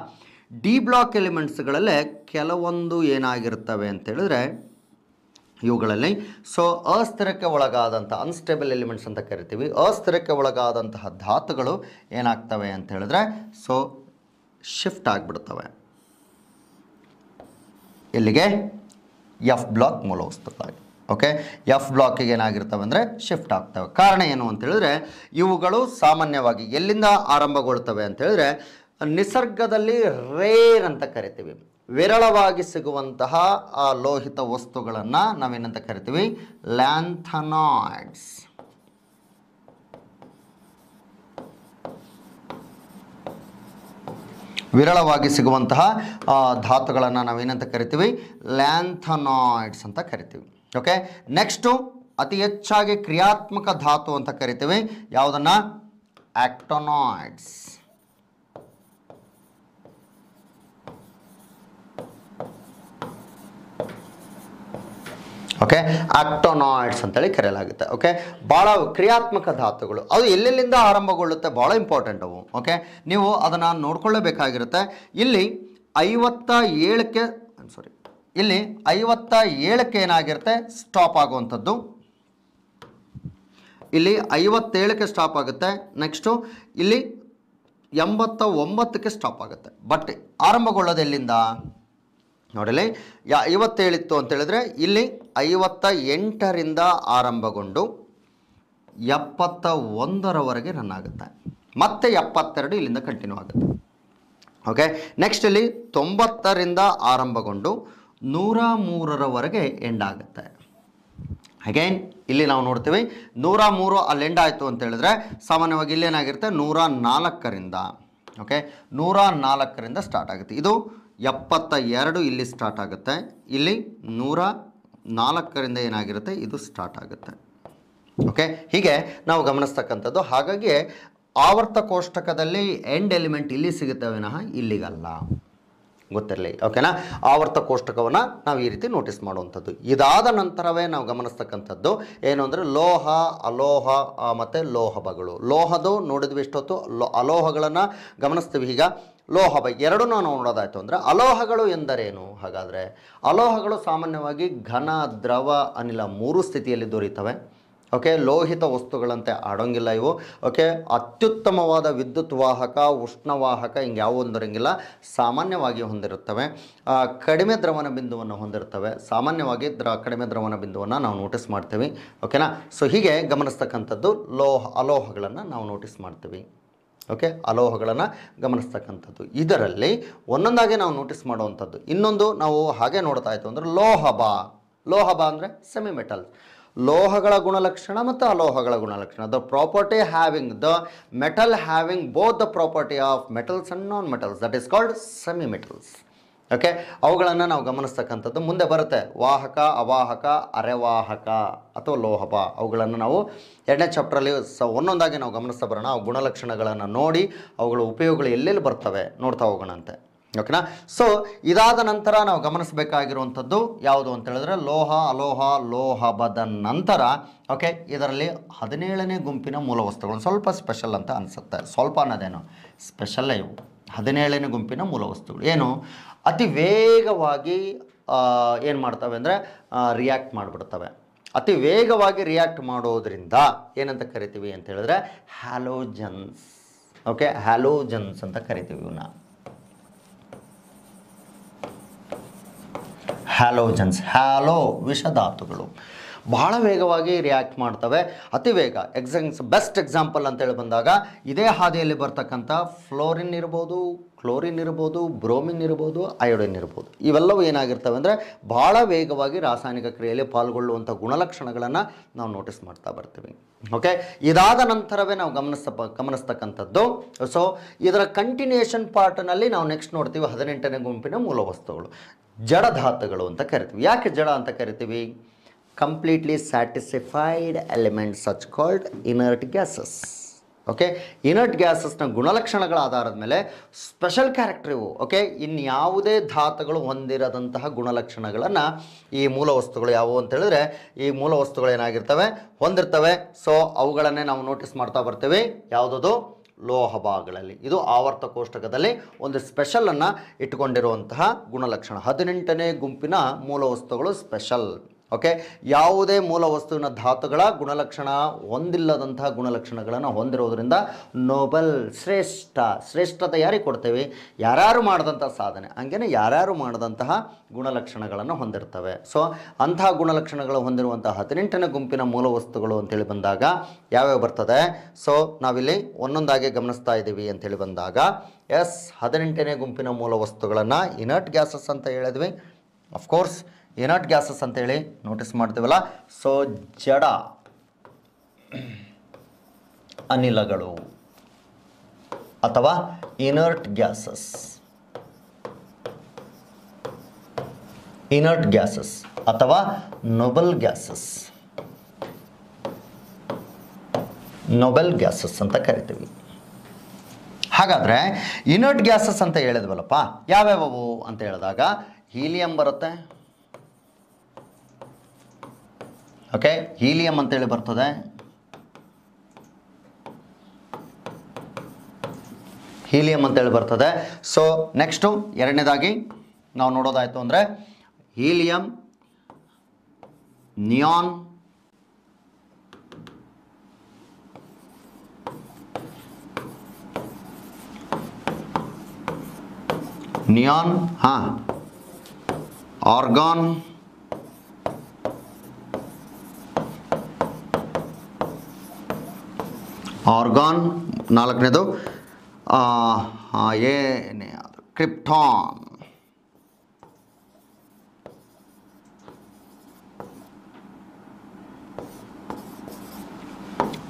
ಡಿ ಬ್ಲಾಕ್ ಎಲಿಮೆಂಟ್ಸ್ಗಳಲ್ಲೇ ಕೆಲವೊಂದು ಏನಾಗಿರ್ತವೆ ಅಂತ ಹೇಳಿದ್ರೆ ಇವುಗಳಲ್ಲಿ ಸೊ ಅಸ್ಥಿರಕ್ಕೆ ಒಳಗಾದಂಥ ಅನ್ಸ್ಟೇಬಲ್ ಎಲಿಮೆಂಟ್ಸ್ ಅಂತ ಕರಿತೀವಿ ಅಸ್ಥಿರಕ್ಕೆ ಒಳಗಾದಂತಹ ಧಾತುಗಳು ಏನಾಗ್ತವೆ ಅಂತ ಹೇಳಿದ್ರೆ ಸೊ ಶಿಫ್ಟ್ ಆಗಿಬಿಡ್ತವೆ ಇಲ್ಲಿಗೆ ಎಫ್ ಬ್ಲಾಕ್ ವಸ್ತುಗಳಾಗಿ ಓಕೆ ಎಫ್ ಬ್ಲಾಕಿಗೆ ಏನಾಗಿರ್ತವೆ ಅಂದರೆ ಶಿಫ್ಟ್ ಆಗ್ತವೆ ಕಾರಣ ಏನು ಅಂತ ಹೇಳಿದ್ರೆ ಇವುಗಳು ಸಾಮಾನ್ಯವಾಗಿ ಎಲ್ಲಿಂದ ಆರಂಭಗೊಳ್ತವೆ ಅಂತ ಹೇಳಿದ್ರೆ ನಿಸರ್ಗದಲ್ಲಿ ರೇರ್ ಅಂತ ಕರಿತೀವಿ ವಿರಳವಾಗಿ ಸಿಗುವಂತಹ ಆ ಲೋಹಿತ ವಸ್ತುಗಳನ್ನು ನಾವೇನಂತ ಕರಿತೀವಿ ಲ್ಯಾಂಥನಾಯ್ಡ್ಸ್ ವಿರಳವಾಗಿ ಸಿಗುವಂತಹ ಧಾತುಗಳನ್ನು ನಾವೇನಂತ ಕರಿತೀವಿ ಲ್ಯಾಂಥನಾಯ್ಡ್ಸ್ ಅಂತ ಕರಿತೀವಿ ಓಕೆ ನೆಕ್ಸ್ಟು ಅತಿ ಹೆಚ್ಚಾಗಿ ಕ್ರಿಯಾತ್ಮಕ ಧಾತು ಅಂತ ಕರಿತೀವಿ ಯಾವುದನ್ನು ಆಕ್ಟೊನಾಯ್ಡ್ಸ್ ಓಕೆ ಆಕ್ಟೋನಾಯ್ಡ್ಸ್ ಅಂತೇಳಿ ಕರೆಯಲಾಗುತ್ತೆ ಓಕೆ ಭಾಳ ಕ್ರಿಯಾತ್ಮಕ ಧಾತುಗಳು ಅದು ಎಲ್ಲೆಲ್ಲಿಂದ ಆರಂಭಗೊಳ್ಳುತ್ತೆ ಭಾಳ ಇಂಪಾರ್ಟೆಂಟ್ ಅವು ಓಕೆ ನೀವು ಅದನ್ನು ನೋಡ್ಕೊಳ್ಳಬೇಕಾಗಿರುತ್ತೆ ಇಲ್ಲಿ ಐವತ್ತ ಏಳಕ್ಕೆ ಸಾರಿ ಇಲ್ಲಿ ಐವತ್ತ ಏಳಕ್ಕೆ ಏನಾಗಿರುತ್ತೆ ಸ್ಟಾಪ್ ಆಗುವಂಥದ್ದು ಇಲ್ಲಿ ಐವತ್ತೇಳಕ್ಕೆ ಸ್ಟಾಪ್ ಆಗುತ್ತೆ ನೆಕ್ಸ್ಟು ಇಲ್ಲಿ ಎಂಬತ್ತ ಒಂಬತ್ತಕ್ಕೆ ಸ್ಟಾಪ್ ಆಗುತ್ತೆ ಬಟ್ ಆರಂಭಗೊಳ್ಳೋದು ಎಲ್ಲಿಂದ ನೋಡಲಿ ಯಾ ಐವತ್ತೇಳಿತ್ತು ಹೇಳಿತ್ತು ಅಂತೇಳಿದ್ರೆ ಇಲ್ಲಿ ಐವತ್ತ ಎಂಟರಿಂದ ಆರಂಭಗೊಂಡು ಎಪ್ಪತ್ತ ಒಂದರವರೆಗೆ ರನ್ ಆಗುತ್ತೆ ಮತ್ತೆ ಎಪ್ಪತ್ತೆರಡು ಇಲ್ಲಿಂದ ಕಂಟಿನ್ಯೂ ಆಗುತ್ತೆ ಓಕೆ ನೆಕ್ಸ್ಟ್ ಇಲ್ಲಿ ತೊಂಬತ್ತರಿಂದ ಆರಂಭಗೊಂಡು ನೂರ ಮೂರರವರೆಗೆ ಎಂಡ್ ಆಗುತ್ತೆ ಅಗೈನ್ ಇಲ್ಲಿ ನಾವು ನೋಡ್ತೀವಿ ನೂರ ಮೂರು ಅಲ್ಲಿ ಎಂಡ್ ಆಯಿತು ಅಂತ ಹೇಳಿದ್ರೆ ಸಾಮಾನ್ಯವಾಗಿ ಇಲ್ಲೇನಾಗಿರುತ್ತೆ ನೂರ ನಾಲ್ಕರಿಂದ ಓಕೆ ನೂರ ನಾಲ್ಕರಿಂದ ಸ್ಟಾರ್ಟ್ ಆಗುತ್ತೆ ಇದು ಎಪ್ಪತ್ತ ಎರಡು ಇಲ್ಲಿ ಸ್ಟಾರ್ಟ್ ಆಗುತ್ತೆ ಇಲ್ಲಿ ನೂರ ನಾಲ್ಕರಿಂದ ಏನಾಗಿರುತ್ತೆ ಇದು ಸ್ಟಾರ್ಟ್ ಆಗುತ್ತೆ ಓಕೆ ಹೀಗೆ ನಾವು ಗಮನಿಸ್ತಕ್ಕಂಥದ್ದು ಹಾಗಾಗಿ ಆವರ್ತ ಕೋಷ್ಟಕದಲ್ಲಿ ಎಂಡ್ ಎಲಿಮೆಂಟ್ ಇಲ್ಲಿ ಸಿಗುತ್ತೆ ವಿನಃ ಇಲ್ಲಿಗಲ್ಲ ಗೊತ್ತಿರಲಿ ಓಕೆನಾ ಆವರ್ತ ಕೋಷ್ಟಕವನ್ನು ನಾವು ಈ ರೀತಿ ನೋಟಿಸ್ ಮಾಡುವಂಥದ್ದು ಇದಾದ ನಂತರವೇ ನಾವು ಗಮನಿಸ್ತಕ್ಕಂಥದ್ದು ಏನು ಅಂದರೆ ಲೋಹ ಅಲೋಹ ಮತ್ತು ಲೋಹಬಗಳು ಲೋಹದು ನೋಡಿದ್ವಿ ಎಷ್ಟೊತ್ತು ಲೋ ಅಲೋಹಗಳನ್ನು ಗಮನಿಸ್ತೀವಿ ಈಗ ಲೋಹ ಬಗ್ಗೆ ಎರಡೂ ನಾವು ನೋಡೋದಾಯಿತು ಅಂದರೆ ಅಲೋಹಗಳು ಎಂದರೇನು ಹಾಗಾದರೆ ಅಲೋಹಗಳು ಸಾಮಾನ್ಯವಾಗಿ ಘನ ದ್ರವ ಅನಿಲ ಮೂರು ಸ್ಥಿತಿಯಲ್ಲಿ ದೊರೀತವೆ ಓಕೆ ಲೋಹಿತ ವಸ್ತುಗಳಂತೆ ಆಡೋಂಗಿಲ್ಲ ಇವು ಓಕೆ ಅತ್ಯುತ್ತಮವಾದ ವಿದ್ಯುತ್ ವಾಹಕ ಉಷ್ಣವಾಹಕ ಹಿಂಗೆ ಯಾವೊಂದರಂಗಿಲ್ಲ ಸಾಮಾನ್ಯವಾಗಿ ಹೊಂದಿರುತ್ತವೆ ಕಡಿಮೆ ದ್ರವನ ಬಿಂದುವನ್ನು ಹೊಂದಿರ್ತವೆ ಸಾಮಾನ್ಯವಾಗಿ ದ್ರ ಕಡಿಮೆ ದ್ರವನ ಬಿಂದುವನ್ನು ನಾವು ನೋಟಿಸ್ ಮಾಡ್ತೀವಿ ಓಕೆನಾ ಸೊ ಹೀಗೆ ಗಮನಿಸ್ತಕ್ಕಂಥದ್ದು ಲೋಹ ಅಲೋಹಗಳನ್ನು ನಾವು ನೋಟಿಸ್ ಮಾಡ್ತೀವಿ ಓಕೆ ಅಲೋಹಗಳನ್ನು ಗಮನಿಸ್ತಕ್ಕಂಥದ್ದು ಇದರಲ್ಲಿ ಒಂದೊಂದಾಗಿ ನಾವು ನೋಟಿಸ್ ಮಾಡುವಂಥದ್ದು ಇನ್ನೊಂದು ನಾವು ಹಾಗೆ ನೋಡ್ತಾ ಇತ್ತು ಅಂದರೆ ಲೋಹಬ ಲೋಹಬ ಅಂದರೆ ಸೆಮಿ ಮೆಟಲ್ಸ್ ಲೋಹಗಳ ಗುಣಲಕ್ಷಣ ಮತ್ತು ಅಲೋಹಗಳ ಗುಣಲಕ್ಷಣ the property having the metal having both the property of metals and non metals that is called metals okay ಅವುಗಳನ್ನು ನಾವು ಗಮನಿಸ್ತಕ್ಕಂಥದ್ದು ಮುಂದೆ ಬರುತ್ತೆ ವಾಹಕ ಅವಾಹಕ ಅರೆವಾಹಕ ಅಥವಾ ಲೋಹಪ ಅವುಗಳನ್ನು ನಾವು ಎರಡನೇ ಚಾಪ್ಟ್ರಲ್ಲಿ ಸ ಒಂದೊಂದಾಗಿ ನಾವು ಗಮನಿಸ್ತಾ ಬರೋಣ ಅವು ಗುಣಲಕ್ಷಣಗಳನ್ನು ನೋಡಿ ಅವುಗಳ ಉಪಯೋಗಗಳು ಎಲ್ಲೆಲ್ಲಿ ಬರ್ತವೆ ನೋಡ್ತಾ ಹೋಗೋಣಂತೆ ಓಕೆನಾ ಸೊ ಇದಾದ ನಂತರ ನಾವು ಗಮನಿಸಬೇಕಾಗಿರುವಂಥದ್ದು ಯಾವುದು ಅಂತ ಹೇಳಿದ್ರೆ ಲೋಹ ಅಲೋಹ ಲೋಹ ನಂತರ ಓಕೆ ಇದರಲ್ಲಿ ಹದಿನೇಳನೇ ಗುಂಪಿನ ಮೂಲ ವಸ್ತುಗಳು ಸ್ವಲ್ಪ ಸ್ಪೆಷಲ್ ಅಂತ ಅನಿಸುತ್ತೆ ಸ್ವಲ್ಪ ಅನ್ನೋದೇನು ಸ್ಪೆಷಲ್ಲೇ ಇವು ಹದಿನೇಳನೇ ಗುಂಪಿನ ಮೂಲ ವಸ್ತುಗಳು ಏನು ಅತಿ ವೇಗವಾಗಿ ಏನು ಮಾಡ್ತವೆ ಅಂದರೆ ರಿಯಾಕ್ಟ್ ಮಾಡಿಬಿಡ್ತವೆ ಅತಿ ವೇಗವಾಗಿ ರಿಯಾಕ್ಟ್ ಮಾಡೋದ್ರಿಂದ ಏನಂತ ಕರಿತೀವಿ ಅಂತ ಹೇಳಿದ್ರೆ ಹ್ಯಾಲೋಜನ್ಸ್ ಓಕೆ ಹ್ಯಾಲೋಜನ್ಸ್ ಅಂತ ಕರಿತೀವಿ ಇವನ್ನ ಹ್ಯಾಲೋಜನ್ಸ್ ಹ್ಯಾಲೋ ವಿಷಧಾತುಗಳು ಬಹಳ ವೇಗವಾಗಿ ರಿಯಾಕ್ಟ್ ಮಾಡ್ತವೆ ಅತಿ ವೇಗ ಎಕ್ಸಾಮ್ಸ್ ಬೆಸ್ಟ್ ಎಕ್ಸಾಂಪಲ್ ಅಂತೇಳಿ ಬಂದಾಗ ಇದೇ ಹಾದಿಯಲ್ಲಿ ಬರ್ತಕ್ಕಂಥ ಫ್ಲೋರಿನ್ ಇರ್ಬೋದು ಕ್ಲೋರಿನ್ ಇರ್ಬೋದು ಬ್ರೋಮಿನ್ ಇರ್ಬೋದು ಅಯೋಡಿನ್ ಇರ್ಬೋದು ಇವೆಲ್ಲವೂ ಏನಾಗಿರ್ತವೆ ಅಂದರೆ ಭಾಳ ವೇಗವಾಗಿ ರಾಸಾಯನಿಕ ಕ್ರಿಯೆಯಲ್ಲಿ ಪಾಲ್ಗೊಳ್ಳುವಂಥ ಗುಣಲಕ್ಷಣಗಳನ್ನು ನಾವು ನೋಟಿಸ್ ಮಾಡ್ತಾ ಬರ್ತೀವಿ ಓಕೆ ಇದಾದ ನಂತರವೇ ನಾವು ಗಮನಿಸ ಗಮನಿಸ್ತಕ್ಕಂಥದ್ದು ಸೊ ಇದರ ಕಂಟಿನ್ಯೂಷನ್ ಪಾರ್ಟ್ನಲ್ಲಿ ನಾವು ನೆಕ್ಸ್ಟ್ ನೋಡ್ತೀವಿ ಹದಿನೆಂಟನೇ ಗುಂಪಿನ ಮೂಲ ವಸ್ತುಗಳು ಜಡಧಾತುಗಳು ಅಂತ ಕರಿತೀವಿ ಯಾಕೆ ಜಡ ಅಂತ ಕರಿತೀವಿ completely satisfied element such called inert gases okay inert ಗ್ಯಾಸಸ್ನ ಗುಣಲಕ್ಷಣಗಳ ಆಧಾರದ ಮೇಲೆ ಸ್ಪೆಷಲ್ ಕ್ಯಾರೆಕ್ಟರ್ ಇವು ಓಕೆ ಇನ್ಯಾವುದೇ ಧಾತುಗಳು ಹೊಂದಿರದಂತಹ ಗುಣಲಕ್ಷಣಗಳನ್ನು ಈ ಮೂಲ ವಸ್ತುಗಳು ಯಾವುವು ಅಂತ ಹೇಳಿದ್ರೆ ಈ ಮೂಲ ವಸ್ತುಗಳು ಏನಾಗಿರ್ತವೆ ಹೊಂದಿರ್ತವೆ ಸೊ ಅವುಗಳನ್ನೇ ನಾವು ನೋಟಿಸ್ ಮಾಡ್ತಾ ಬರ್ತೇವೆ ಯಾವುದದು ಲೋಹ ಭಾಗಗಳಲ್ಲಿ ಇದು ಆವರ್ತ ಕೋಷ್ಟಕದಲ್ಲಿ ಒಂದು ಸ್ಪೆಷಲನ್ನು ಇಟ್ಕೊಂಡಿರುವಂತಹ ಗುಣಲಕ್ಷಣ ಹದಿನೆಂಟನೇ ಗುಂಪಿನ ಮೂಲ ವಸ್ತುಗಳು ಸ್ಪೆಷಲ್ ಓಕೆ ಯಾವುದೇ ಮೂಲ ವಸ್ತುವಿನ ಧಾತುಗಳ ಗುಣಲಕ್ಷಣ ಹೊಂದಿಲ್ಲದಂತಹ ಗುಣಲಕ್ಷಣಗಳನ್ನು ಹೊಂದಿರೋದ್ರಿಂದ ನೋಬಲ್ ಶ್ರೇಷ್ಠ ಶ್ರೇಷ್ಠತೆ ಯಾರಿಗೆ ಕೊಡ್ತೇವೆ ಯಾರ್ಯಾರು ಮಾಡಿದಂಥ ಸಾಧನೆ ಹಂಗೇನೆ ಯಾರ್ಯಾರು ಮಾಡಿದಂತಹ ಗುಣಲಕ್ಷಣಗಳನ್ನು ಹೊಂದಿರ್ತವೆ ಸೊ ಅಂತಹ ಗುಣಲಕ್ಷಣಗಳು ಹೊಂದಿರುವಂಥ ಹದಿನೆಂಟನೇ ಗುಂಪಿನ ಮೂಲ ವಸ್ತುಗಳು ಅಂತೇಳಿ ಬಂದಾಗ ಯಾವ್ಯಾವ ಬರ್ತದೆ ಸೊ ನಾವಿಲ್ಲಿ ಒಂದೊಂದಾಗಿ ಗಮನಿಸ್ತಾ ಇದ್ದೀವಿ ಅಂತೇಳಿ ಬಂದಾಗ ಎಸ್ ಹದಿನೆಂಟನೇ ಗುಂಪಿನ ಮೂಲ ವಸ್ತುಗಳನ್ನು ಇನರ್ಟ್ ಗ್ಯಾಸಸ್ ಅಂತ ಹೇಳಿದ್ವಿ ಅಫ್ಕೋರ್ಸ್ ಇನರ್ಟ್ ಗ್ಯಾಸಸ್ ಅಂತೇಳಿ ನೋಟಿಸ್ ಮಾಡ್ತೀವಲ್ಲ ಸೊ ಜಡ ಅನಿಲಗಳು ಅಥವಾ ಇನರ್ಟ್ ಗ್ಯಾಸಸ್ ಇನರ್ಟ್ ಗ್ಯಾಸಸ್ ಅಥವಾ ನೊಬೆಲ್ ಗ್ಯಾಸಸ್ ನೊಬೆಲ್ ಗ್ಯಾಸಸ್ ಅಂತ ಕರಿತೀವಿ ಹಾಗಾದರೆ ಇನರ್ಟ್ ಗ್ಯಾಸಸ್ ಅಂತ ಹೇಳಿದ್ವಲ್ಲಪ್ಪ ಯಾವ್ಯಾವವು ಅಂತ ಹೇಳಿದಾಗ ಹೀಲಿಯಂ ಬರುತ್ತೆ ಓಕೆ ಹೀಲಿಯಂ ಅಂತೇಳಿ ಬರ್ತದೆ ಹೀಲಿಯಂ ಅಂತೇಳಿ ಬರ್ತದೆ ಸೊ ನೆಕ್ಸ್ಟು ಎರಡನೇದಾಗಿ ನಾವು ನೋಡೋದಾಯಿತು ಅಂದರೆ ಹೀಲಿಯಂ ನಿಯಾನ್ ನಿಯಾನ್ ಹಾಂ ಆರ್ಗಾನ್ ఆర్గాన్ నాలుగనేదో ఏ క్రిప్టాన్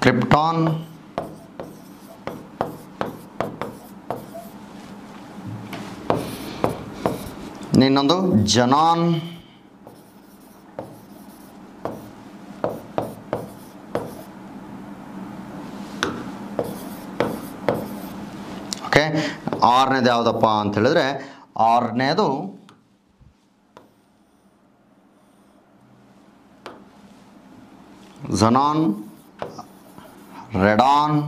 క్రిప్టాన్ నిన్నందు జనాన్ ಆರನೇದು ಯಾವುದಪ್ಪ ಅಂತ ಹೇಳಿದ್ರೆ ಆರನೇದು ಝನಾನ್ ರೆಡಾನ್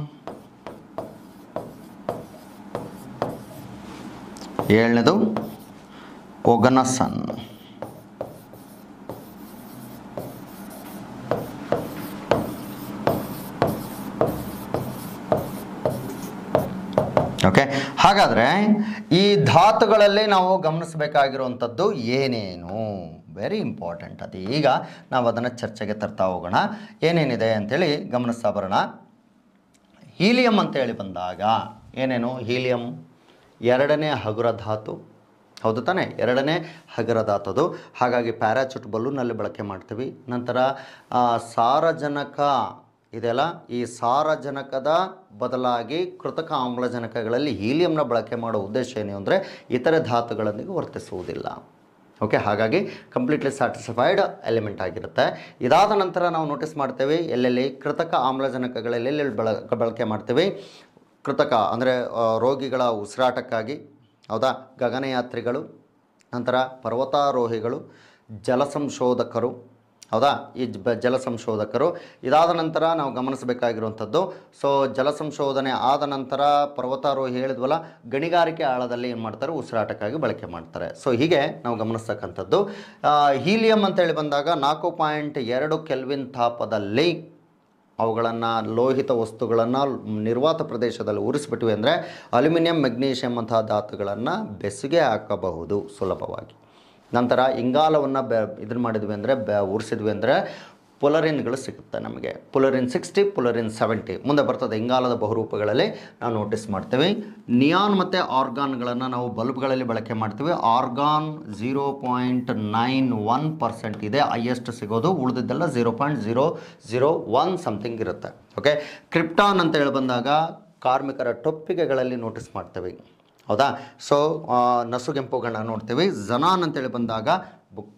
ಏಳನೇದು ಒಗನಸನ್ ಓಕೆ ಹಾಗಾದರೆ ಈ ಧಾತುಗಳಲ್ಲಿ ನಾವು ಗಮನಿಸಬೇಕಾಗಿರುವಂಥದ್ದು ಏನೇನು ವೆರಿ ಇಂಪಾರ್ಟೆಂಟ್ ಅದು ಈಗ ನಾವು ಅದನ್ನು ಚರ್ಚೆಗೆ ತರ್ತಾ ಹೋಗೋಣ ಏನೇನಿದೆ ಅಂಥೇಳಿ ಗಮನಿಸ್ತಾ ಬರೋಣ ಹೀಲಿಯಂ ಅಂತೇಳಿ ಬಂದಾಗ ಏನೇನು ಹೀಲಿಯಂ ಎರಡನೇ ಹಗುರ ಧಾತು ಹೌದು ತಾನೆ ಎರಡನೇ ಅದು ಹಾಗಾಗಿ ಪ್ಯಾರಾಚೂಟ್ ಬಲೂನಲ್ಲಿ ಬಳಕೆ ಮಾಡ್ತೀವಿ ನಂತರ ಸಾರಜನಕ ಇದೆಲ್ಲ ಈ ಸಾರಜನಕದ ಬದಲಾಗಿ ಕೃತಕ ಆಮ್ಲಜನಕಗಳಲ್ಲಿ ಹೀಲಿಯಂನ ಬಳಕೆ ಮಾಡೋ ಉದ್ದೇಶ ಏನು ಅಂದರೆ ಇತರೆ ಧಾತುಗಳೊಂದಿಗೆ ವರ್ತಿಸುವುದಿಲ್ಲ ಓಕೆ ಹಾಗಾಗಿ ಕಂಪ್ಲೀಟ್ಲಿ ಸ್ಯಾಟಿಸ್ಫೈಡ್ ಎಲಿಮೆಂಟ್ ಆಗಿರುತ್ತೆ ಇದಾದ ನಂತರ ನಾವು ನೋಟಿಸ್ ಮಾಡ್ತೇವೆ ಎಲ್ಲೆಲ್ಲಿ ಕೃತಕ ಆಮ್ಲಜನಕಗಳಲ್ಲಿ ಎಲ್ಲೆಲ್ಲಿ ಬಳಕೆ ಮಾಡ್ತೇವೆ ಕೃತಕ ಅಂದರೆ ರೋಗಿಗಳ ಉಸಿರಾಟಕ್ಕಾಗಿ ಹೌದಾ ಗಗನಯಾತ್ರಿಗಳು ನಂತರ ಪರ್ವತಾರೋಹಿಗಳು ಜಲಸಂಶೋಧಕರು ಹೌದಾ ಈ ಜಲ ಸಂಶೋಧಕರು ಇದಾದ ನಂತರ ನಾವು ಗಮನಿಸಬೇಕಾಗಿರುವಂಥದ್ದು ಸೊ ಜಲ ಸಂಶೋಧನೆ ಆದ ನಂತರ ಪರ್ವತಾರೋಹಿ ಹೇಳಿದ್ವಲ್ಲ ಗಣಿಗಾರಿಕೆ ಆಳದಲ್ಲಿ ಏನು ಮಾಡ್ತಾರೆ ಉಸಿರಾಟಕ್ಕಾಗಿ ಬಳಕೆ ಮಾಡ್ತಾರೆ ಸೊ ಹೀಗೆ ನಾವು ಗಮನಿಸ್ತಕ್ಕಂಥದ್ದು ಹೀಲಿಯಂ ಅಂತೇಳಿ ಬಂದಾಗ ನಾಲ್ಕು ಪಾಯಿಂಟ್ ಎರಡು ಕೆಲ್ವಿನ್ ತಾಪದಲ್ಲಿ ಅವುಗಳನ್ನು ಲೋಹಿತ ವಸ್ತುಗಳನ್ನು ನಿರ್ವಾತ ಪ್ರದೇಶದಲ್ಲಿ ಉರಿಸ್ಬಿಟ್ವಿ ಅಂದರೆ ಅಲ್ಯೂಮಿನಿಯಂ ಮೆಗ್ನೀಷಿಯಂ ಅಂತಹ ಧಾತುಗಳನ್ನು ಬೆಸುಗೆ ಹಾಕಬಹುದು ಸುಲಭವಾಗಿ ನಂತರ ಇಂಗಾಲವನ್ನು ಬ ಇದನ್ನು ಮಾಡಿದ್ವಿ ಅಂದರೆ ಬ ಉರಿಸಿದ್ವಿ ಅಂದರೆ ಪುಲರಿನ್ಗಳು ಸಿಗುತ್ತೆ ನಮಗೆ ಪುಲರಿನ್ ಸಿಕ್ಸ್ಟಿ ಪುಲರಿನ್ ಸೆವೆಂಟಿ ಮುಂದೆ ಬರ್ತದೆ ಇಂಗಾಲದ ಬಹುರೂಪಗಳಲ್ಲಿ ನಾವು ನೋಟಿಸ್ ಮಾಡ್ತೀವಿ ನಿಯಾನ್ ಮತ್ತು ಆರ್ಗಾನ್ಗಳನ್ನು ನಾವು ಬಲ್ಬ್ಗಳಲ್ಲಿ ಬಳಕೆ ಮಾಡ್ತೀವಿ argon zero point nine one percent ಇದೆ ಹೈಯೆಸ್ಟ್ ಸಿಗೋದು ಉಳಿದಿದ್ದೆಲ್ಲ zero point zero zero one something ಇರುತ್ತೆ ಓಕೆ ಕ್ರಿಪ್ಟಾನ್ ಅಂತ ಹೇಳಿ ಬಂದಾಗ ಕಾರ್ಮಿಕರ ಟೊಪ್ಪಿಗೆಗಳಲ್ಲಿ ನೋಟಿಸ್ ಮಾಡ್ತೇವೆ ಹೌದಾ ಸೊ ಗಣ ನೋಡ್ತೀವಿ ಜನಾನ್ ಅಂತೇಳಿ ಬಂದಾಗ ಬುಕ್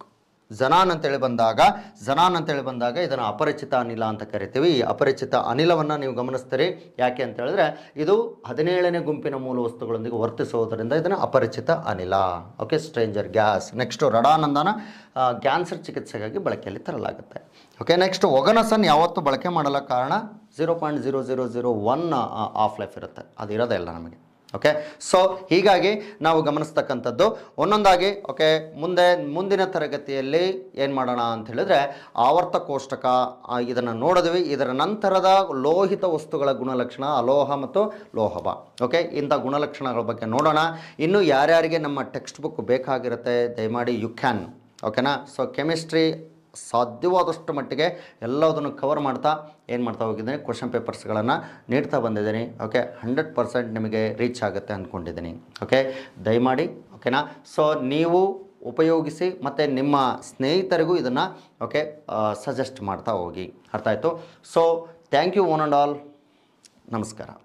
ಜನಾನ್ ಅಂತೇಳಿ ಬಂದಾಗ ಜನಾನ್ ಅಂತೇಳಿ ಬಂದಾಗ ಇದನ್ನು ಅಪರಿಚಿತ ಅನಿಲ ಅಂತ ಕರಿತೀವಿ ಈ ಅಪರಿಚಿತ ಅನಿಲವನ್ನು ನೀವು ಗಮನಿಸ್ತೀರಿ ಯಾಕೆ ಅಂತ ಹೇಳಿದ್ರೆ ಇದು ಹದಿನೇಳನೇ ಗುಂಪಿನ ಮೂಲ ವಸ್ತುಗಳೊಂದಿಗೆ ವರ್ತಿಸೋದರಿಂದ ಇದನ್ನು ಅಪರಿಚಿತ ಅನಿಲ ಓಕೆ ಸ್ಟ್ರೇಂಜರ್ ಗ್ಯಾಸ್ ನೆಕ್ಸ್ಟು ರಡಾನಂದನ ಕ್ಯಾನ್ಸರ್ ಚಿಕಿತ್ಸೆಗಾಗಿ ಬಳಕೆಯಲ್ಲಿ ತರಲಾಗುತ್ತೆ ಓಕೆ ನೆಕ್ಸ್ಟ್ ಒಗನಸನ್ ಯಾವತ್ತೂ ಬಳಕೆ ಮಾಡಲ ಕಾರಣ zero point zero zero zero one half life ಇರುತ್ತೆ ಅದು ಇರೋದೇ ಇಲ್ಲ ನಮಗೆ ಓಕೆ ಸೊ ಹೀಗಾಗಿ ನಾವು ಗಮನಿಸ್ತಕ್ಕಂಥದ್ದು ಒಂದೊಂದಾಗಿ ಓಕೆ ಮುಂದೆ ಮುಂದಿನ ತರಗತಿಯಲ್ಲಿ ಏನು ಮಾಡೋಣ ಅಂತ ಹೇಳಿದ್ರೆ ಆವರ್ತ ಕೋಷ್ಟಕ ಇದನ್ನು ನೋಡಿದ್ವಿ ಇದರ ನಂತರದ ಲೋಹಿತ ವಸ್ತುಗಳ ಗುಣಲಕ್ಷಣ ಅಲೋಹ ಮತ್ತು ಲೋಹಬ ಓಕೆ ಇಂಥ ಗುಣಲಕ್ಷಣಗಳ ಬಗ್ಗೆ ನೋಡೋಣ ಇನ್ನು ಯಾರ್ಯಾರಿಗೆ ನಮ್ಮ ಟೆಕ್ಸ್ಟ್ ಬುಕ್ ಬೇಕಾಗಿರುತ್ತೆ ದಯಮಾಡಿ ಯು ಕ್ಯಾನ್ ಓಕೆನಾ ಸೊ ಕೆಮಿಸ್ಟ್ರಿ ಸಾಧ್ಯವಾದಷ್ಟು ಮಟ್ಟಿಗೆ ಎಲ್ಲದನ್ನು ಕವರ್ ಮಾಡ್ತಾ ಏನು ಮಾಡ್ತಾ ಹೋಗಿದ್ದೀನಿ ಕ್ವಶನ್ ಪೇಪರ್ಸ್ಗಳನ್ನು ನೀಡ್ತಾ ಬಂದಿದ್ದೀನಿ ಓಕೆ ಹಂಡ್ರೆಡ್ ಪರ್ಸೆಂಟ್ ನಿಮಗೆ ರೀಚ್ ಆಗುತ್ತೆ ಅಂದ್ಕೊಂಡಿದ್ದೀನಿ ಓಕೆ ದಯಮಾಡಿ ಓಕೆನಾ ಸೊ ನೀವು ಉಪಯೋಗಿಸಿ ಮತ್ತು ನಿಮ್ಮ ಸ್ನೇಹಿತರಿಗೂ ಇದನ್ನು ಓಕೆ ಸಜೆಸ್ಟ್ ಮಾಡ್ತಾ ಹೋಗಿ ಅರ್ಥ ಆಯಿತು so thank you one and all ನಮಸ್ಕಾರ